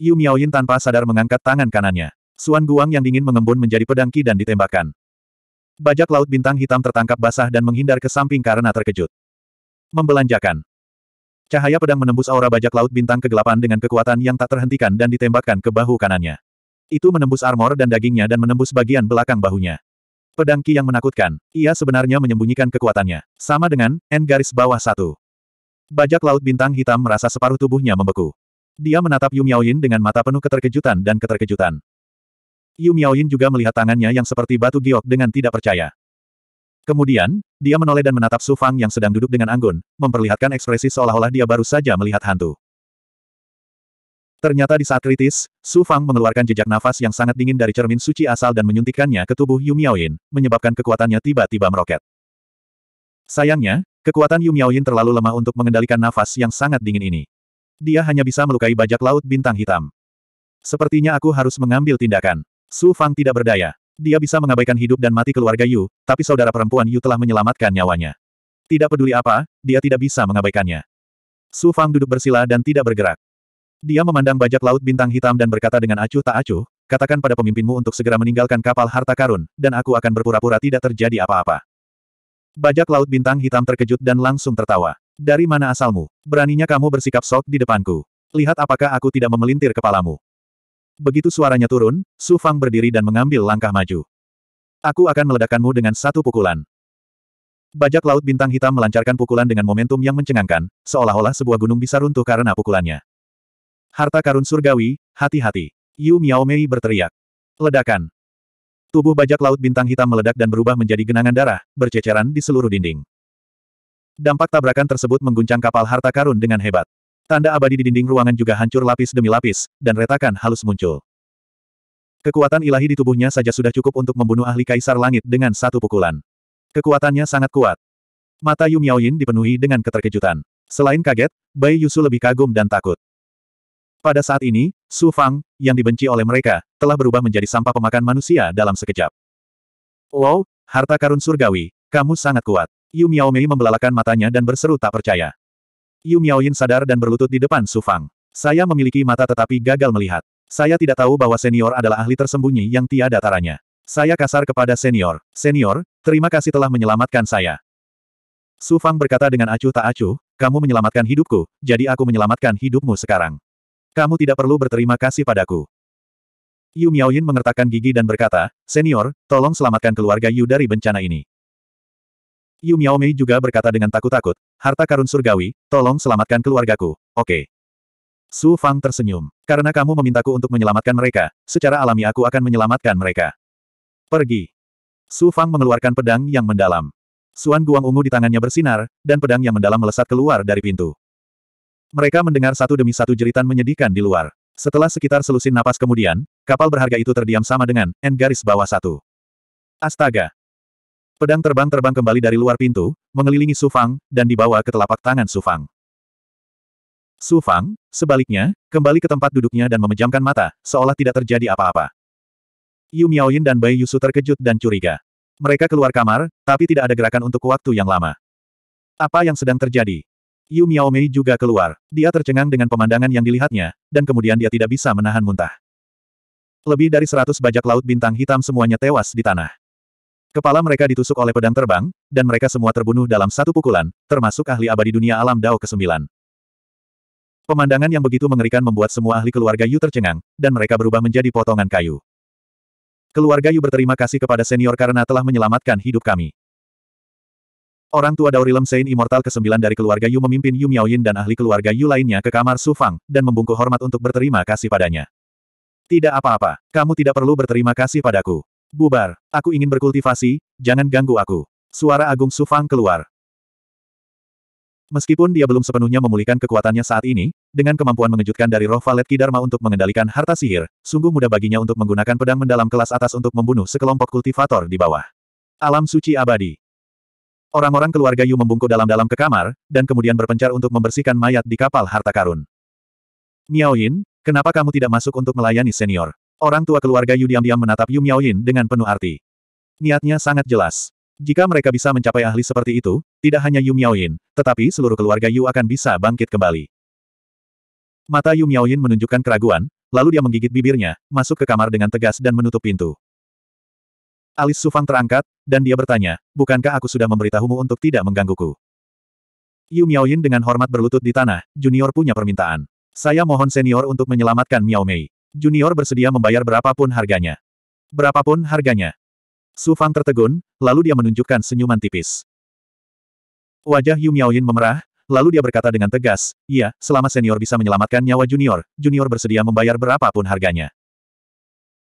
Yu Miaoyin tanpa sadar mengangkat tangan kanannya. Suan Guang yang dingin mengembun menjadi pedang ki dan ditembakkan. Bajak laut bintang hitam tertangkap basah dan menghindar ke samping karena terkejut. Membelanjakan. Cahaya pedang menembus aura bajak laut bintang kegelapan dengan kekuatan yang tak terhentikan dan ditembakkan ke bahu kanannya. Itu menembus armor dan dagingnya dan menembus bagian belakang bahunya. Pedang Ki yang menakutkan, ia sebenarnya menyembunyikan kekuatannya, sama dengan N garis bawah satu. Bajak laut bintang hitam merasa separuh tubuhnya membeku. Dia menatap Yu Miaoyin dengan mata penuh keterkejutan dan keterkejutan. Yu Miaoyin juga melihat tangannya yang seperti batu giok dengan tidak percaya. Kemudian, dia menoleh dan menatap Su Fang yang sedang duduk dengan anggun, memperlihatkan ekspresi seolah-olah dia baru saja melihat hantu. Ternyata di saat kritis, Su Fang mengeluarkan jejak nafas yang sangat dingin dari cermin suci asal dan menyuntikkannya ke tubuh Yu Miaoyin, menyebabkan kekuatannya tiba-tiba meroket. Sayangnya, kekuatan Yu Miaoyin terlalu lemah untuk mengendalikan nafas yang sangat dingin ini. Dia hanya bisa melukai bajak laut bintang hitam. Sepertinya aku harus mengambil tindakan. Su Fang tidak berdaya. Dia bisa mengabaikan hidup dan mati keluarga Yu, tapi saudara perempuan Yu telah menyelamatkan nyawanya. Tidak peduli apa, dia tidak bisa mengabaikannya. Su Fang duduk bersila dan tidak bergerak. Dia memandang bajak laut bintang hitam dan berkata dengan acuh tak acuh, katakan pada pemimpinmu untuk segera meninggalkan kapal harta karun, dan aku akan berpura-pura tidak terjadi apa-apa. Bajak laut bintang hitam terkejut dan langsung tertawa. Dari mana asalmu? Beraninya kamu bersikap sok di depanku. Lihat apakah aku tidak memelintir kepalamu. Begitu suaranya turun, Su Fang berdiri dan mengambil langkah maju. Aku akan meledakkanmu dengan satu pukulan. Bajak laut bintang hitam melancarkan pukulan dengan momentum yang mencengangkan, seolah-olah sebuah gunung bisa runtuh karena pukulannya. Harta karun surgawi, hati-hati. Yu Miao Mei berteriak. Ledakan. Tubuh bajak laut bintang hitam meledak dan berubah menjadi genangan darah, berceceran di seluruh dinding. Dampak tabrakan tersebut mengguncang kapal harta karun dengan hebat. Tanda abadi di dinding ruangan juga hancur lapis demi lapis, dan retakan halus muncul. Kekuatan ilahi di tubuhnya saja sudah cukup untuk membunuh ahli kaisar langit dengan satu pukulan. Kekuatannya sangat kuat. Mata Yu Miaoyin dipenuhi dengan keterkejutan. Selain kaget, Bai Yusu lebih kagum dan takut. Pada saat ini, Su Fang, yang dibenci oleh mereka, telah berubah menjadi sampah pemakan manusia dalam sekejap. Wow, harta karun surgawi, kamu sangat kuat. Yu Miaomei membelalakan matanya dan berseru tak percaya. Yu Miaoyin sadar dan berlutut di depan Su Fang. Saya memiliki mata tetapi gagal melihat. Saya tidak tahu bahwa senior adalah ahli tersembunyi yang tiada taranya. Saya kasar kepada senior. Senior, terima kasih telah menyelamatkan saya. Su Fang berkata dengan acuh tak acuh, kamu menyelamatkan hidupku, jadi aku menyelamatkan hidupmu sekarang. Kamu tidak perlu berterima kasih padaku. Yu Miaoyin mengertakkan gigi dan berkata, Senior, tolong selamatkan keluarga Yu dari bencana ini. Yu Miaomei juga berkata dengan takut-takut, harta karun surgawi, tolong selamatkan keluargaku, oke. Okay. Su Fang tersenyum. Karena kamu memintaku untuk menyelamatkan mereka, secara alami aku akan menyelamatkan mereka. Pergi. Su Fang mengeluarkan pedang yang mendalam. Suan Guang ungu di tangannya bersinar, dan pedang yang mendalam melesat keluar dari pintu. Mereka mendengar satu demi satu jeritan menyedihkan di luar. Setelah sekitar selusin napas kemudian, kapal berharga itu terdiam sama dengan N garis bawah satu. Astaga, Pedang terbang-terbang kembali dari luar pintu, mengelilingi Sufang, dan dibawa ke telapak tangan Sufang. Sufang, sebaliknya, kembali ke tempat duduknya dan memejamkan mata, seolah tidak terjadi apa-apa. Yu Miaoyin dan Bai Yusu terkejut dan curiga. Mereka keluar kamar, tapi tidak ada gerakan untuk waktu yang lama. Apa yang sedang terjadi? Yu Miaomei juga keluar. Dia tercengang dengan pemandangan yang dilihatnya, dan kemudian dia tidak bisa menahan muntah. Lebih dari seratus bajak laut bintang hitam semuanya tewas di tanah. Kepala mereka ditusuk oleh pedang terbang, dan mereka semua terbunuh dalam satu pukulan, termasuk ahli abadi dunia alam Dao ke-9. Pemandangan yang begitu mengerikan membuat semua ahli keluarga Yu tercengang, dan mereka berubah menjadi potongan kayu. Keluarga Yu berterima kasih kepada senior karena telah menyelamatkan hidup kami. Orang tua Daurilem Sein Immortal ke-9 dari keluarga Yu memimpin Yu Miaoyin dan ahli keluarga Yu lainnya ke kamar Su Fang, dan membungkuk hormat untuk berterima kasih padanya. Tidak apa-apa, kamu tidak perlu berterima kasih padaku. Bubar, aku ingin berkultivasi, jangan ganggu aku. Suara Agung Sufang keluar. Meskipun dia belum sepenuhnya memulihkan kekuatannya saat ini, dengan kemampuan mengejutkan dari roh Valet Kidarma untuk mengendalikan harta sihir, sungguh mudah baginya untuk menggunakan pedang mendalam kelas atas untuk membunuh sekelompok kultivator di bawah. Alam suci abadi. Orang-orang keluarga Yu membungkuk dalam-dalam ke kamar, dan kemudian berpencar untuk membersihkan mayat di kapal harta karun. Miao Yin, kenapa kamu tidak masuk untuk melayani senior? Orang tua keluarga Yu diam-diam menatap Yu Miaoyin dengan penuh arti. Niatnya sangat jelas. Jika mereka bisa mencapai ahli seperti itu, tidak hanya Yu Miaoyin, tetapi seluruh keluarga Yu akan bisa bangkit kembali. Mata Yu Miaoyin menunjukkan keraguan, lalu dia menggigit bibirnya, masuk ke kamar dengan tegas dan menutup pintu. Alis Sufang terangkat, dan dia bertanya, bukankah aku sudah memberitahumu untuk tidak menggangguku? Yu Miaoyin dengan hormat berlutut di tanah, junior punya permintaan. Saya mohon senior untuk menyelamatkan Miao Mei. Junior bersedia membayar berapapun harganya. Berapapun harganya. Su Fang tertegun, lalu dia menunjukkan senyuman tipis. Wajah Yu Miaoyin memerah, lalu dia berkata dengan tegas, iya, selama senior bisa menyelamatkan nyawa junior, junior bersedia membayar berapapun harganya.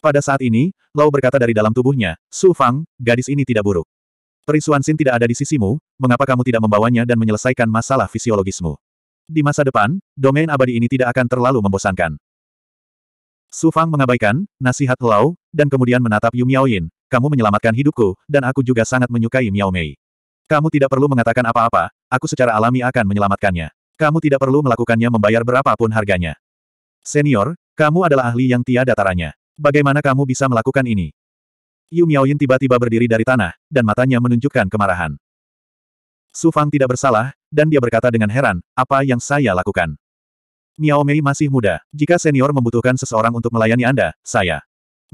Pada saat ini, Lau berkata dari dalam tubuhnya, Su Fang, gadis ini tidak buruk. Perisuan Sin tidak ada di sisimu, mengapa kamu tidak membawanya dan menyelesaikan masalah fisiologismu? Di masa depan, domain abadi ini tidak akan terlalu membosankan. Su Fang mengabaikan nasihat Lau, dan kemudian menatap Yu Miaoyin, kamu menyelamatkan hidupku, dan aku juga sangat menyukai Miao Mei. Kamu tidak perlu mengatakan apa-apa, aku secara alami akan menyelamatkannya. Kamu tidak perlu melakukannya membayar berapapun harganya. Senior, kamu adalah ahli yang tiada taranya. Bagaimana kamu bisa melakukan ini? Yu Miaoyin tiba-tiba berdiri dari tanah, dan matanya menunjukkan kemarahan. Su Fang tidak bersalah, dan dia berkata dengan heran, apa yang saya lakukan? Miao Mei masih muda. Jika senior membutuhkan seseorang untuk melayani Anda, saya.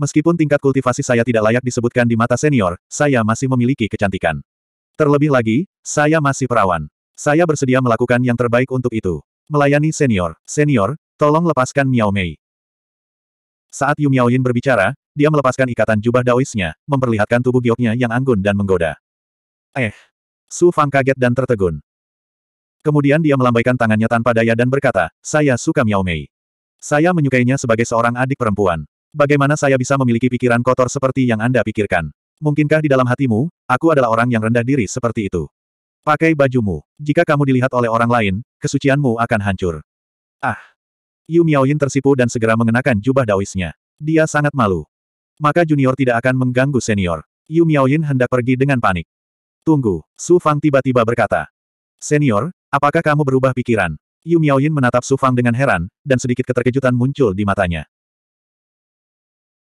Meskipun tingkat kultivasi saya tidak layak disebutkan di mata senior, saya masih memiliki kecantikan. Terlebih lagi, saya masih perawan. Saya bersedia melakukan yang terbaik untuk itu. Melayani senior. Senior, tolong lepaskan Miao Mei. Saat Yu Miaoyin berbicara, dia melepaskan ikatan jubah daoisnya, memperlihatkan tubuh gioknya yang anggun dan menggoda. Eh. Su Fang kaget dan tertegun. Kemudian dia melambaikan tangannya tanpa daya dan berkata, saya suka Miao Mei. Saya menyukainya sebagai seorang adik perempuan. Bagaimana saya bisa memiliki pikiran kotor seperti yang Anda pikirkan? Mungkinkah di dalam hatimu, aku adalah orang yang rendah diri seperti itu? Pakai bajumu. Jika kamu dilihat oleh orang lain, kesucianmu akan hancur. Ah! Yu Miaoyin tersipu dan segera mengenakan jubah daoisnya. Dia sangat malu. Maka junior tidak akan mengganggu senior. Yu Miaoyin hendak pergi dengan panik. Tunggu, Su Fang tiba-tiba berkata. Senior, Apakah kamu berubah pikiran? Yu Miaoyin menatap Su Fang dengan heran, dan sedikit keterkejutan muncul di matanya.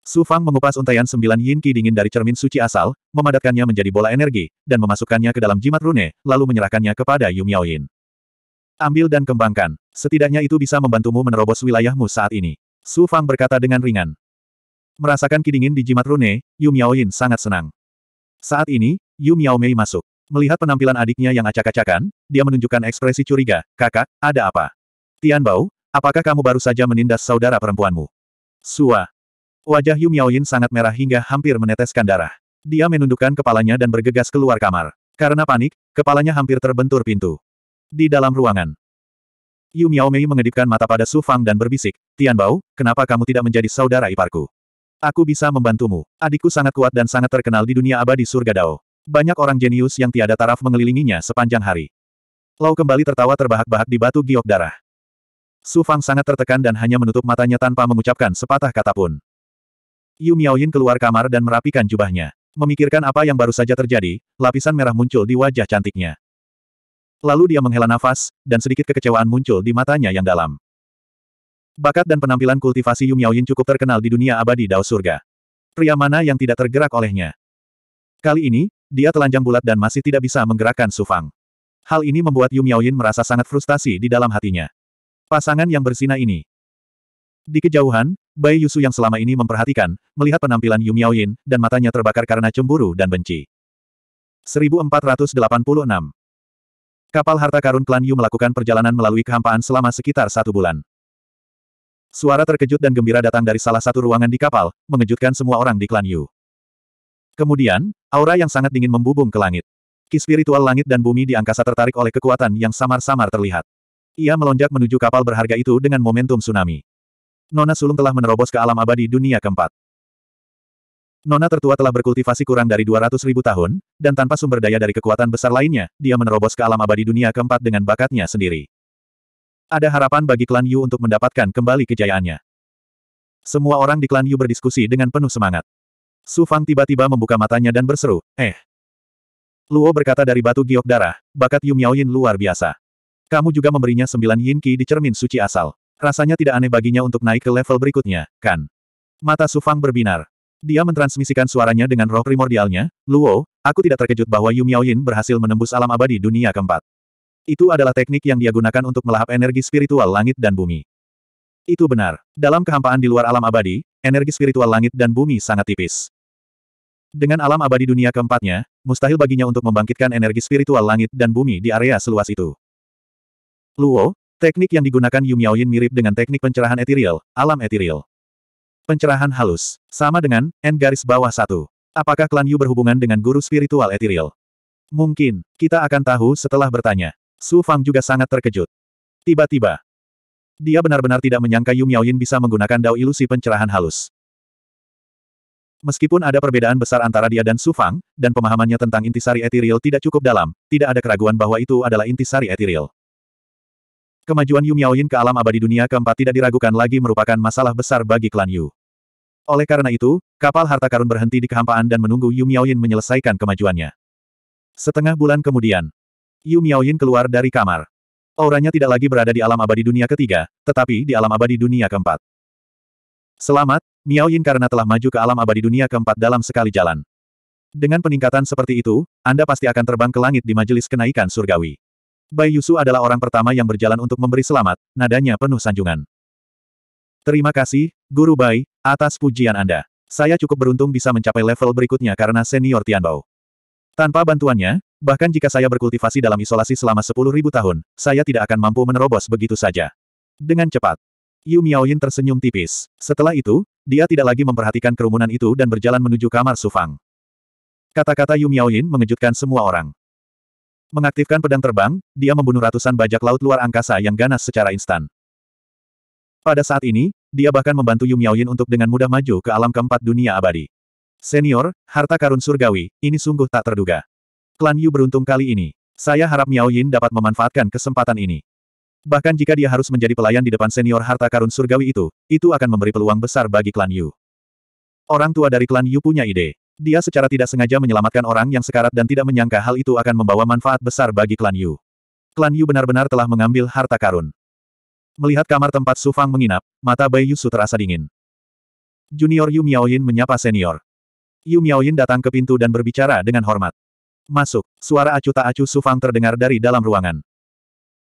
Su Fang mengupas untaian sembilan yin ki dingin dari cermin suci asal, memadatkannya menjadi bola energi, dan memasukkannya ke dalam jimat rune, lalu menyerahkannya kepada Yu Miaoyin. Ambil dan kembangkan. Setidaknya itu bisa membantumu menerobos wilayahmu saat ini. Su Fang berkata dengan ringan. Merasakan ki di jimat rune, Yu Miaoyin sangat senang. Saat ini, Yu Miao Mei masuk. Melihat penampilan adiknya yang acak-acakan, dia menunjukkan ekspresi curiga, kakak, ada apa? Tian Bao, apakah kamu baru saja menindas saudara perempuanmu? Sua. Wajah Yu Miaoyin sangat merah hingga hampir meneteskan darah. Dia menundukkan kepalanya dan bergegas keluar kamar. Karena panik, kepalanya hampir terbentur pintu. Di dalam ruangan. Yu Miaomei mengedipkan mata pada Su Fang dan berbisik, Tian Bao, kenapa kamu tidak menjadi saudara iparku? Aku bisa membantumu. Adikku sangat kuat dan sangat terkenal di dunia abadi surga Dao. Banyak orang jenius yang tiada taraf mengelilinginya sepanjang hari. Lau kembali tertawa terbahak-bahak di batu giok darah. Su Fang sangat tertekan dan hanya menutup matanya tanpa mengucapkan sepatah kata pun. Yu Miaoyin keluar kamar dan merapikan jubahnya. Memikirkan apa yang baru saja terjadi, lapisan merah muncul di wajah cantiknya. Lalu dia menghela nafas, dan sedikit kekecewaan muncul di matanya yang dalam. Bakat dan penampilan kultivasi Yu Miaoyin cukup terkenal di dunia abadi Dao Surga. Pria mana yang tidak tergerak olehnya? Kali ini, dia telanjang bulat dan masih tidak bisa menggerakkan Sufang. Hal ini membuat Yu Miaoyin merasa sangat frustasi di dalam hatinya. Pasangan yang bersina ini. Di kejauhan, Bai Yusu yang selama ini memperhatikan, melihat penampilan Yu Miaoyin, dan matanya terbakar karena cemburu dan benci. 1486 Kapal harta karun klan Yu melakukan perjalanan melalui kehampaan selama sekitar satu bulan. Suara terkejut dan gembira datang dari salah satu ruangan di kapal, mengejutkan semua orang di klan Yu. Kemudian, aura yang sangat dingin membubung ke langit. Ki spiritual langit dan bumi di angkasa tertarik oleh kekuatan yang samar-samar terlihat. Ia melonjak menuju kapal berharga itu dengan momentum tsunami. Nona sulung telah menerobos ke alam abadi dunia keempat. Nona tertua telah berkultivasi kurang dari 200 ribu tahun, dan tanpa sumber daya dari kekuatan besar lainnya, dia menerobos ke alam abadi dunia keempat dengan bakatnya sendiri. Ada harapan bagi klan Yu untuk mendapatkan kembali kejayaannya. Semua orang di klan Yu berdiskusi dengan penuh semangat. Su Fang tiba-tiba membuka matanya dan berseru, eh. Luo berkata dari batu giok darah, bakat Yu Miaoyin luar biasa. Kamu juga memberinya sembilan yin ki di cermin suci asal. Rasanya tidak aneh baginya untuk naik ke level berikutnya, kan? Mata Su Fang berbinar. Dia mentransmisikan suaranya dengan roh primordialnya, Luo, aku tidak terkejut bahwa Yu Miaoyin berhasil menembus alam abadi dunia keempat. Itu adalah teknik yang dia gunakan untuk melahap energi spiritual langit dan bumi. Itu benar. Dalam kehampaan di luar alam abadi, energi spiritual langit dan bumi sangat tipis. Dengan alam abadi dunia keempatnya, mustahil baginya untuk membangkitkan energi spiritual langit dan bumi di area seluas itu. Luo, teknik yang digunakan Yu Miaoyin mirip dengan teknik pencerahan etiril, alam etiril. Pencerahan halus, sama dengan N garis bawah satu. Apakah klan Yu berhubungan dengan guru spiritual etiril? Mungkin, kita akan tahu setelah bertanya. Su Fang juga sangat terkejut. Tiba-tiba, dia benar-benar tidak menyangka Yu Miaoyin bisa menggunakan dao ilusi pencerahan halus. Meskipun ada perbedaan besar antara dia dan Sufang, dan pemahamannya tentang intisari etiril tidak cukup dalam, tidak ada keraguan bahwa itu adalah intisari etiril. Kemajuan Yu Miaoyin ke alam abadi dunia keempat tidak diragukan lagi merupakan masalah besar bagi klan Yu. Oleh karena itu, kapal harta karun berhenti di kehampaan dan menunggu Yu Miaoyin menyelesaikan kemajuannya. Setengah bulan kemudian, Yu Miaoyin keluar dari kamar. Auranya tidak lagi berada di alam abadi dunia ketiga, tetapi di alam abadi dunia keempat. Selamat, Miao Yin karena telah maju ke alam abadi dunia keempat dalam sekali jalan. Dengan peningkatan seperti itu, Anda pasti akan terbang ke langit di majelis kenaikan surgawi. Bai Yusu adalah orang pertama yang berjalan untuk memberi selamat, nadanya penuh sanjungan. Terima kasih, Guru Bai, atas pujian Anda. Saya cukup beruntung bisa mencapai level berikutnya karena senior Tianbao. Tanpa bantuannya, bahkan jika saya berkultivasi dalam isolasi selama 10.000 tahun, saya tidak akan mampu menerobos begitu saja. Dengan cepat, Yu Miaoyin tersenyum tipis. Setelah itu, dia tidak lagi memperhatikan kerumunan itu dan berjalan menuju kamar Sufang. Kata-kata Yu Miaoyin mengejutkan semua orang. Mengaktifkan pedang terbang, dia membunuh ratusan bajak laut luar angkasa yang ganas secara instan. Pada saat ini, dia bahkan membantu Yu Miaoyin untuk dengan mudah maju ke alam keempat dunia abadi. Senior, harta karun surgawi, ini sungguh tak terduga. Klan Yu beruntung kali ini. Saya harap Miaoyin dapat memanfaatkan kesempatan ini. Bahkan jika dia harus menjadi pelayan di depan senior harta karun surgawi itu, itu akan memberi peluang besar bagi klan Yu. Orang tua dari klan Yu punya ide. Dia secara tidak sengaja menyelamatkan orang yang sekarat dan tidak menyangka hal itu akan membawa manfaat besar bagi klan Yu. Klan Yu benar-benar telah mengambil harta karun. Melihat kamar tempat Su Fang menginap, mata Bai Yusu terasa dingin. Junior Yu Miaoyin menyapa senior. Yu Miaoyin datang ke pintu dan berbicara dengan hormat. Masuk, suara acu tak acu Su Fang terdengar dari dalam ruangan.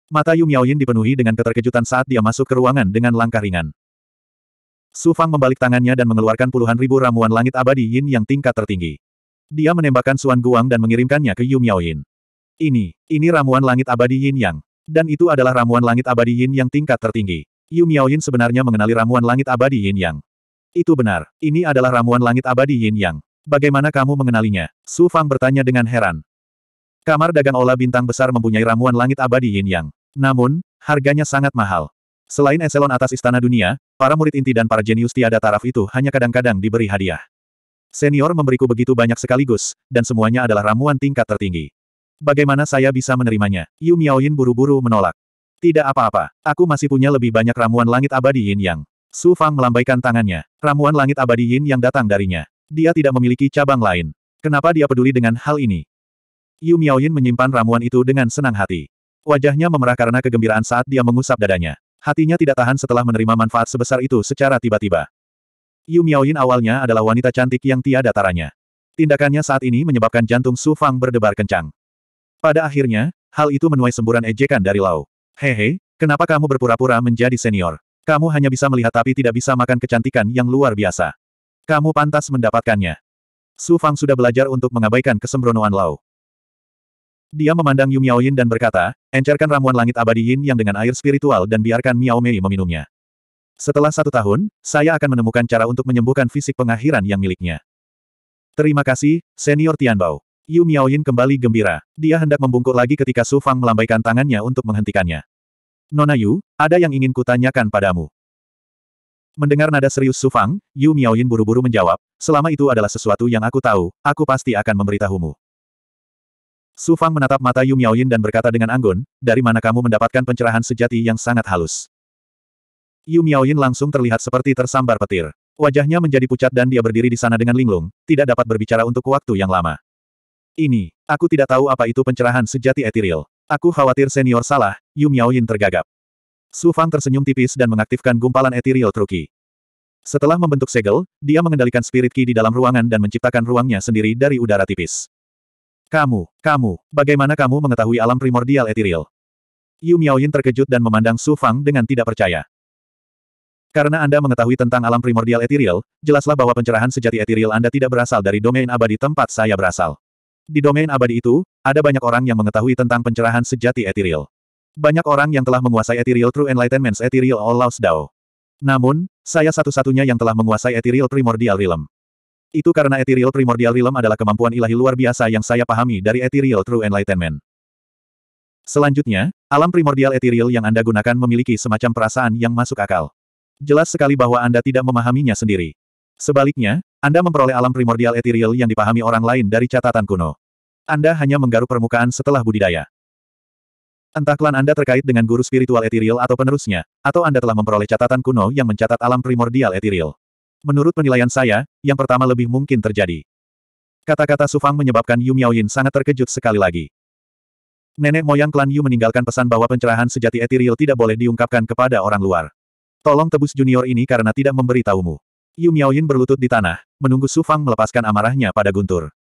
Mata Yu Miaoyin dipenuhi dengan keterkejutan saat dia masuk ke ruangan dengan langkah ringan. Su Fang membalik tangannya dan mengeluarkan puluhan ribu ramuan langit abadi Yin yang tingkat tertinggi. Dia menembakkan Suan Guang dan mengirimkannya ke Yu Miaoyin. Ini, ini ramuan langit abadi Yin Yang. Dan itu adalah ramuan langit abadi Yin Yang tingkat tertinggi. Yu Miaoyin sebenarnya mengenali ramuan langit abadi Yin Yang. Itu benar, ini adalah ramuan langit abadi Yin Yang. Bagaimana kamu mengenalinya? Su Fang bertanya dengan heran. Kamar dagang Olah Bintang Besar mempunyai ramuan langit abadi Yin Yang. Namun, harganya sangat mahal. Selain eselon atas istana dunia, para murid inti dan para jenius tiada taraf itu hanya kadang-kadang diberi hadiah. Senior memberiku begitu banyak sekaligus, dan semuanya adalah ramuan tingkat tertinggi. Bagaimana saya bisa menerimanya? Yu Miaoyin buru-buru menolak. Tidak apa-apa, aku masih punya lebih banyak ramuan langit abadi yin yang. Su Fang melambaikan tangannya. Ramuan langit abadi yin yang datang darinya. Dia tidak memiliki cabang lain. Kenapa dia peduli dengan hal ini? Yu Miaoyin menyimpan ramuan itu dengan senang hati. Wajahnya memerah karena kegembiraan saat dia mengusap dadanya. Hatinya tidak tahan setelah menerima manfaat sebesar itu secara tiba-tiba. Yu Miaoyin awalnya adalah wanita cantik yang tiada taranya. Tindakannya saat ini menyebabkan jantung Su Fang berdebar kencang. Pada akhirnya, hal itu menuai semburan ejekan dari Lau. Hehe, kenapa kamu berpura-pura menjadi senior? Kamu hanya bisa melihat tapi tidak bisa makan kecantikan yang luar biasa. Kamu pantas mendapatkannya. Su Fang sudah belajar untuk mengabaikan kesembronoan Lau. Dia memandang Yu Miaoyin dan berkata, encerkan ramuan langit abadi Yin yang dengan air spiritual dan biarkan Miao Mei meminumnya. Setelah satu tahun, saya akan menemukan cara untuk menyembuhkan fisik pengakhiran yang miliknya. Terima kasih, Senior Tianbao. Yu Miaoyin kembali gembira. Dia hendak membungkuk lagi ketika Su Fang melambaikan tangannya untuk menghentikannya. Nona Yu, ada yang ingin kutanyakan padamu. Mendengar nada serius Su Fang, Yu Miaoyin buru-buru menjawab, selama itu adalah sesuatu yang aku tahu, aku pasti akan memberitahumu. Su Fang menatap mata Yu Miaoyin dan berkata dengan anggun, dari mana kamu mendapatkan pencerahan sejati yang sangat halus. Yu Miaoyin langsung terlihat seperti tersambar petir. Wajahnya menjadi pucat dan dia berdiri di sana dengan linglung, tidak dapat berbicara untuk waktu yang lama. Ini, aku tidak tahu apa itu pencerahan sejati etiril. Aku khawatir senior salah, Yu Miaoyin tergagap. Su Fang tersenyum tipis dan mengaktifkan gumpalan etiril truki. Setelah membentuk segel, dia mengendalikan spirit ki di dalam ruangan dan menciptakan ruangnya sendiri dari udara tipis. Kamu, kamu, bagaimana kamu mengetahui alam primordial etiril? Yu Miaoyin terkejut dan memandang Su Fang dengan tidak percaya. Karena Anda mengetahui tentang alam primordial etiril, jelaslah bahwa pencerahan sejati etiril Anda tidak berasal dari domain abadi tempat saya berasal. Di domain abadi itu, ada banyak orang yang mengetahui tentang pencerahan sejati etiril. Banyak orang yang telah menguasai etiril True Enlightenment's etiril All Laos Dao. Namun, saya satu-satunya yang telah menguasai etiril primordial realm. Itu karena Ethereal Primordial Realm adalah kemampuan ilahi luar biasa yang saya pahami dari Ethereal True Enlightenment. Selanjutnya, alam primordial Ethereal yang Anda gunakan memiliki semacam perasaan yang masuk akal. Jelas sekali bahwa Anda tidak memahaminya sendiri. Sebaliknya, Anda memperoleh alam primordial Ethereal yang dipahami orang lain dari catatan kuno. Anda hanya menggaruk permukaan setelah budidaya. Entah klan Anda terkait dengan guru spiritual Ethereal atau penerusnya, atau Anda telah memperoleh catatan kuno yang mencatat alam primordial Ethereal. Menurut penilaian saya, yang pertama lebih mungkin terjadi. Kata-kata Sufang menyebabkan Yu Miaoyin sangat terkejut sekali lagi. Nenek moyang klan Yu meninggalkan pesan bahwa pencerahan sejati etiril tidak boleh diungkapkan kepada orang luar. Tolong tebus junior ini karena tidak memberitahumu. Yu Miaoyin berlutut di tanah, menunggu Sufang melepaskan amarahnya pada Guntur.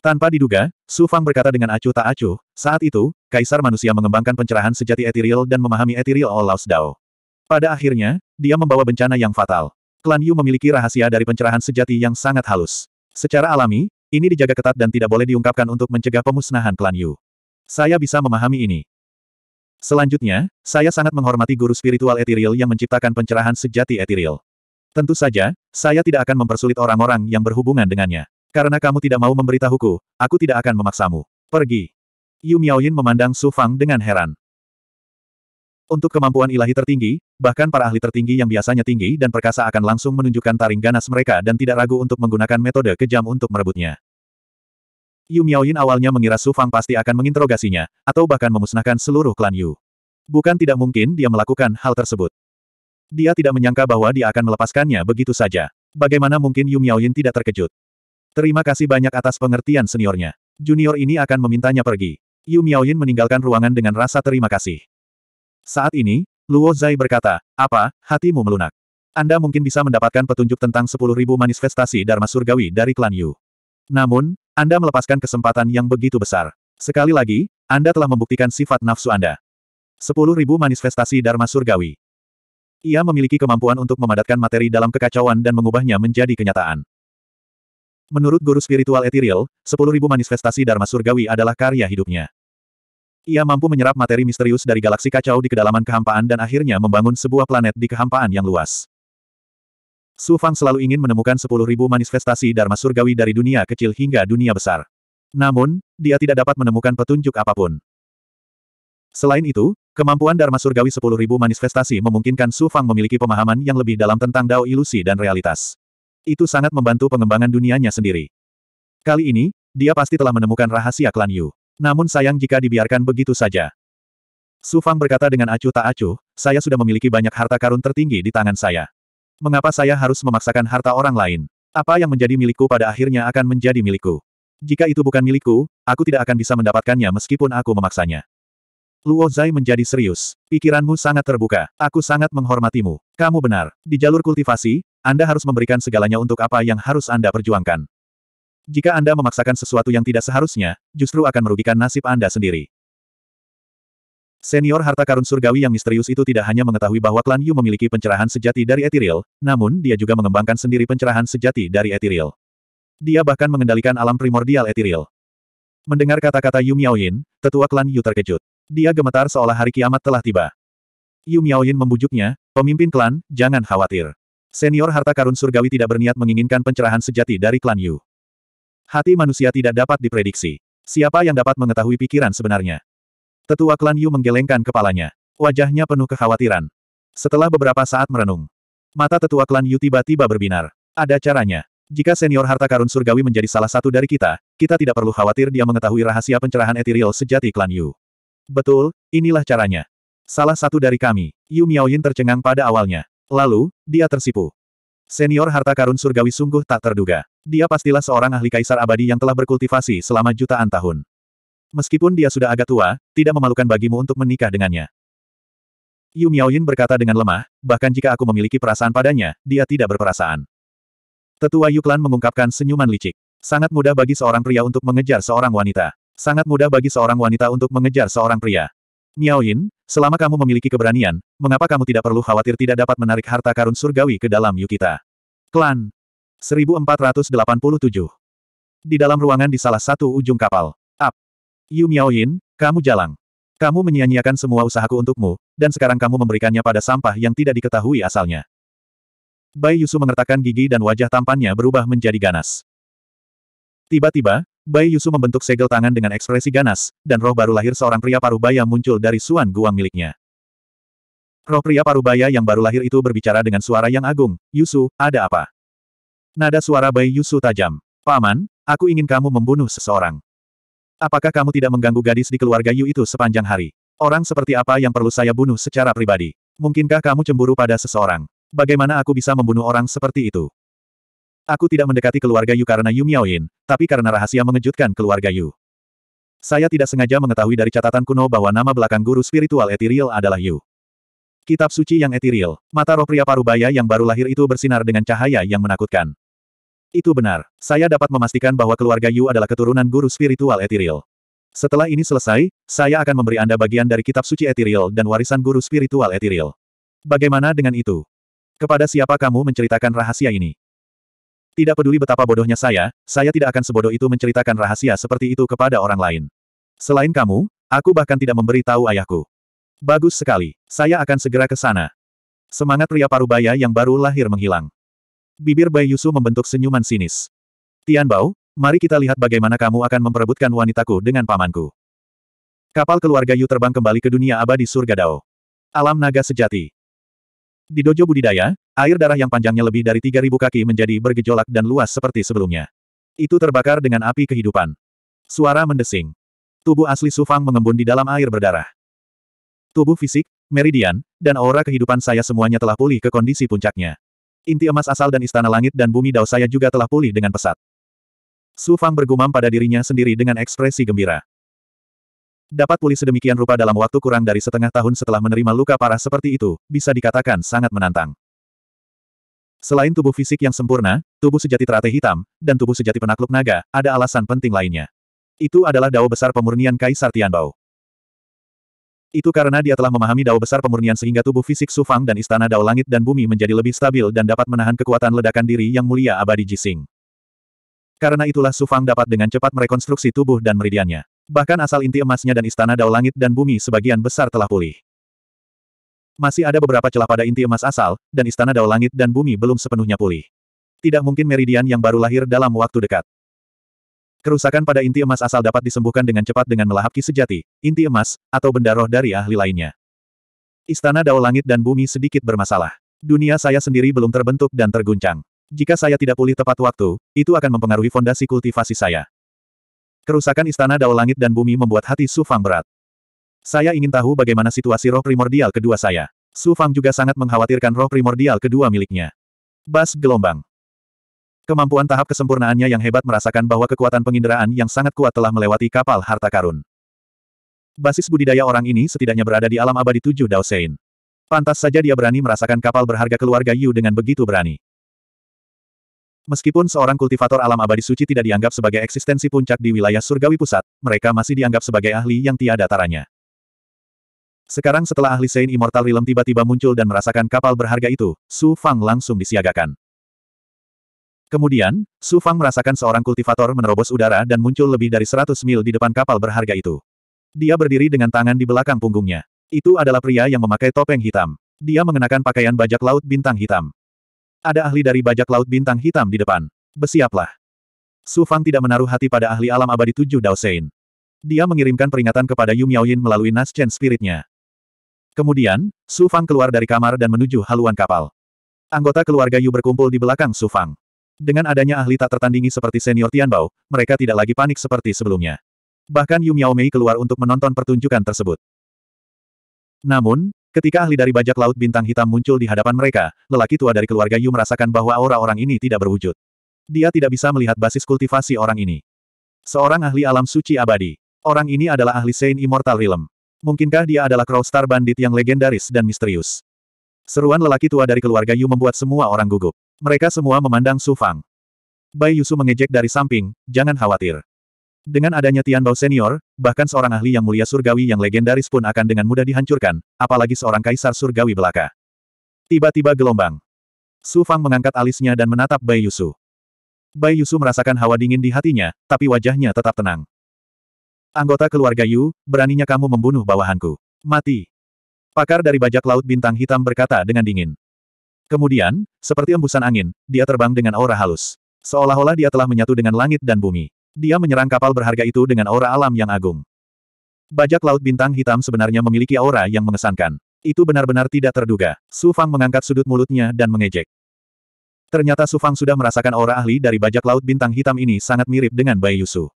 Tanpa diduga, Su Fang berkata dengan acuh tak acuh, saat itu, Kaisar manusia mengembangkan pencerahan sejati etiril dan memahami etiril Olaus Dao. Pada akhirnya, dia membawa bencana yang fatal. Klan Yu memiliki rahasia dari pencerahan sejati yang sangat halus. Secara alami, ini dijaga ketat dan tidak boleh diungkapkan untuk mencegah pemusnahan klan Yu. Saya bisa memahami ini. Selanjutnya, saya sangat menghormati guru spiritual etiril yang menciptakan pencerahan sejati etiril. Tentu saja, saya tidak akan mempersulit orang-orang yang berhubungan dengannya. Karena kamu tidak mau memberitahuku, aku tidak akan memaksamu. Pergi. Yu Miaoyin memandang Su Fang dengan heran. Untuk kemampuan ilahi tertinggi, bahkan para ahli tertinggi yang biasanya tinggi dan perkasa akan langsung menunjukkan taring ganas mereka dan tidak ragu untuk menggunakan metode kejam untuk merebutnya. Yu Miaoyin awalnya mengira Su Fang pasti akan menginterogasinya, atau bahkan memusnahkan seluruh klan Yu. Bukan tidak mungkin dia melakukan hal tersebut. Dia tidak menyangka bahwa dia akan melepaskannya begitu saja. Bagaimana mungkin Yu Miaoyin tidak terkejut? Terima kasih banyak atas pengertian seniornya. Junior ini akan memintanya pergi. Yu Miaoyin meninggalkan ruangan dengan rasa terima kasih. Saat ini, Luo Zai berkata, apa, hatimu melunak. Anda mungkin bisa mendapatkan petunjuk tentang 10.000 manifestasi Dharma Surgawi dari klan Yu. Namun, Anda melepaskan kesempatan yang begitu besar. Sekali lagi, Anda telah membuktikan sifat nafsu Anda. 10.000 manifestasi Dharma Surgawi. Ia memiliki kemampuan untuk memadatkan materi dalam kekacauan dan mengubahnya menjadi kenyataan. Menurut guru spiritual Ethereal, 10.000 manifestasi Dharma Surgawi adalah karya hidupnya. Ia mampu menyerap materi misterius dari galaksi kacau di kedalaman kehampaan dan akhirnya membangun sebuah planet di kehampaan yang luas. Su Fang selalu ingin menemukan 10.000 manifestasi Dharma Surgawi dari dunia kecil hingga dunia besar. Namun, dia tidak dapat menemukan petunjuk apapun. Selain itu, kemampuan Dharma Surgawi 10.000 manifestasi memungkinkan Su Fang memiliki pemahaman yang lebih dalam tentang dao ilusi dan realitas. Itu sangat membantu pengembangan dunianya sendiri. Kali ini, dia pasti telah menemukan rahasia klan Yu. Namun sayang jika dibiarkan begitu saja. Su Fang berkata dengan acuh tak acuh, saya sudah memiliki banyak harta karun tertinggi di tangan saya. Mengapa saya harus memaksakan harta orang lain? Apa yang menjadi milikku pada akhirnya akan menjadi milikku. Jika itu bukan milikku, aku tidak akan bisa mendapatkannya meskipun aku memaksanya. Luo Zai menjadi serius. Pikiranmu sangat terbuka. Aku sangat menghormatimu. Kamu benar. Di jalur kultivasi, Anda harus memberikan segalanya untuk apa yang harus Anda perjuangkan. Jika Anda memaksakan sesuatu yang tidak seharusnya, justru akan merugikan nasib Anda sendiri. Senior harta karun surgawi yang misterius itu tidak hanya mengetahui bahwa klan Yu memiliki pencerahan sejati dari Ethereal, namun dia juga mengembangkan sendiri pencerahan sejati dari Ethereal. Dia bahkan mengendalikan alam primordial Ethereal. Mendengar kata-kata Yu Miaoyin, tetua klan Yu terkejut. Dia gemetar seolah hari kiamat telah tiba. Yu Miaoyin membujuknya, pemimpin klan, jangan khawatir. Senior harta karun surgawi tidak berniat menginginkan pencerahan sejati dari klan Yu. Hati manusia tidak dapat diprediksi. Siapa yang dapat mengetahui pikiran sebenarnya? Tetua klan Yu menggelengkan kepalanya. Wajahnya penuh kekhawatiran. Setelah beberapa saat merenung, mata tetua klan Yu tiba-tiba berbinar. Ada caranya. Jika senior harta karun surgawi menjadi salah satu dari kita, kita tidak perlu khawatir dia mengetahui rahasia pencerahan etiril sejati klan Yu. Betul, inilah caranya. Salah satu dari kami, Yu Miaoyin tercengang pada awalnya. Lalu, dia tersipu. Senior harta karun surgawi sungguh tak terduga. Dia pastilah seorang ahli kaisar abadi yang telah berkultivasi selama jutaan tahun. Meskipun dia sudah agak tua, tidak memalukan bagimu untuk menikah dengannya. Yu Miaoyin berkata dengan lemah, bahkan jika aku memiliki perasaan padanya, dia tidak berperasaan. Tetua Yuklan mengungkapkan senyuman licik. Sangat mudah bagi seorang pria untuk mengejar seorang wanita. Sangat mudah bagi seorang wanita untuk mengejar seorang pria. Miaoyin, Selama kamu memiliki keberanian, mengapa kamu tidak perlu khawatir tidak dapat menarik harta karun surgawi ke dalam Yukita? Klan 1487 Di dalam ruangan di salah satu ujung kapal. Up! Yu Miaoyin, kamu jalang. Kamu menyia-nyiakan semua usahaku untukmu, dan sekarang kamu memberikannya pada sampah yang tidak diketahui asalnya. Bai Yusu mengertakkan gigi dan wajah tampannya berubah menjadi ganas. Tiba-tiba, Bai Yusu membentuk segel tangan dengan ekspresi ganas, dan roh baru lahir seorang pria parubaya muncul dari suan guang miliknya. Roh pria parubaya yang baru lahir itu berbicara dengan suara yang agung, Yusu, ada apa? Nada suara Bai Yusu tajam. Paman, aku ingin kamu membunuh seseorang. Apakah kamu tidak mengganggu gadis di keluarga Yu itu sepanjang hari? Orang seperti apa yang perlu saya bunuh secara pribadi? Mungkinkah kamu cemburu pada seseorang? Bagaimana aku bisa membunuh orang seperti itu? Aku tidak mendekati keluarga Yu karena Yu Miaoin, tapi karena rahasia mengejutkan keluarga Yu. Saya tidak sengaja mengetahui dari catatan kuno bahwa nama belakang guru spiritual Ethereal adalah Yu. Kitab suci yang Ethereal, mata roh pria parubaya yang baru lahir itu bersinar dengan cahaya yang menakutkan. Itu benar, saya dapat memastikan bahwa keluarga Yu adalah keturunan guru spiritual Ethereal. Setelah ini selesai, saya akan memberi Anda bagian dari kitab suci Ethereal dan warisan guru spiritual Ethereal. Bagaimana dengan itu? Kepada siapa kamu menceritakan rahasia ini? Tidak peduli betapa bodohnya saya, saya tidak akan sebodoh itu menceritakan rahasia seperti itu kepada orang lain. Selain kamu, aku bahkan tidak memberi tahu ayahku. Bagus sekali, saya akan segera ke sana. Semangat pria parubaya yang baru lahir menghilang. Bibir Bai Yusu membentuk senyuman sinis. Tian Bao, mari kita lihat bagaimana kamu akan memperebutkan wanitaku dengan pamanku. Kapal keluarga Yu terbang kembali ke dunia abadi surga Dao. Alam naga sejati. Di dojo budidaya, air darah yang panjangnya lebih dari 3.000 kaki menjadi bergejolak dan luas seperti sebelumnya. Itu terbakar dengan api kehidupan. Suara mendesing. Tubuh asli Sufang mengembun di dalam air berdarah. Tubuh fisik, meridian, dan aura kehidupan saya semuanya telah pulih ke kondisi puncaknya. Inti emas asal dan istana langit dan bumi dao saya juga telah pulih dengan pesat. Sufang bergumam pada dirinya sendiri dengan ekspresi gembira. Dapat pulih sedemikian rupa dalam waktu kurang dari setengah tahun setelah menerima luka parah seperti itu, bisa dikatakan sangat menantang. Selain tubuh fisik yang sempurna, tubuh sejati teratai hitam, dan tubuh sejati penakluk naga, ada alasan penting lainnya. Itu adalah dao besar pemurnian Kaisar Tianbao. Itu karena dia telah memahami dao besar pemurnian sehingga tubuh fisik Sufang dan istana dao langit dan bumi menjadi lebih stabil dan dapat menahan kekuatan ledakan diri yang mulia abadi Jising. Karena itulah Sufang dapat dengan cepat merekonstruksi tubuh dan meridiannya. Bahkan asal inti emasnya dan istana dao langit dan bumi sebagian besar telah pulih. Masih ada beberapa celah pada inti emas asal, dan istana dao langit dan bumi belum sepenuhnya pulih. Tidak mungkin meridian yang baru lahir dalam waktu dekat. Kerusakan pada inti emas asal dapat disembuhkan dengan cepat dengan melahap ki sejati, inti emas, atau benda roh dari ahli lainnya. Istana Dao Langit dan Bumi sedikit bermasalah. Dunia saya sendiri belum terbentuk dan terguncang. Jika saya tidak pulih tepat waktu, itu akan mempengaruhi fondasi kultivasi saya. Kerusakan istana Dao Langit dan Bumi membuat hati Su Fang berat. Saya ingin tahu bagaimana situasi roh primordial kedua saya. Su Fang juga sangat mengkhawatirkan roh primordial kedua miliknya. Bas gelombang. Kemampuan tahap kesempurnaannya yang hebat merasakan bahwa kekuatan penginderaan yang sangat kuat telah melewati kapal harta karun. Basis budidaya orang ini setidaknya berada di alam abadi tujuh Dao Sein. Pantas saja dia berani merasakan kapal berharga keluarga Yu dengan begitu berani. Meskipun seorang kultivator alam abadi suci tidak dianggap sebagai eksistensi puncak di wilayah surgawi pusat, mereka masih dianggap sebagai ahli yang tiada taranya. Sekarang setelah ahli Saint Immortal Realm tiba-tiba muncul dan merasakan kapal berharga itu, Su Fang langsung disiagakan. Kemudian, Su Fang merasakan seorang kultivator menerobos udara dan muncul lebih dari 100 mil di depan kapal berharga itu. Dia berdiri dengan tangan di belakang punggungnya. Itu adalah pria yang memakai topeng hitam. Dia mengenakan pakaian bajak laut bintang hitam. Ada ahli dari bajak laut bintang hitam di depan. Besiaplah. Su Fang tidak menaruh hati pada ahli alam abadi tujuh Daosein. Dia mengirimkan peringatan kepada Yu Miaoyin melalui Naschen spiritnya. Kemudian, Su Fang keluar dari kamar dan menuju haluan kapal. Anggota keluarga Yu berkumpul di belakang Su Fang. Dengan adanya ahli tak tertandingi seperti senior Tianbao, mereka tidak lagi panik seperti sebelumnya. Bahkan Yu Miaomei keluar untuk menonton pertunjukan tersebut. Namun, Ketika ahli dari bajak laut bintang hitam muncul di hadapan mereka, lelaki tua dari keluarga Yu merasakan bahwa aura orang ini tidak berwujud. Dia tidak bisa melihat basis kultivasi orang ini. Seorang ahli alam suci abadi. Orang ini adalah ahli Saint Immortal Realm. Mungkinkah dia adalah crow star Bandit yang legendaris dan misterius? Seruan lelaki tua dari keluarga Yu membuat semua orang gugup. Mereka semua memandang Su Fang. Bai Yusu mengejek dari samping, jangan khawatir. Dengan adanya Tian Bao senior, bahkan seorang ahli yang mulia surgawi yang legendaris pun akan dengan mudah dihancurkan, apalagi seorang kaisar surgawi belaka. Tiba-tiba gelombang. Su Fang mengangkat alisnya dan menatap Bai Yusu. Bai Yusu merasakan hawa dingin di hatinya, tapi wajahnya tetap tenang. Anggota keluarga Yu, beraninya kamu membunuh bawahanku. Mati. Pakar dari bajak laut bintang hitam berkata dengan dingin. Kemudian, seperti embusan angin, dia terbang dengan aura halus. Seolah-olah dia telah menyatu dengan langit dan bumi. Dia menyerang kapal berharga itu dengan aura alam yang agung. Bajak laut bintang hitam sebenarnya memiliki aura yang mengesankan. Itu benar-benar tidak terduga. Su Fang mengangkat sudut mulutnya dan mengejek. Ternyata Su Fang sudah merasakan aura ahli dari bajak laut bintang hitam ini sangat mirip dengan Bai Yusu.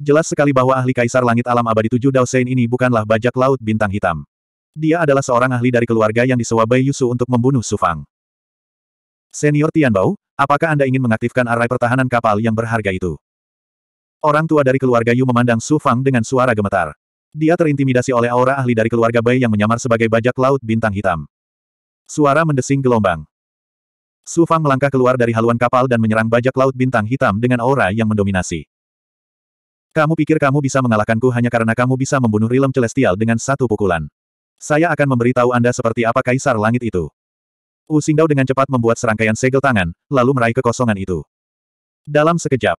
Jelas sekali bahwa ahli Kaisar Langit Alam Abadi Tujuh Sein ini bukanlah bajak laut bintang hitam. Dia adalah seorang ahli dari keluarga yang disewa Bai Yusu untuk membunuh Su Fang. Senior Bao, apakah Anda ingin mengaktifkan array pertahanan kapal yang berharga itu? Orang tua dari keluarga Yu memandang Su Fang dengan suara gemetar. Dia terintimidasi oleh aura ahli dari keluarga Bai yang menyamar sebagai bajak laut bintang hitam. Suara mendesing gelombang. Su Fang melangkah keluar dari haluan kapal dan menyerang bajak laut bintang hitam dengan aura yang mendominasi. Kamu pikir kamu bisa mengalahkanku hanya karena kamu bisa membunuh Rilem Celestial dengan satu pukulan. Saya akan memberitahu Anda seperti apa kaisar langit itu. Wu Xingdao dengan cepat membuat serangkaian segel tangan, lalu meraih kekosongan itu. Dalam sekejap,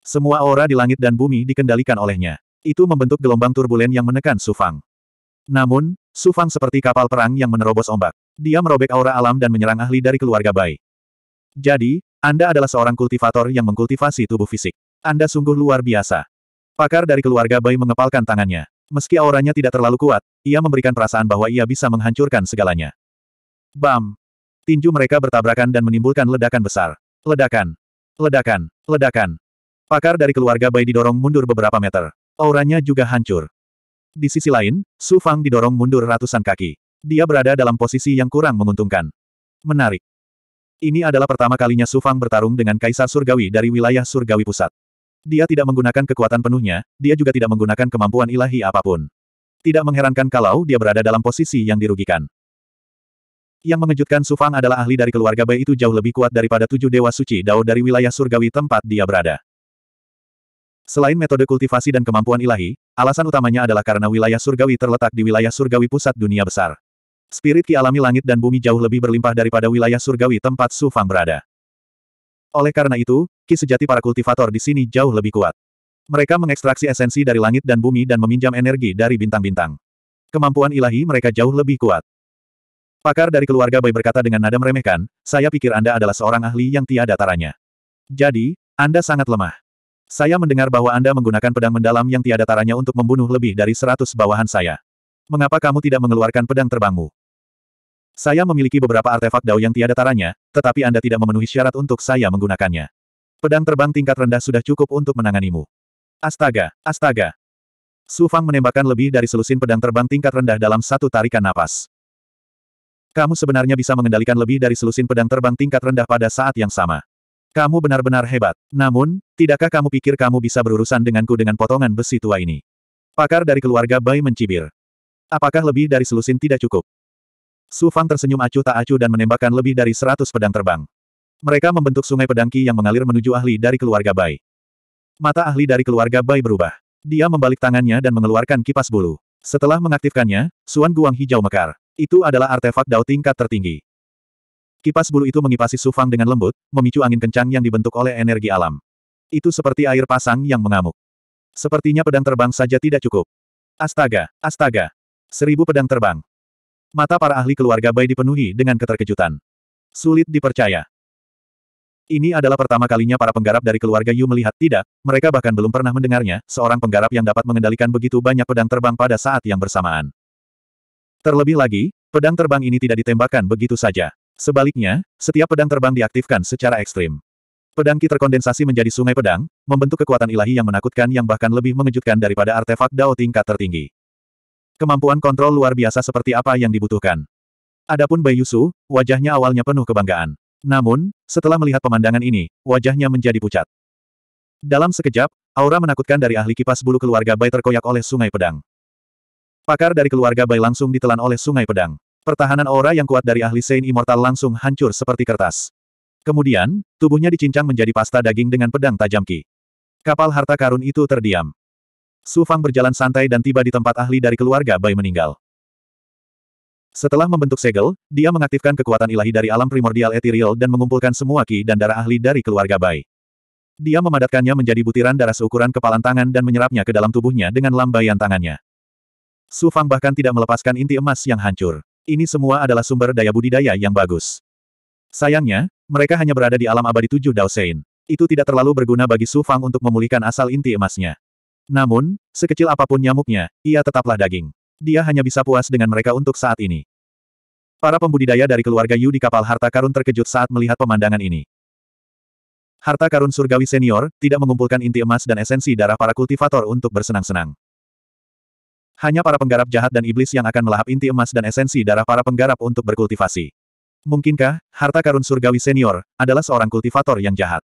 semua aura di langit dan bumi dikendalikan olehnya. Itu membentuk gelombang turbulen yang menekan Sufang. Namun, Sufang seperti kapal perang yang menerobos ombak. Dia merobek aura alam dan menyerang ahli dari keluarga Bai. Jadi, Anda adalah seorang kultivator yang mengkultivasi tubuh fisik. Anda sungguh luar biasa. Pakar dari keluarga Bai mengepalkan tangannya. Meski auranya tidak terlalu kuat, ia memberikan perasaan bahwa ia bisa menghancurkan segalanya. Bam! Tinju mereka bertabrakan dan menimbulkan ledakan besar. Ledakan! Ledakan! Ledakan! Pakar dari keluarga Bai didorong mundur beberapa meter. Auranya juga hancur. Di sisi lain, Su Fang didorong mundur ratusan kaki. Dia berada dalam posisi yang kurang menguntungkan. Menarik. Ini adalah pertama kalinya Su Fang bertarung dengan Kaisar Surgawi dari wilayah Surgawi Pusat. Dia tidak menggunakan kekuatan penuhnya, dia juga tidak menggunakan kemampuan ilahi apapun. Tidak mengherankan kalau dia berada dalam posisi yang dirugikan. Yang mengejutkan Su Fang adalah ahli dari keluarga Bai itu jauh lebih kuat daripada tujuh dewa suci Dao dari wilayah surgawi tempat dia berada. Selain metode kultivasi dan kemampuan ilahi, alasan utamanya adalah karena wilayah surgawi terletak di wilayah surgawi pusat dunia besar. Spirit ki alami langit dan bumi jauh lebih berlimpah daripada wilayah surgawi tempat Su Fang berada. Oleh karena itu, ki sejati para kultivator di sini jauh lebih kuat. Mereka mengekstraksi esensi dari langit dan bumi dan meminjam energi dari bintang-bintang. Kemampuan ilahi mereka jauh lebih kuat. Pakar dari keluarga Bai berkata dengan nada meremehkan, saya pikir Anda adalah seorang ahli yang tiada taranya. Jadi, Anda sangat lemah. Saya mendengar bahwa Anda menggunakan pedang mendalam yang tiada taranya untuk membunuh lebih dari seratus bawahan saya. Mengapa kamu tidak mengeluarkan pedang terbangmu? Saya memiliki beberapa artefak dao yang tiada taranya, tetapi Anda tidak memenuhi syarat untuk saya menggunakannya. Pedang terbang tingkat rendah sudah cukup untuk menanganimu. Astaga, astaga. Su Fang menembakkan lebih dari selusin pedang terbang tingkat rendah dalam satu tarikan napas. Kamu sebenarnya bisa mengendalikan lebih dari selusin pedang terbang tingkat rendah pada saat yang sama. Kamu benar-benar hebat. Namun, tidakkah kamu pikir kamu bisa berurusan denganku dengan potongan besi tua ini? Pakar dari keluarga Bai mencibir. Apakah lebih dari selusin tidak cukup? Su Fang tersenyum acuh tak acuh dan menembakkan lebih dari seratus pedang terbang. Mereka membentuk sungai pedangki yang mengalir menuju ahli dari keluarga Bai. Mata ahli dari keluarga Bai berubah. Dia membalik tangannya dan mengeluarkan kipas bulu. Setelah mengaktifkannya, Suan Guang hijau mekar. Itu adalah artefak Dao tingkat tertinggi. Kipas bulu itu mengipasi Sufang dengan lembut, memicu angin kencang yang dibentuk oleh energi alam. Itu seperti air pasang yang mengamuk. Sepertinya pedang terbang saja tidak cukup. Astaga, astaga. Seribu pedang terbang. Mata para ahli keluarga Bai dipenuhi dengan keterkejutan. Sulit dipercaya. Ini adalah pertama kalinya para penggarap dari keluarga Yu melihat tidak, mereka bahkan belum pernah mendengarnya, seorang penggarap yang dapat mengendalikan begitu banyak pedang terbang pada saat yang bersamaan. Terlebih lagi, pedang terbang ini tidak ditembakkan begitu saja. Sebaliknya, setiap pedang terbang diaktifkan secara ekstrim. Pedang Ki terkondensasi menjadi sungai pedang, membentuk kekuatan ilahi yang menakutkan yang bahkan lebih mengejutkan daripada artefak Dao tingkat tertinggi. Kemampuan kontrol luar biasa seperti apa yang dibutuhkan. Adapun Bai Yusu, wajahnya awalnya penuh kebanggaan. Namun, setelah melihat pemandangan ini, wajahnya menjadi pucat. Dalam sekejap, aura menakutkan dari ahli kipas bulu keluarga Bai terkoyak oleh sungai pedang. Pakar dari keluarga Bai langsung ditelan oleh sungai pedang. Pertahanan aura yang kuat dari ahli Saint Immortal langsung hancur seperti kertas. Kemudian, tubuhnya dicincang menjadi pasta daging dengan pedang tajam Ki. Kapal harta karun itu terdiam. Su Fang berjalan santai dan tiba di tempat ahli dari keluarga Bai meninggal. Setelah membentuk segel, dia mengaktifkan kekuatan ilahi dari alam primordial ethereal dan mengumpulkan semua ki dan darah ahli dari keluarga Bai. Dia memadatkannya menjadi butiran darah seukuran kepalan tangan dan menyerapnya ke dalam tubuhnya dengan lambaian tangannya. Su Fang bahkan tidak melepaskan inti emas yang hancur. Ini semua adalah sumber daya budidaya yang bagus. Sayangnya, mereka hanya berada di alam abadi tujuh Daosein. Itu tidak terlalu berguna bagi Su Fang untuk memulihkan asal inti emasnya. Namun, sekecil apapun nyamuknya, ia tetaplah daging. Dia hanya bisa puas dengan mereka untuk saat ini. Para pembudidaya dari keluarga Yu di kapal harta karun terkejut saat melihat pemandangan ini. Harta karun surgawi senior, tidak mengumpulkan inti emas dan esensi darah para kultivator untuk bersenang-senang. Hanya para penggarap jahat dan iblis yang akan melahap inti emas dan esensi darah para penggarap untuk berkultivasi. Mungkinkah, harta karun surgawi senior, adalah seorang kultivator yang jahat?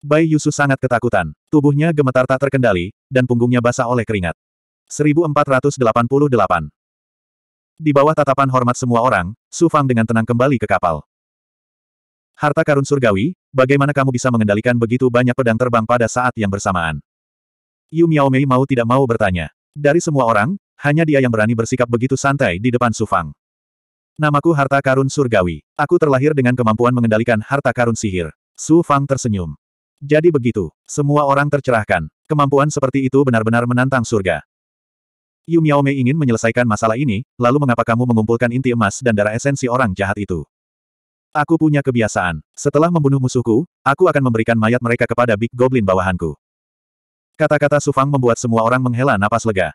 Bayi Yusuf sangat ketakutan. Tubuhnya gemetar tak terkendali, dan punggungnya basah oleh keringat. 1488 Di bawah tatapan hormat semua orang, Su Fang dengan tenang kembali ke kapal. Harta karun surgawi, bagaimana kamu bisa mengendalikan begitu banyak pedang terbang pada saat yang bersamaan? Yu Mei mau tidak mau bertanya. Dari semua orang, hanya dia yang berani bersikap begitu santai di depan Sufang. Namaku Harta Karun Surgawi. Aku terlahir dengan kemampuan mengendalikan harta karun sihir. Su Fang tersenyum. Jadi begitu, semua orang tercerahkan. Kemampuan seperti itu benar-benar menantang surga. Yu Miaome ingin menyelesaikan masalah ini, lalu mengapa kamu mengumpulkan inti emas dan darah esensi orang jahat itu? Aku punya kebiasaan. Setelah membunuh musuhku, aku akan memberikan mayat mereka kepada Big Goblin bawahanku. Kata-kata Su Fang membuat semua orang menghela napas lega.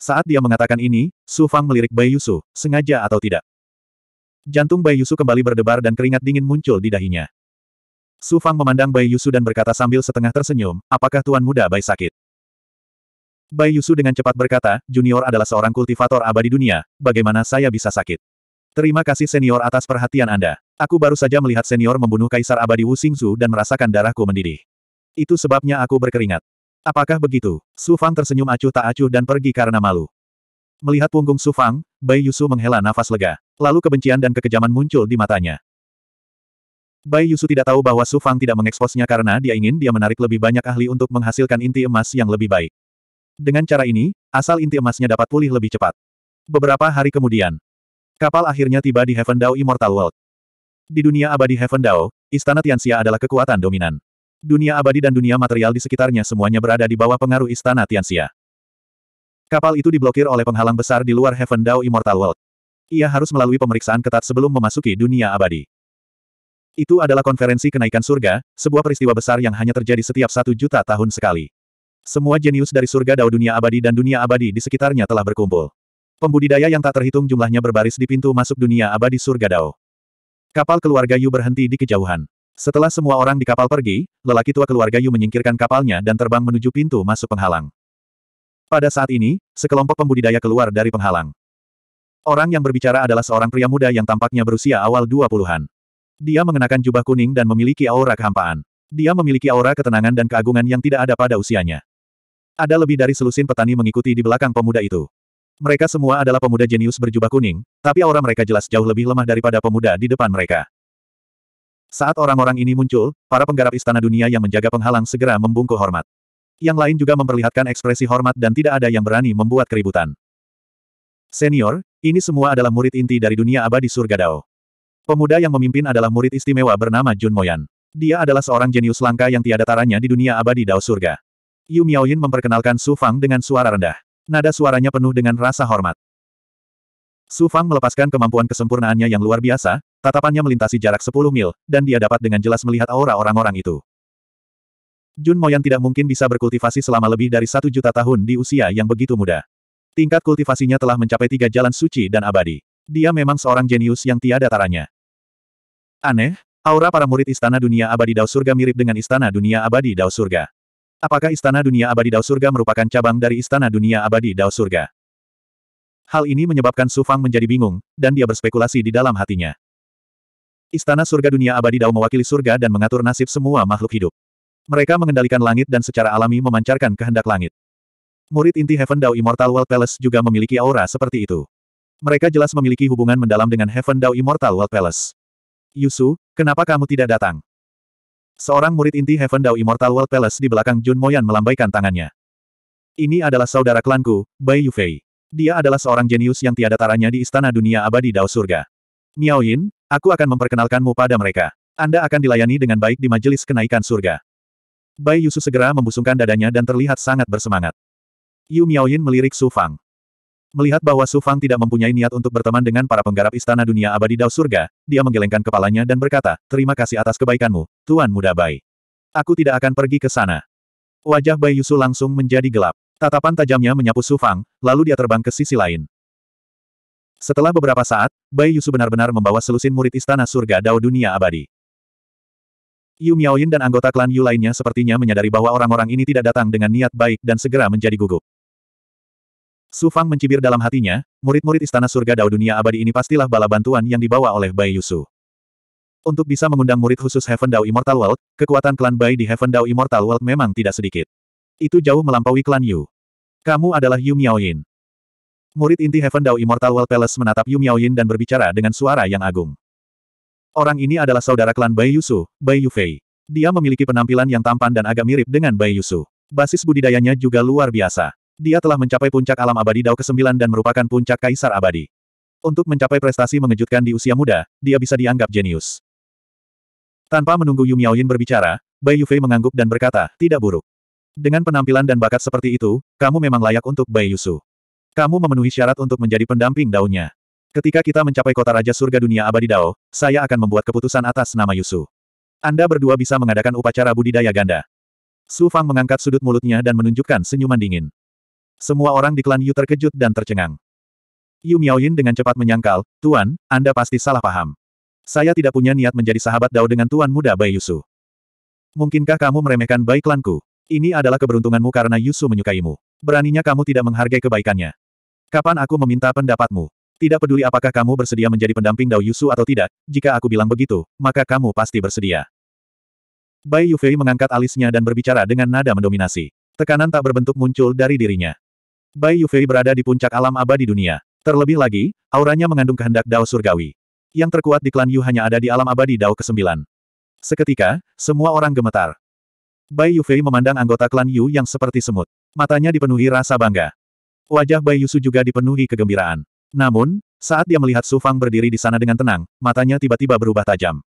Saat dia mengatakan ini, Su Fang melirik Bai Yusu, sengaja atau tidak. Jantung Bai Yusu kembali berdebar dan keringat dingin muncul di dahinya. Su Fang memandang Bai Yusu dan berkata sambil setengah tersenyum, apakah Tuan Muda Bai sakit? Bai Yusu dengan cepat berkata, Junior adalah seorang kultivator abadi dunia, bagaimana saya bisa sakit? Terima kasih senior atas perhatian Anda. Aku baru saja melihat senior membunuh Kaisar Abadi Wu Xingzu dan merasakan darahku mendidih. Itu sebabnya aku berkeringat. Apakah begitu? Su Fang tersenyum acuh tak acuh dan pergi karena malu. Melihat punggung Su Fang, Bai Yusu menghela nafas lega. Lalu kebencian dan kekejaman muncul di matanya. Bai Yusu tidak tahu bahwa Su Fang tidak mengeksposnya karena dia ingin dia menarik lebih banyak ahli untuk menghasilkan inti emas yang lebih baik. Dengan cara ini, asal inti emasnya dapat pulih lebih cepat. Beberapa hari kemudian, kapal akhirnya tiba di Heaven Dao Immortal World. Di dunia abadi Heaven Dao, Istana Tianxia adalah kekuatan dominan. Dunia abadi dan dunia material di sekitarnya semuanya berada di bawah pengaruh istana Tianxia. Kapal itu diblokir oleh penghalang besar di luar Heaven Dao Immortal World. Ia harus melalui pemeriksaan ketat sebelum memasuki dunia abadi. Itu adalah konferensi kenaikan surga, sebuah peristiwa besar yang hanya terjadi setiap satu juta tahun sekali. Semua jenius dari surga dao dunia abadi dan dunia abadi di sekitarnya telah berkumpul. Pembudidaya yang tak terhitung jumlahnya berbaris di pintu masuk dunia abadi surga dao. Kapal keluarga Yu berhenti di kejauhan. Setelah semua orang di kapal pergi, lelaki tua keluarga Yu menyingkirkan kapalnya dan terbang menuju pintu masuk penghalang. Pada saat ini, sekelompok pembudidaya keluar dari penghalang. Orang yang berbicara adalah seorang pria muda yang tampaknya berusia awal 20-an. Dia mengenakan jubah kuning dan memiliki aura kehampaan. Dia memiliki aura ketenangan dan keagungan yang tidak ada pada usianya. Ada lebih dari selusin petani mengikuti di belakang pemuda itu. Mereka semua adalah pemuda jenius berjubah kuning, tapi aura mereka jelas jauh lebih lemah daripada pemuda di depan mereka. Saat orang-orang ini muncul, para penggarap istana dunia yang menjaga penghalang segera membungkuk hormat. Yang lain juga memperlihatkan ekspresi hormat dan tidak ada yang berani membuat keributan. Senior, ini semua adalah murid inti dari dunia abadi surga Dao. Pemuda yang memimpin adalah murid istimewa bernama Jun Moyan. Dia adalah seorang jenius langka yang tiada taranya di dunia abadi Dao surga. Yu Miaoyin memperkenalkan Su Fang dengan suara rendah. Nada suaranya penuh dengan rasa hormat. Su Fang melepaskan kemampuan kesempurnaannya yang luar biasa, tatapannya melintasi jarak 10 mil, dan dia dapat dengan jelas melihat aura orang-orang itu. Jun Moyan tidak mungkin bisa berkultivasi selama lebih dari satu juta tahun di usia yang begitu muda. Tingkat kultivasinya telah mencapai tiga jalan suci dan abadi. Dia memang seorang jenius yang tiada taranya. Aneh, aura para murid Istana Dunia Abadi Dao Surga mirip dengan Istana Dunia Abadi Dao Surga. Apakah Istana Dunia Abadi Dao Surga merupakan cabang dari Istana Dunia Abadi Dao Surga? Hal ini menyebabkan Su Fang menjadi bingung, dan dia berspekulasi di dalam hatinya. Istana surga dunia abadi Dao mewakili surga dan mengatur nasib semua makhluk hidup. Mereka mengendalikan langit dan secara alami memancarkan kehendak langit. Murid inti Heaven Dao Immortal World Palace juga memiliki aura seperti itu. Mereka jelas memiliki hubungan mendalam dengan Heaven Dao Immortal World Palace. Yusu, kenapa kamu tidak datang? Seorang murid inti Heaven Dao Immortal World Palace di belakang Jun Moyan melambaikan tangannya. Ini adalah saudara klanku, Bai Yufei. Dia adalah seorang jenius yang tiada taranya di istana dunia abadi Dao Surga. Miao Yin, aku akan memperkenalkanmu pada mereka. Anda akan dilayani dengan baik di majelis kenaikan surga. Bai Yusu segera membusungkan dadanya dan terlihat sangat bersemangat. Yu Miaoyin melirik Su Fang. Melihat bahwa Su Fang tidak mempunyai niat untuk berteman dengan para penggarap istana dunia abadi Dao Surga, dia menggelengkan kepalanya dan berkata, Terima kasih atas kebaikanmu, Tuan Muda Bai. Aku tidak akan pergi ke sana. Wajah Bai Yusu langsung menjadi gelap. Tatapan tajamnya menyapu Su Fang, lalu dia terbang ke sisi lain. Setelah beberapa saat, Bai Yusu benar-benar membawa selusin murid istana surga Dao Dunia Abadi. Yu Miaoyin dan anggota klan Yu lainnya sepertinya menyadari bahwa orang-orang ini tidak datang dengan niat baik dan segera menjadi gugup. Su Fang mencibir dalam hatinya, murid-murid istana surga Dao Dunia Abadi ini pastilah bala bantuan yang dibawa oleh Bai Yusu. Untuk bisa mengundang murid khusus Heaven Dao Immortal World, kekuatan klan Bai di Heaven Dao Immortal World memang tidak sedikit. Itu jauh melampaui klan Yu. Kamu adalah Yu Miaoyin. Murid inti Heaven Dao Immortal World Palace menatap Yu Miaoyin dan berbicara dengan suara yang agung. Orang ini adalah saudara klan Bai Yusu, Bai Yufei. Dia memiliki penampilan yang tampan dan agak mirip dengan Bai Yusu. Basis budidayanya juga luar biasa. Dia telah mencapai puncak alam abadi Dao ke-9 dan merupakan puncak kaisar abadi. Untuk mencapai prestasi mengejutkan di usia muda, dia bisa dianggap jenius. Tanpa menunggu Yu Miaoyin berbicara, Bai Yufei mengangguk dan berkata, tidak buruk. Dengan penampilan dan bakat seperti itu, kamu memang layak untuk Bai Yusu. Kamu memenuhi syarat untuk menjadi pendamping daunnya. Ketika kita mencapai kota Raja Surga Dunia Abadi Dao, saya akan membuat keputusan atas nama Yusu. Anda berdua bisa mengadakan upacara budidaya ganda. Su Fang mengangkat sudut mulutnya dan menunjukkan senyuman dingin. Semua orang di klan Yu terkejut dan tercengang. Yu Miaoyin dengan cepat menyangkal, Tuan, Anda pasti salah paham. Saya tidak punya niat menjadi sahabat Dao dengan Tuan Muda Bai Yusu. Mungkinkah kamu meremehkan Bai klanku? Ini adalah keberuntunganmu karena Yusu menyukaimu. Beraninya kamu tidak menghargai kebaikannya. Kapan aku meminta pendapatmu? Tidak peduli apakah kamu bersedia menjadi pendamping Dao Yusu atau tidak, jika aku bilang begitu, maka kamu pasti bersedia. Bai Yufei mengangkat alisnya dan berbicara dengan nada mendominasi. Tekanan tak berbentuk muncul dari dirinya. Bai Yufei berada di puncak alam abadi dunia. Terlebih lagi, auranya mengandung kehendak Dao Surgawi. Yang terkuat di klan Yu hanya ada di alam abadi Dao ke-9. Seketika, semua orang gemetar. Bai Yufei memandang anggota klan Yu yang seperti semut. Matanya dipenuhi rasa bangga. Wajah Bai Yusu juga dipenuhi kegembiraan. Namun, saat dia melihat Su Fang berdiri di sana dengan tenang, matanya tiba-tiba berubah tajam.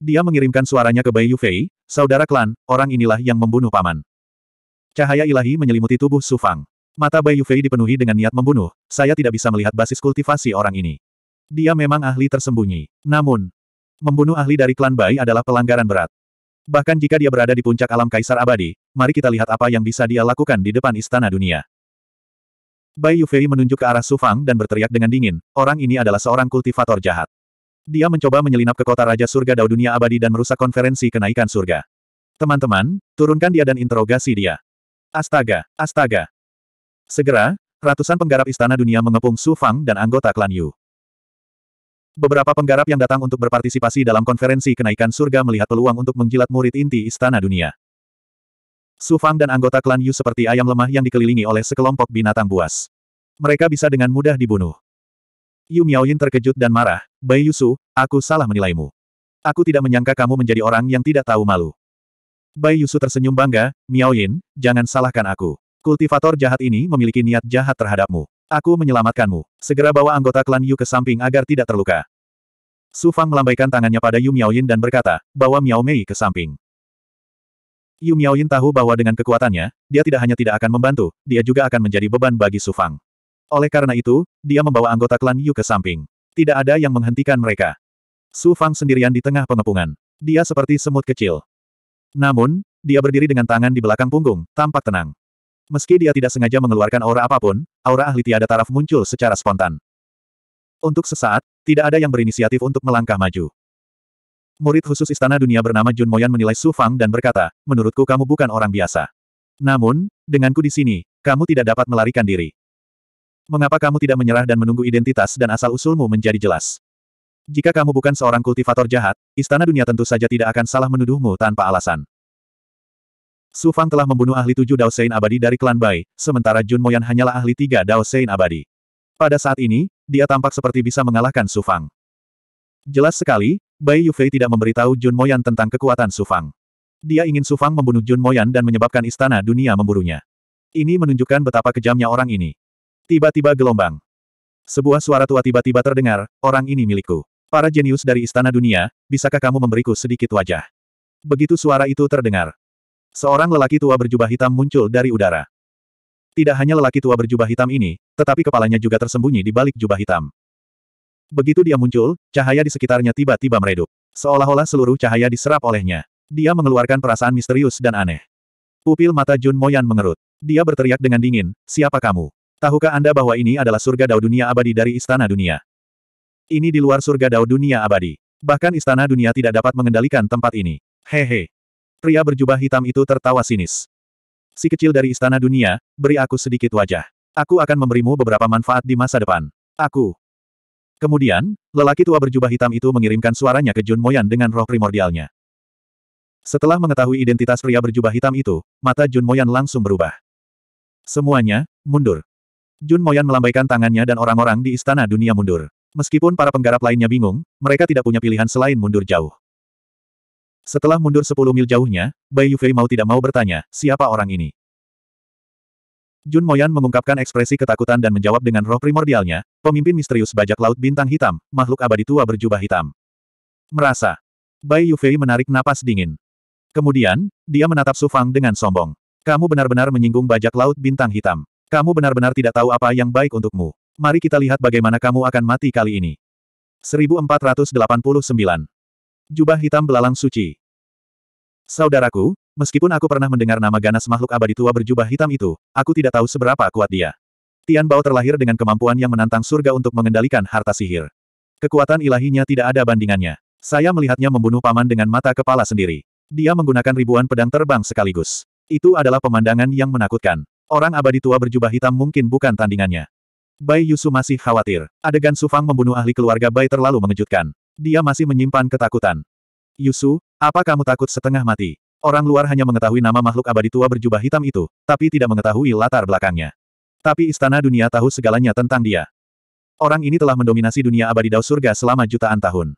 Dia mengirimkan suaranya ke Bai Yufei, saudara klan, orang inilah yang membunuh paman. Cahaya ilahi menyelimuti tubuh Su Fang. Mata Bai Yufei dipenuhi dengan niat membunuh, saya tidak bisa melihat basis kultivasi orang ini. Dia memang ahli tersembunyi. Namun, membunuh ahli dari klan Bai adalah pelanggaran berat. Bahkan jika dia berada di puncak alam kaisar abadi, mari kita lihat apa yang bisa dia lakukan di depan istana dunia. Bai Yufei menunjuk ke arah Sufang dan berteriak dengan dingin, orang ini adalah seorang kultivator jahat. Dia mencoba menyelinap ke kota Raja Surga Dao Dunia Abadi dan merusak konferensi kenaikan surga. Teman-teman, turunkan dia dan interogasi dia. Astaga, astaga. Segera, ratusan penggarap istana dunia mengepung Sufang dan anggota klan Yu. Beberapa penggarap yang datang untuk berpartisipasi dalam konferensi kenaikan surga melihat peluang untuk mengjilat murid inti istana dunia. Su Fang dan anggota klan Yu seperti ayam lemah yang dikelilingi oleh sekelompok binatang buas. Mereka bisa dengan mudah dibunuh. Yu Miaoyin terkejut dan marah, Bai Yusu, aku salah menilaimu. Aku tidak menyangka kamu menjadi orang yang tidak tahu malu. Bai Yusu tersenyum bangga, Miaoyin, jangan salahkan aku. Kultivator jahat ini memiliki niat jahat terhadapmu. Aku menyelamatkanmu. Segera bawa anggota klan Yu ke samping agar tidak terluka. Su Fang melambaikan tangannya pada Yu Miaoyin dan berkata, bawa Miao Mei ke samping. Yu Miaoyin tahu bahwa dengan kekuatannya, dia tidak hanya tidak akan membantu, dia juga akan menjadi beban bagi Su Fang. Oleh karena itu, dia membawa anggota klan Yu ke samping. Tidak ada yang menghentikan mereka. Su Fang sendirian di tengah pengepungan. Dia seperti semut kecil. Namun, dia berdiri dengan tangan di belakang punggung, tampak tenang. Meski dia tidak sengaja mengeluarkan aura apapun, aura ahli tiada taraf muncul secara spontan. Untuk sesaat, tidak ada yang berinisiatif untuk melangkah maju. Murid khusus istana dunia bernama Jun Moyan menilai Su Fang dan berkata, menurutku kamu bukan orang biasa. Namun, denganku di sini, kamu tidak dapat melarikan diri. Mengapa kamu tidak menyerah dan menunggu identitas dan asal-usulmu menjadi jelas? Jika kamu bukan seorang kultivator jahat, istana dunia tentu saja tidak akan salah menuduhmu tanpa alasan. Su Fang telah membunuh ahli tujuh Dao Sein abadi dari klan Bai, sementara Jun Moyan hanyalah ahli tiga Dao Sein abadi. Pada saat ini, dia tampak seperti bisa mengalahkan Su Fang. Jelas sekali, Bai Yufei tidak memberitahu Jun Moyan tentang kekuatan Su Fang. Dia ingin Su Fang membunuh Jun Moyan dan menyebabkan istana dunia memburunya. Ini menunjukkan betapa kejamnya orang ini. Tiba-tiba gelombang. Sebuah suara tua tiba-tiba terdengar, orang ini milikku. Para jenius dari istana dunia, bisakah kamu memberiku sedikit wajah? Begitu suara itu terdengar, Seorang lelaki tua berjubah hitam muncul dari udara. Tidak hanya lelaki tua berjubah hitam ini, tetapi kepalanya juga tersembunyi di balik jubah hitam. Begitu dia muncul, cahaya di sekitarnya tiba-tiba meredup. Seolah-olah seluruh cahaya diserap olehnya. Dia mengeluarkan perasaan misterius dan aneh. Pupil mata Jun Moyan mengerut. Dia berteriak dengan dingin, siapa kamu? Tahukah Anda bahwa ini adalah surga dao dunia abadi dari istana dunia? Ini di luar surga dao dunia abadi. Bahkan istana dunia tidak dapat mengendalikan tempat ini. Hehe. Pria berjubah hitam itu tertawa sinis. Si kecil dari istana dunia, beri aku sedikit wajah. Aku akan memberimu beberapa manfaat di masa depan. Aku. Kemudian, lelaki tua berjubah hitam itu mengirimkan suaranya ke Jun Moyan dengan roh primordialnya. Setelah mengetahui identitas pria berjubah hitam itu, mata Jun Moyan langsung berubah. Semuanya, mundur. Jun Moyan melambaikan tangannya dan orang-orang di istana dunia mundur. Meskipun para penggarap lainnya bingung, mereka tidak punya pilihan selain mundur jauh. Setelah mundur sepuluh mil jauhnya, Bai Yufei mau tidak mau bertanya, siapa orang ini? Jun Moyan mengungkapkan ekspresi ketakutan dan menjawab dengan roh primordialnya, pemimpin misterius bajak laut bintang hitam, makhluk abadi tua berjubah hitam. Merasa. Bai Yufei menarik napas dingin. Kemudian, dia menatap Su Fang dengan sombong. Kamu benar-benar menyinggung bajak laut bintang hitam. Kamu benar-benar tidak tahu apa yang baik untukmu. Mari kita lihat bagaimana kamu akan mati kali ini. 1489 Jubah hitam belalang suci. Saudaraku, meskipun aku pernah mendengar nama ganas makhluk abadi tua berjubah hitam itu, aku tidak tahu seberapa kuat dia. Tian Bao terlahir dengan kemampuan yang menantang surga untuk mengendalikan harta sihir. Kekuatan ilahinya tidak ada bandingannya. Saya melihatnya membunuh paman dengan mata kepala sendiri. Dia menggunakan ribuan pedang terbang sekaligus. Itu adalah pemandangan yang menakutkan. Orang abadi tua berjubah hitam mungkin bukan tandingannya. Bai Yusu masih khawatir. Adegan Sufang membunuh ahli keluarga Bai terlalu mengejutkan. Dia masih menyimpan ketakutan. Yusu, apa kamu takut setengah mati? Orang luar hanya mengetahui nama makhluk abadi tua berjubah hitam itu, tapi tidak mengetahui latar belakangnya. Tapi istana dunia tahu segalanya tentang dia. Orang ini telah mendominasi dunia abadi dao surga selama jutaan tahun.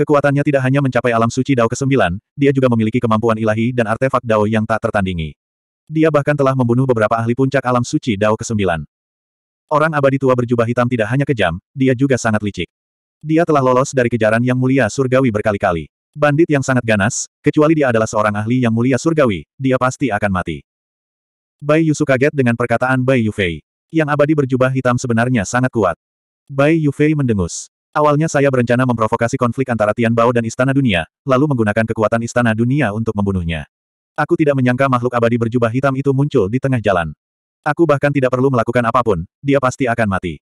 Kekuatannya tidak hanya mencapai alam suci dao ke-9, dia juga memiliki kemampuan ilahi dan artefak dao yang tak tertandingi. Dia bahkan telah membunuh beberapa ahli puncak alam suci dao ke-9. Orang abadi tua berjubah hitam tidak hanya kejam, dia juga sangat licik. Dia telah lolos dari kejaran yang mulia surgawi berkali-kali. Bandit yang sangat ganas, kecuali dia adalah seorang ahli yang mulia surgawi, dia pasti akan mati. Bai Yusu kaget dengan perkataan Bai Yufei. Yang abadi berjubah hitam sebenarnya sangat kuat. Bai Yufei mendengus. Awalnya saya berencana memprovokasi konflik antara Tian Bao dan Istana Dunia, lalu menggunakan kekuatan Istana Dunia untuk membunuhnya. Aku tidak menyangka makhluk abadi berjubah hitam itu muncul di tengah jalan. Aku bahkan tidak perlu melakukan apapun, dia pasti akan mati.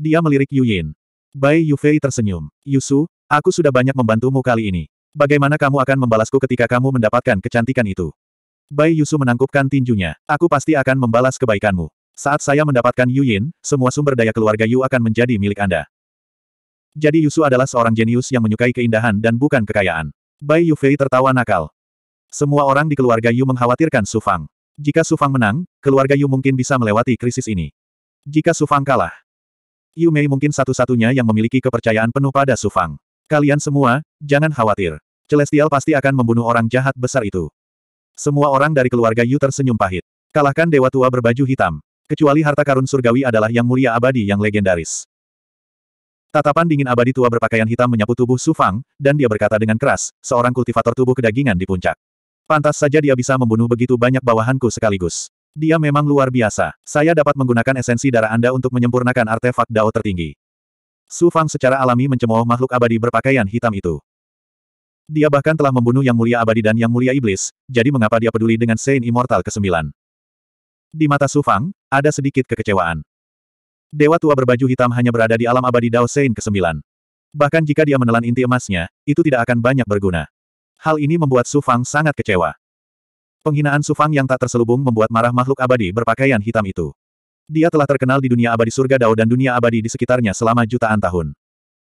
Dia melirik Yu Yin. Bai Yufei tersenyum. Yusu, aku sudah banyak membantumu kali ini. Bagaimana kamu akan membalasku ketika kamu mendapatkan kecantikan itu? Bai Yusu menangkupkan tinjunya. Aku pasti akan membalas kebaikanmu. Saat saya mendapatkan Yu Yin, semua sumber daya keluarga Yu akan menjadi milik Anda. Jadi Yusu adalah seorang jenius yang menyukai keindahan dan bukan kekayaan. Bai Yufei tertawa nakal. Semua orang di keluarga Yu mengkhawatirkan Sufang. Jika Sufang menang, keluarga Yu mungkin bisa melewati krisis ini. Jika Sufang kalah, Yu Mei mungkin satu-satunya yang memiliki kepercayaan penuh pada Su Fang. Kalian semua, jangan khawatir. Celestial pasti akan membunuh orang jahat besar itu. Semua orang dari keluarga Yu tersenyum pahit. Kalahkan Dewa Tua berbaju hitam. Kecuali harta karun surgawi adalah yang mulia abadi yang legendaris. Tatapan dingin abadi tua berpakaian hitam menyapu tubuh Su Fang, dan dia berkata dengan keras, seorang kultivator tubuh kedagingan di puncak. Pantas saja dia bisa membunuh begitu banyak bawahanku sekaligus. Dia memang luar biasa. Saya dapat menggunakan esensi darah Anda untuk menyempurnakan artefak Dao tertinggi. Su Fang secara alami mencemooh makhluk abadi berpakaian hitam itu. Dia bahkan telah membunuh Yang Mulia Abadi dan Yang Mulia Iblis, jadi mengapa dia peduli dengan Saint Immortal ke-9? Di mata Su Fang, ada sedikit kekecewaan. Dewa tua berbaju hitam hanya berada di alam abadi Dao Saint ke-9. Bahkan jika dia menelan inti emasnya, itu tidak akan banyak berguna. Hal ini membuat Su Fang sangat kecewa. Penghinaan Sufang yang tak terselubung membuat marah makhluk abadi berpakaian hitam itu. Dia telah terkenal di dunia abadi surga Dao dan dunia abadi di sekitarnya selama jutaan tahun.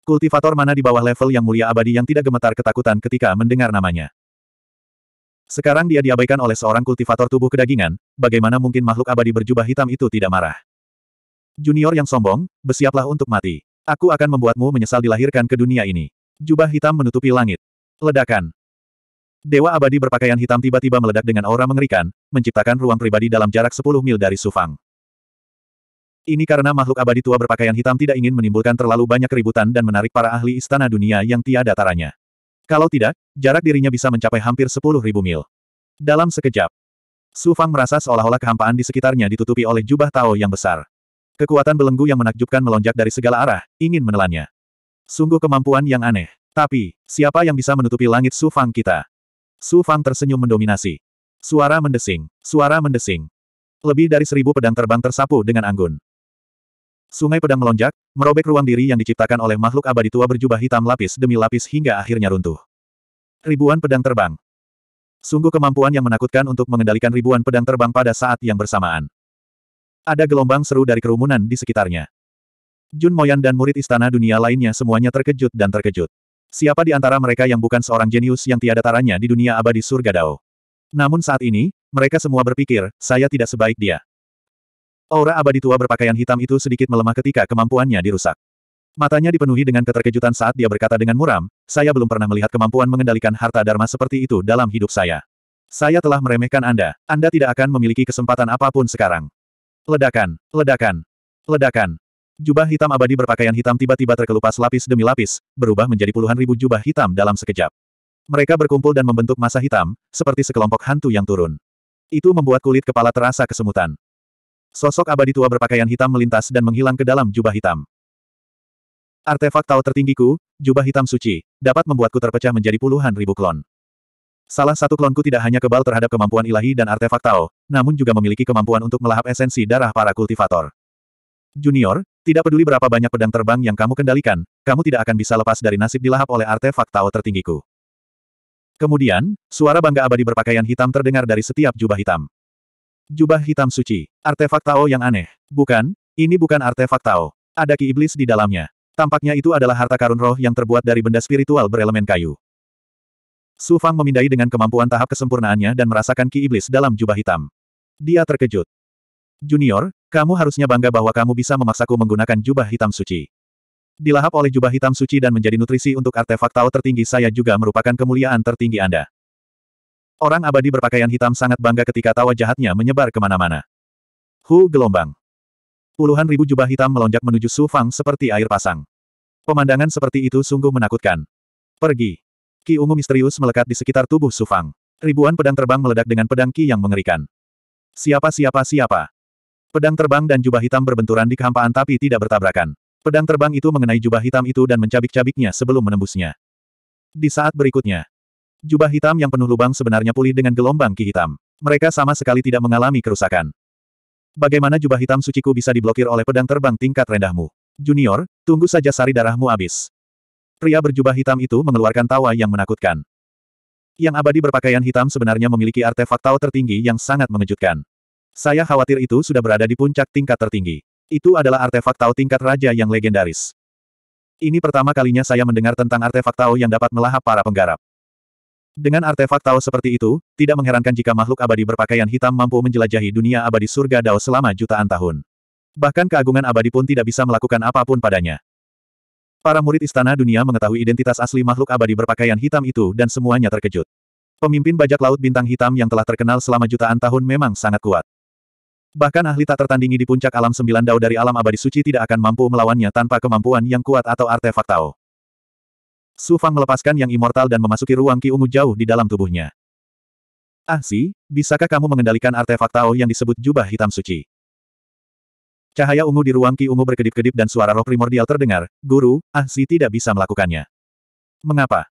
Kultivator mana di bawah level yang mulia abadi yang tidak gemetar ketakutan ketika mendengar namanya. Sekarang dia diabaikan oleh seorang kultivator tubuh kedagingan, bagaimana mungkin makhluk abadi berjubah hitam itu tidak marah. Junior yang sombong, bersiaplah untuk mati. Aku akan membuatmu menyesal dilahirkan ke dunia ini. Jubah hitam menutupi langit. Ledakan. Dewa abadi berpakaian hitam tiba-tiba meledak dengan aura mengerikan, menciptakan ruang pribadi dalam jarak 10 mil dari Sufang. Ini karena makhluk abadi tua berpakaian hitam tidak ingin menimbulkan terlalu banyak keributan dan menarik para ahli istana dunia yang tiada taranya. Kalau tidak, jarak dirinya bisa mencapai hampir ribu mil. Dalam sekejap, Sufang merasa seolah-olah kehampaan di sekitarnya ditutupi oleh jubah Tao yang besar. Kekuatan belenggu yang menakjubkan melonjak dari segala arah, ingin menelannya. Sungguh kemampuan yang aneh. Tapi, siapa yang bisa menutupi langit Sufang kita? Su Fang tersenyum mendominasi. Suara mendesing, suara mendesing. Lebih dari seribu pedang terbang tersapu dengan anggun. Sungai pedang melonjak, merobek ruang diri yang diciptakan oleh makhluk abadi tua berjubah hitam lapis demi lapis hingga akhirnya runtuh. Ribuan pedang terbang. Sungguh kemampuan yang menakutkan untuk mengendalikan ribuan pedang terbang pada saat yang bersamaan. Ada gelombang seru dari kerumunan di sekitarnya. Jun Moyan dan murid istana dunia lainnya semuanya terkejut dan terkejut. Siapa di antara mereka yang bukan seorang jenius yang tiada taranya di dunia abadi surga Dao? Namun saat ini, mereka semua berpikir, saya tidak sebaik dia. Aura abadi tua berpakaian hitam itu sedikit melemah ketika kemampuannya dirusak. Matanya dipenuhi dengan keterkejutan saat dia berkata dengan muram, saya belum pernah melihat kemampuan mengendalikan harta dharma seperti itu dalam hidup saya. Saya telah meremehkan Anda. Anda tidak akan memiliki kesempatan apapun sekarang. Ledakan, ledakan, ledakan. Jubah hitam abadi berpakaian hitam tiba-tiba terkelupas lapis demi lapis, berubah menjadi puluhan ribu jubah hitam dalam sekejap. Mereka berkumpul dan membentuk masa hitam, seperti sekelompok hantu yang turun. Itu membuat kulit kepala terasa kesemutan. Sosok abadi tua berpakaian hitam melintas dan menghilang ke dalam jubah hitam. Artefak tahu tertinggiku, jubah hitam suci, dapat membuatku terpecah menjadi puluhan ribu klon. Salah satu klonku tidak hanya kebal terhadap kemampuan ilahi dan artefak tahu, namun juga memiliki kemampuan untuk melahap esensi darah para kultivator. Junior, tidak peduli berapa banyak pedang terbang yang kamu kendalikan, kamu tidak akan bisa lepas dari nasib dilahap oleh artefak Tao tertinggiku. Kemudian, suara bangga abadi berpakaian hitam terdengar dari setiap jubah hitam. Jubah hitam suci. Artefak Tao yang aneh. Bukan, ini bukan artefak Tao. Ada ki iblis di dalamnya. Tampaknya itu adalah harta karun roh yang terbuat dari benda spiritual berelemen kayu. Su Fang memindai dengan kemampuan tahap kesempurnaannya dan merasakan ki iblis dalam jubah hitam. Dia terkejut. Junior, kamu harusnya bangga bahwa kamu bisa memaksaku menggunakan jubah hitam suci. Dilahap oleh jubah hitam suci dan menjadi nutrisi untuk artefak Tao tertinggi saya juga merupakan kemuliaan tertinggi Anda. Orang abadi berpakaian hitam sangat bangga ketika tawa jahatnya menyebar kemana-mana. Hu gelombang. Puluhan ribu jubah hitam melonjak menuju Su Fang seperti air pasang. Pemandangan seperti itu sungguh menakutkan. Pergi. Ki ungu misterius melekat di sekitar tubuh Su Fang. Ribuan pedang terbang meledak dengan pedang Ki yang mengerikan. Siapa siapa siapa. Pedang terbang dan jubah hitam berbenturan di kehampaan tapi tidak bertabrakan. Pedang terbang itu mengenai jubah hitam itu dan mencabik-cabiknya sebelum menembusnya. Di saat berikutnya, jubah hitam yang penuh lubang sebenarnya pulih dengan gelombang ki hitam. Mereka sama sekali tidak mengalami kerusakan. Bagaimana jubah hitam suciku bisa diblokir oleh pedang terbang tingkat rendahmu? Junior, tunggu saja sari darahmu habis. Pria berjubah hitam itu mengeluarkan tawa yang menakutkan. Yang abadi berpakaian hitam sebenarnya memiliki artefak Tao tertinggi yang sangat mengejutkan. Saya khawatir itu sudah berada di puncak tingkat tertinggi. Itu adalah artefak Tao tingkat raja yang legendaris. Ini pertama kalinya saya mendengar tentang artefak Tao yang dapat melahap para penggarap. Dengan artefak Tao seperti itu, tidak mengherankan jika makhluk abadi berpakaian hitam mampu menjelajahi dunia abadi surga Dao selama jutaan tahun. Bahkan keagungan abadi pun tidak bisa melakukan apapun padanya. Para murid istana dunia mengetahui identitas asli makhluk abadi berpakaian hitam itu dan semuanya terkejut. Pemimpin bajak laut bintang hitam yang telah terkenal selama jutaan tahun memang sangat kuat. Bahkan ahli tak tertandingi di puncak alam sembilan dao dari alam abadi suci tidak akan mampu melawannya tanpa kemampuan yang kuat atau artefak Tao. Su Fang melepaskan yang immortal dan memasuki ruang Ki Ungu jauh di dalam tubuhnya. Ah si, bisakah kamu mengendalikan artefak Tao yang disebut jubah hitam suci? Cahaya ungu di ruang Ki Ungu berkedip-kedip dan suara roh primordial terdengar, Guru, Ah si tidak bisa melakukannya. Mengapa?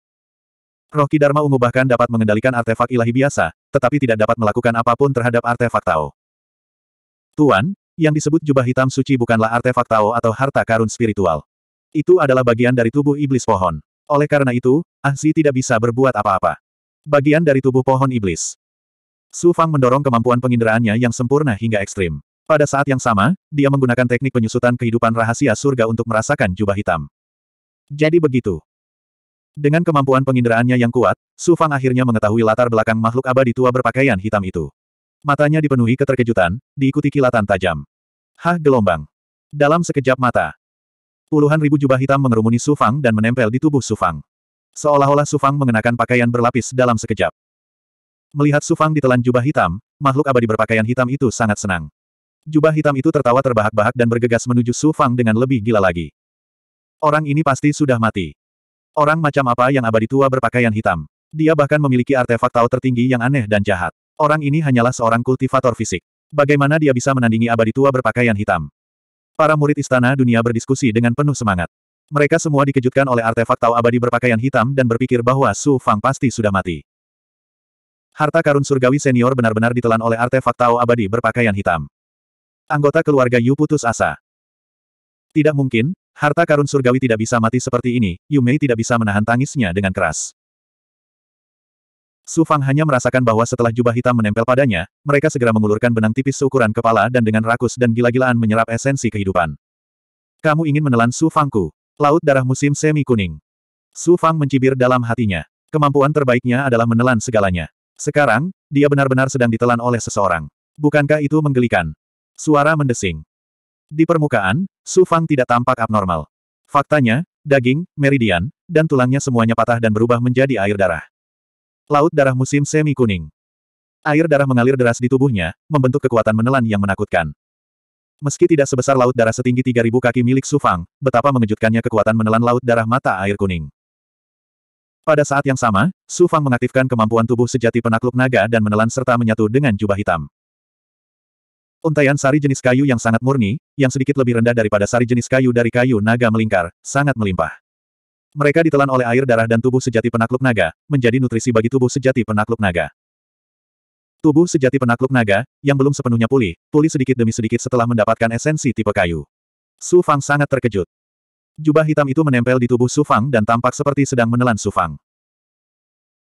Roh Ki Dharma ungu bahkan dapat mengendalikan artefak ilahi biasa, tetapi tidak dapat melakukan apapun terhadap artefak Tao. Tuan, yang disebut jubah hitam suci bukanlah artefak Tao atau harta karun spiritual. Itu adalah bagian dari tubuh iblis pohon. Oleh karena itu, Ahzi tidak bisa berbuat apa-apa. Bagian dari tubuh pohon iblis. Su Fang mendorong kemampuan penginderaannya yang sempurna hingga ekstrim. Pada saat yang sama, dia menggunakan teknik penyusutan kehidupan rahasia surga untuk merasakan jubah hitam. Jadi begitu. Dengan kemampuan penginderaannya yang kuat, Su Fang akhirnya mengetahui latar belakang makhluk abadi tua berpakaian hitam itu. Matanya dipenuhi keterkejutan, diikuti kilatan tajam. Hah gelombang. Dalam sekejap mata. Puluhan ribu jubah hitam mengerumuni Sufang dan menempel di tubuh Sufang. Seolah-olah Sufang mengenakan pakaian berlapis dalam sekejap. Melihat Sufang ditelan jubah hitam, makhluk abadi berpakaian hitam itu sangat senang. Jubah hitam itu tertawa terbahak-bahak dan bergegas menuju Sufang dengan lebih gila lagi. Orang ini pasti sudah mati. Orang macam apa yang abadi tua berpakaian hitam? Dia bahkan memiliki artefak tahu tertinggi yang aneh dan jahat. Orang ini hanyalah seorang kultivator fisik. Bagaimana dia bisa menandingi abadi tua berpakaian hitam? Para murid istana dunia berdiskusi dengan penuh semangat. Mereka semua dikejutkan oleh artefak Tao abadi berpakaian hitam dan berpikir bahwa Su Fang pasti sudah mati. Harta karun surgawi senior benar-benar ditelan oleh artefak Tao abadi berpakaian hitam. Anggota keluarga Yu putus asa. Tidak mungkin, harta karun surgawi tidak bisa mati seperti ini, Yu Mei tidak bisa menahan tangisnya dengan keras. Su Fang hanya merasakan bahwa setelah jubah hitam menempel padanya, mereka segera mengulurkan benang tipis seukuran kepala dan dengan rakus dan gila-gilaan menyerap esensi kehidupan. Kamu ingin menelan Su Fangku? Laut darah musim semi kuning. Su Fang mencibir dalam hatinya. Kemampuan terbaiknya adalah menelan segalanya. Sekarang, dia benar-benar sedang ditelan oleh seseorang. Bukankah itu menggelikan? Suara mendesing. Di permukaan, Su Fang tidak tampak abnormal. Faktanya, daging, meridian, dan tulangnya semuanya patah dan berubah menjadi air darah. Laut darah musim semi kuning. Air darah mengalir deras di tubuhnya, membentuk kekuatan menelan yang menakutkan. Meski tidak sebesar laut darah setinggi 3000 kaki milik Sufang, betapa mengejutkannya kekuatan menelan laut darah mata air kuning. Pada saat yang sama, Sufang mengaktifkan kemampuan tubuh sejati penakluk naga dan menelan serta menyatu dengan jubah hitam. Untaian sari jenis kayu yang sangat murni, yang sedikit lebih rendah daripada sari jenis kayu dari kayu naga melingkar, sangat melimpah. Mereka ditelan oleh air darah dan tubuh sejati penakluk naga, menjadi nutrisi bagi tubuh sejati penakluk naga. Tubuh sejati penakluk naga, yang belum sepenuhnya pulih, pulih sedikit demi sedikit setelah mendapatkan esensi tipe kayu. Su Fang sangat terkejut. Jubah hitam itu menempel di tubuh Su Fang dan tampak seperti sedang menelan Su Fang.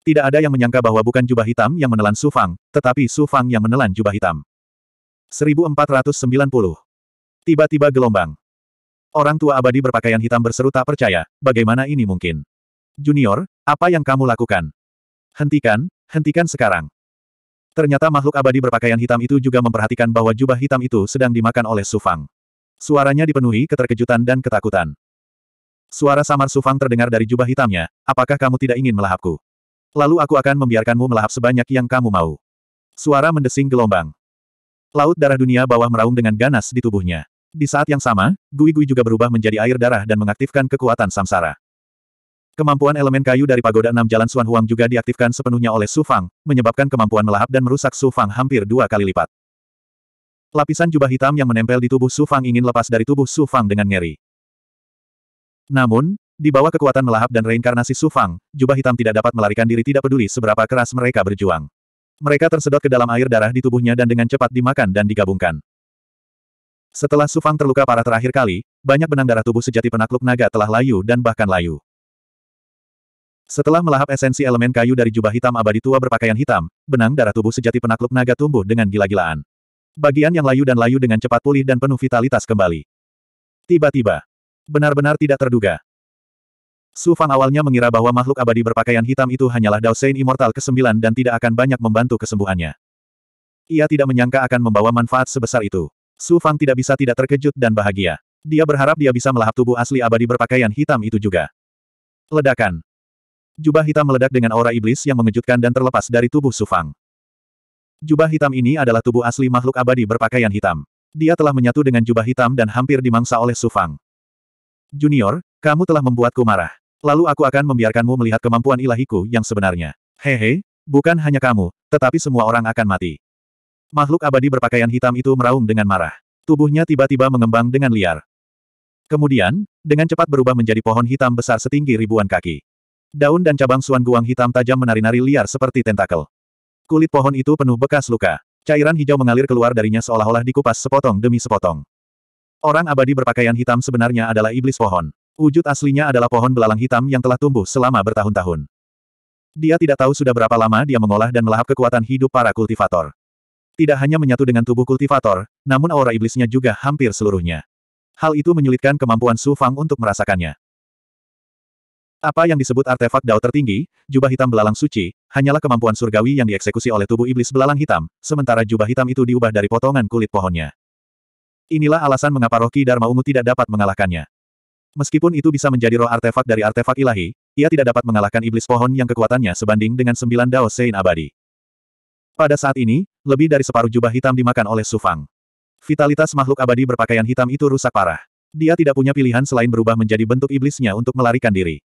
Tidak ada yang menyangka bahwa bukan jubah hitam yang menelan Su Fang, tetapi Su Fang yang menelan jubah hitam. 1490. Tiba-tiba gelombang. Orang tua abadi berpakaian hitam berseru tak percaya, bagaimana ini mungkin? Junior, apa yang kamu lakukan? Hentikan, hentikan sekarang. Ternyata makhluk abadi berpakaian hitam itu juga memperhatikan bahwa jubah hitam itu sedang dimakan oleh Sufang. Suaranya dipenuhi keterkejutan dan ketakutan. Suara samar Sufang terdengar dari jubah hitamnya, apakah kamu tidak ingin melahapku? Lalu aku akan membiarkanmu melahap sebanyak yang kamu mau. Suara mendesing gelombang. Laut darah dunia bawah meraung dengan ganas di tubuhnya. Di saat yang sama, Gui Gui juga berubah menjadi air darah dan mengaktifkan kekuatan samsara. Kemampuan elemen kayu dari pagoda enam jalan Suan Huang juga diaktifkan sepenuhnya oleh Su Fang, menyebabkan kemampuan melahap dan merusak Su Fang hampir dua kali lipat. Lapisan jubah hitam yang menempel di tubuh Su Fang ingin lepas dari tubuh Su Fang dengan ngeri. Namun, di bawah kekuatan melahap dan reinkarnasi Su Fang, jubah hitam tidak dapat melarikan diri tidak peduli seberapa keras mereka berjuang. Mereka tersedot ke dalam air darah di tubuhnya dan dengan cepat dimakan dan digabungkan. Setelah Sufang terluka parah terakhir kali, banyak benang darah tubuh sejati penakluk naga telah layu dan bahkan layu. Setelah melahap esensi elemen kayu dari jubah hitam abadi tua berpakaian hitam, benang darah tubuh sejati penakluk naga tumbuh dengan gila-gilaan. Bagian yang layu dan layu dengan cepat pulih dan penuh vitalitas kembali. Tiba-tiba. Benar-benar tidak terduga. Su Fang awalnya mengira bahwa makhluk abadi berpakaian hitam itu hanyalah Daosein Immortal ke-9 dan tidak akan banyak membantu kesembuhannya. Ia tidak menyangka akan membawa manfaat sebesar itu. Su Fang tidak bisa tidak terkejut dan bahagia. Dia berharap dia bisa melahap tubuh asli abadi berpakaian hitam itu juga. Ledakan. Jubah hitam meledak dengan aura iblis yang mengejutkan dan terlepas dari tubuh Su Fang. Jubah hitam ini adalah tubuh asli makhluk abadi berpakaian hitam. Dia telah menyatu dengan jubah hitam dan hampir dimangsa oleh Su Fang. Junior, kamu telah membuatku marah. Lalu aku akan membiarkanmu melihat kemampuan ilahiku yang sebenarnya. Hehe, bukan hanya kamu, tetapi semua orang akan mati. Makhluk abadi berpakaian hitam itu meraung dengan marah. Tubuhnya tiba-tiba mengembang dengan liar. Kemudian, dengan cepat berubah menjadi pohon hitam besar setinggi ribuan kaki. Daun dan cabang suan guang hitam tajam menari-nari liar seperti tentakel. Kulit pohon itu penuh bekas luka. Cairan hijau mengalir keluar darinya seolah-olah dikupas sepotong demi sepotong. Orang abadi berpakaian hitam sebenarnya adalah iblis pohon. Wujud aslinya adalah pohon belalang hitam yang telah tumbuh selama bertahun-tahun. Dia tidak tahu sudah berapa lama dia mengolah dan melahap kekuatan hidup para kultivator. Tidak hanya menyatu dengan tubuh kultivator, namun aura iblisnya juga hampir seluruhnya. Hal itu menyulitkan kemampuan Su Fang untuk merasakannya. Apa yang disebut artefak dao tertinggi, jubah hitam belalang suci, hanyalah kemampuan surgawi yang dieksekusi oleh tubuh iblis belalang hitam, sementara jubah hitam itu diubah dari potongan kulit pohonnya. Inilah alasan mengapa roh Ki Dharma Ungu tidak dapat mengalahkannya. Meskipun itu bisa menjadi roh artefak dari artefak ilahi, ia tidak dapat mengalahkan iblis pohon yang kekuatannya sebanding dengan sembilan Dao Sein abadi. Pada saat ini, lebih dari separuh jubah hitam dimakan oleh Sufang. Vitalitas makhluk abadi berpakaian hitam itu rusak parah. Dia tidak punya pilihan selain berubah menjadi bentuk iblisnya untuk melarikan diri.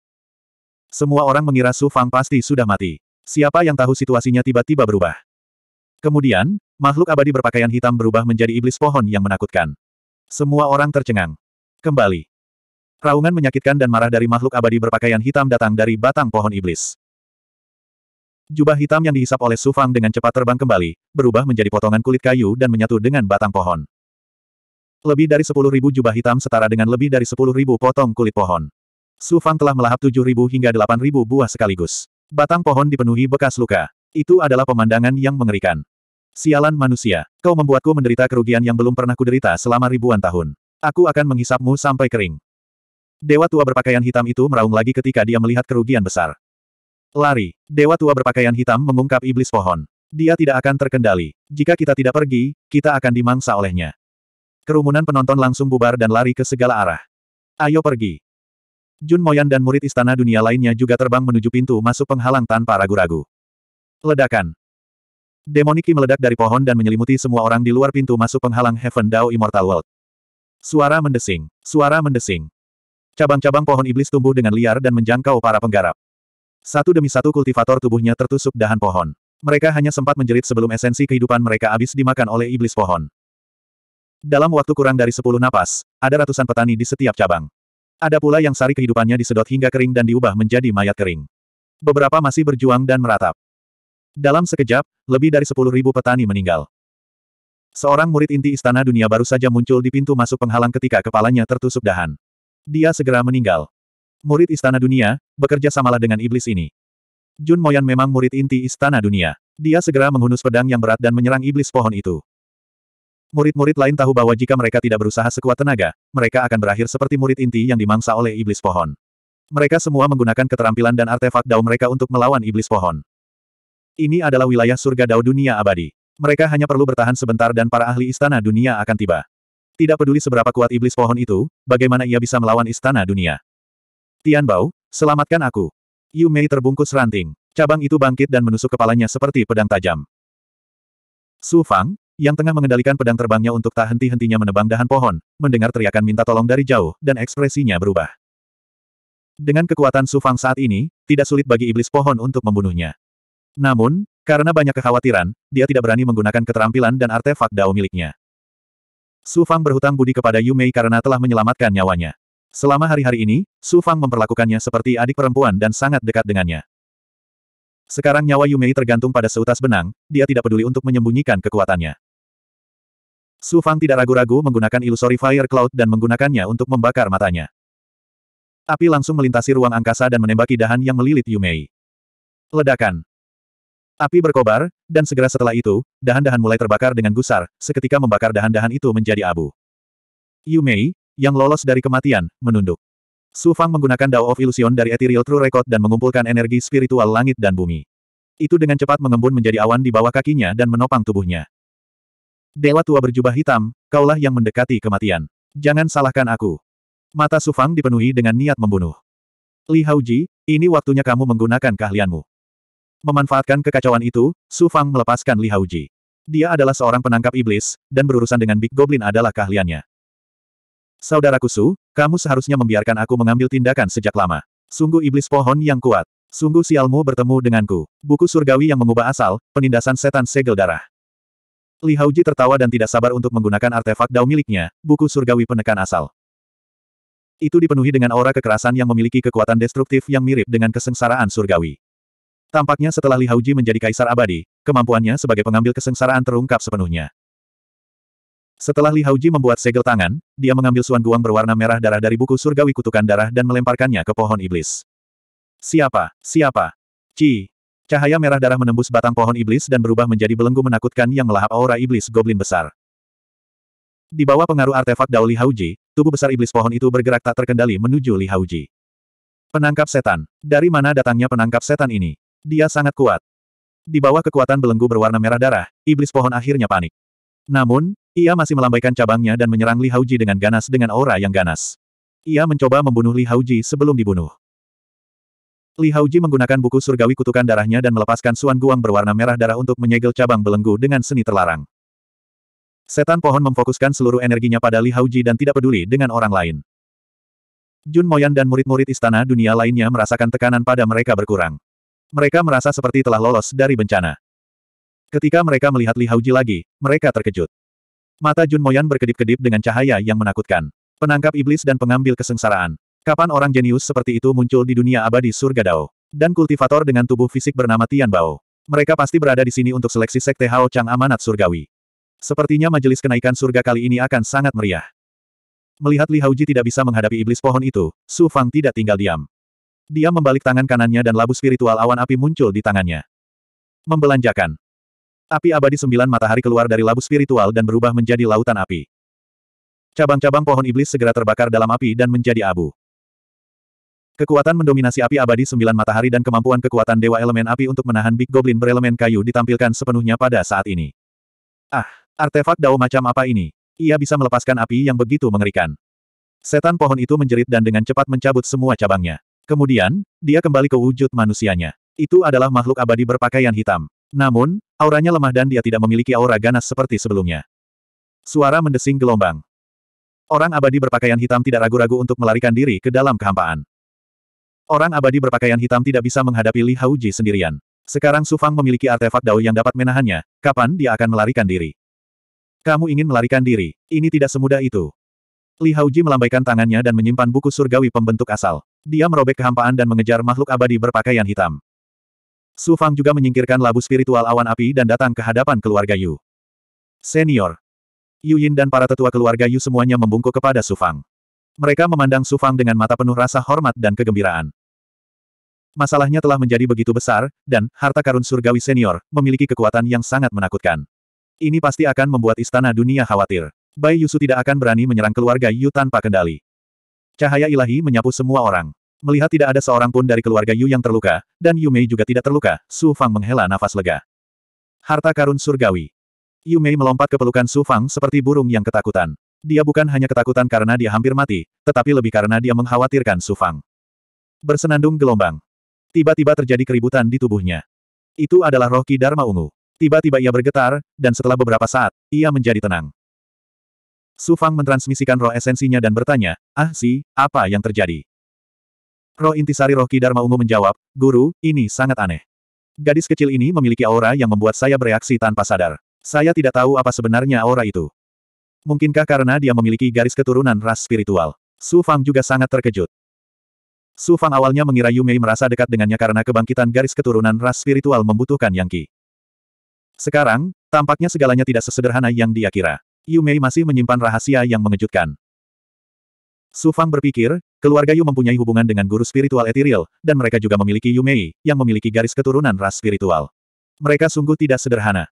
Semua orang mengira Sufang pasti sudah mati. Siapa yang tahu situasinya tiba-tiba berubah. Kemudian, makhluk abadi berpakaian hitam berubah menjadi iblis pohon yang menakutkan. Semua orang tercengang. Kembali. Raungan menyakitkan dan marah dari makhluk abadi berpakaian hitam datang dari batang pohon iblis. Jubah hitam yang dihisap oleh Su Fang dengan cepat terbang kembali, berubah menjadi potongan kulit kayu dan menyatu dengan batang pohon. Lebih dari sepuluh ribu jubah hitam setara dengan lebih dari sepuluh ribu potong kulit pohon. Su Fang telah melahap tujuh ribu hingga delapan ribu buah sekaligus. Batang pohon dipenuhi bekas luka. Itu adalah pemandangan yang mengerikan. Sialan manusia, kau membuatku menderita kerugian yang belum pernah kuderita selama ribuan tahun. Aku akan menghisapmu sampai kering. Dewa tua berpakaian hitam itu meraung lagi ketika dia melihat kerugian besar. Lari. Dewa tua berpakaian hitam mengungkap iblis pohon. Dia tidak akan terkendali. Jika kita tidak pergi, kita akan dimangsa olehnya. Kerumunan penonton langsung bubar dan lari ke segala arah. Ayo pergi. Jun Moyan dan murid istana dunia lainnya juga terbang menuju pintu masuk penghalang tanpa ragu-ragu. Ledakan. Demoniki meledak dari pohon dan menyelimuti semua orang di luar pintu masuk penghalang Heaven Dao Immortal World. Suara mendesing. Suara mendesing. Cabang-cabang pohon iblis tumbuh dengan liar dan menjangkau para penggarap. Satu demi satu kultivator tubuhnya tertusuk dahan pohon. Mereka hanya sempat menjerit sebelum esensi kehidupan mereka habis dimakan oleh iblis pohon. Dalam waktu kurang dari sepuluh napas, ada ratusan petani di setiap cabang. Ada pula yang sari kehidupannya disedot hingga kering dan diubah menjadi mayat kering. Beberapa masih berjuang dan meratap. Dalam sekejap, lebih dari sepuluh ribu petani meninggal. Seorang murid inti istana dunia baru saja muncul di pintu masuk penghalang ketika kepalanya tertusuk dahan. Dia segera meninggal. Murid Istana Dunia, bekerja samalah dengan iblis ini. Jun Moyan memang murid inti Istana Dunia. Dia segera menghunus pedang yang berat dan menyerang iblis pohon itu. Murid-murid lain tahu bahwa jika mereka tidak berusaha sekuat tenaga, mereka akan berakhir seperti murid inti yang dimangsa oleh iblis pohon. Mereka semua menggunakan keterampilan dan artefak dao mereka untuk melawan iblis pohon. Ini adalah wilayah surga dao dunia abadi. Mereka hanya perlu bertahan sebentar dan para ahli istana dunia akan tiba. Tidak peduli seberapa kuat iblis pohon itu, bagaimana ia bisa melawan istana dunia. Tian Bao, selamatkan aku. Yu Mei terbungkus ranting. Cabang itu bangkit dan menusuk kepalanya seperti pedang tajam. Su Fang, yang tengah mengendalikan pedang terbangnya untuk tak henti-hentinya menebang dahan pohon, mendengar teriakan minta tolong dari jauh, dan ekspresinya berubah. Dengan kekuatan Su Fang saat ini, tidak sulit bagi iblis pohon untuk membunuhnya. Namun, karena banyak kekhawatiran, dia tidak berani menggunakan keterampilan dan artefak dao miliknya. Su Fang berhutang budi kepada Yu Mei karena telah menyelamatkan nyawanya. Selama hari-hari ini, Su Fang memperlakukannya seperti adik perempuan dan sangat dekat dengannya. Sekarang nyawa Yumei tergantung pada seutas benang, dia tidak peduli untuk menyembunyikan kekuatannya. Su Fang tidak ragu-ragu menggunakan ilusori fire cloud dan menggunakannya untuk membakar matanya. Api langsung melintasi ruang angkasa dan menembaki dahan yang melilit Yumei. Ledakan. Api berkobar, dan segera setelah itu, dahan-dahan mulai terbakar dengan gusar, seketika membakar dahan-dahan itu menjadi abu. Yumei, yang lolos dari kematian, menunduk. Su Fang menggunakan Dao of Illusion dari Ethereal True Record dan mengumpulkan energi spiritual langit dan bumi. Itu dengan cepat mengembun menjadi awan di bawah kakinya dan menopang tubuhnya. Dewa tua berjubah hitam, kaulah yang mendekati kematian. Jangan salahkan aku. Mata Su Fang dipenuhi dengan niat membunuh. Li Haoji, ini waktunya kamu menggunakan keahlianmu. Memanfaatkan kekacauan itu, Su Fang melepaskan Li Haoji. Dia adalah seorang penangkap iblis, dan berurusan dengan Big Goblin adalah keahliannya. Saudara Kusu, kamu seharusnya membiarkan aku mengambil tindakan sejak lama. Sungguh iblis pohon yang kuat. Sungguh sialmu bertemu denganku. Buku surgawi yang mengubah asal, penindasan setan segel darah. Li Haoji tertawa dan tidak sabar untuk menggunakan artefak dao miliknya, buku surgawi penekan asal. Itu dipenuhi dengan aura kekerasan yang memiliki kekuatan destruktif yang mirip dengan kesengsaraan surgawi. Tampaknya setelah Li Haoji menjadi kaisar abadi, kemampuannya sebagai pengambil kesengsaraan terungkap sepenuhnya. Setelah Li Hauji membuat segel tangan, dia mengambil suan guang berwarna merah darah dari buku surgawi kutukan darah dan melemparkannya ke pohon iblis. Siapa? Siapa? Ci. Cahaya merah darah menembus batang pohon iblis dan berubah menjadi belenggu menakutkan yang melahap aura iblis goblin besar. Di bawah pengaruh artefak Dao Li Hauji, tubuh besar iblis pohon itu bergerak tak terkendali menuju Li Hauji. Penangkap setan. Dari mana datangnya penangkap setan ini? Dia sangat kuat. Di bawah kekuatan belenggu berwarna merah darah, iblis pohon akhirnya panik. Namun, ia masih melambaikan cabangnya dan menyerang Li Hauji dengan ganas dengan aura yang ganas. Ia mencoba membunuh Li Hauji sebelum dibunuh. Li Hauji menggunakan buku surgawi kutukan darahnya dan melepaskan suan guang berwarna merah darah untuk menyegel cabang belenggu dengan seni terlarang. Setan pohon memfokuskan seluruh energinya pada Li Hauji dan tidak peduli dengan orang lain. Jun Moyan dan murid-murid istana dunia lainnya merasakan tekanan pada mereka berkurang. Mereka merasa seperti telah lolos dari bencana. Ketika mereka melihat Li Hauji lagi, mereka terkejut. Mata Jun Moyan berkedip-kedip dengan cahaya yang menakutkan. Penangkap iblis dan pengambil kesengsaraan. Kapan orang jenius seperti itu muncul di dunia abadi surga Dao? Dan kultivator dengan tubuh fisik bernama Tian Bao. Mereka pasti berada di sini untuk seleksi Sekte Hao Chang Amanat Surgawi. Sepertinya majelis kenaikan surga kali ini akan sangat meriah. Melihat Li Hauji tidak bisa menghadapi iblis pohon itu, Su Fang tidak tinggal diam. Dia membalik tangan kanannya dan labu spiritual awan api muncul di tangannya. Membelanjakan. Api abadi sembilan matahari keluar dari labu spiritual dan berubah menjadi lautan api. Cabang-cabang pohon iblis segera terbakar dalam api dan menjadi abu. Kekuatan mendominasi api abadi sembilan matahari dan kemampuan kekuatan dewa elemen api untuk menahan Big Goblin berelemen kayu ditampilkan sepenuhnya pada saat ini. Ah, artefak dao macam apa ini? Ia bisa melepaskan api yang begitu mengerikan. Setan pohon itu menjerit dan dengan cepat mencabut semua cabangnya. Kemudian, dia kembali ke wujud manusianya. Itu adalah makhluk abadi berpakaian hitam. Namun, auranya lemah dan dia tidak memiliki aura ganas seperti sebelumnya. Suara mendesing gelombang. Orang abadi berpakaian hitam tidak ragu-ragu untuk melarikan diri ke dalam kehampaan. Orang abadi berpakaian hitam tidak bisa menghadapi Li Hauji sendirian. Sekarang Su Fang memiliki artefak dao yang dapat menahannya, kapan dia akan melarikan diri? Kamu ingin melarikan diri, ini tidak semudah itu. Li Hauji melambaikan tangannya dan menyimpan buku surgawi pembentuk asal. Dia merobek kehampaan dan mengejar makhluk abadi berpakaian hitam. Su Fang juga menyingkirkan labu spiritual awan api dan datang ke hadapan keluarga Yu. Senior. Yu Yin dan para tetua keluarga Yu semuanya membungkuk kepada Su Fang. Mereka memandang Su Fang dengan mata penuh rasa hormat dan kegembiraan. Masalahnya telah menjadi begitu besar, dan harta karun surgawi senior memiliki kekuatan yang sangat menakutkan. Ini pasti akan membuat istana dunia khawatir. Bai Yusu tidak akan berani menyerang keluarga Yu tanpa kendali. Cahaya ilahi menyapu semua orang. Melihat tidak ada seorang pun dari keluarga Yu yang terluka, dan Yu Mei juga tidak terluka, Su Fang menghela nafas lega. Harta karun surgawi. Yu Mei melompat ke pelukan Su Fang seperti burung yang ketakutan. Dia bukan hanya ketakutan karena dia hampir mati, tetapi lebih karena dia mengkhawatirkan Su Fang. Bersenandung gelombang. Tiba-tiba terjadi keributan di tubuhnya. Itu adalah roh Ki Dharma Ungu. Tiba-tiba ia bergetar, dan setelah beberapa saat, ia menjadi tenang. Su Fang mentransmisikan roh esensinya dan bertanya, ah si, apa yang terjadi? Roh intisari roh Kidar Ungu menjawab, Guru, ini sangat aneh. Gadis kecil ini memiliki aura yang membuat saya bereaksi tanpa sadar. Saya tidak tahu apa sebenarnya aura itu. Mungkinkah karena dia memiliki garis keturunan ras spiritual? Su Fang juga sangat terkejut. Su Fang awalnya mengira Yu Mei merasa dekat dengannya karena kebangkitan garis keturunan ras spiritual membutuhkan Yang Ki. Sekarang, tampaknya segalanya tidak sesederhana yang dia kira. Yu Mei masih menyimpan rahasia yang mengejutkan. Su Fang berpikir, keluarga Yu mempunyai hubungan dengan guru spiritual etiril, dan mereka juga memiliki Yu Mei, yang memiliki garis keturunan ras spiritual. Mereka sungguh tidak sederhana.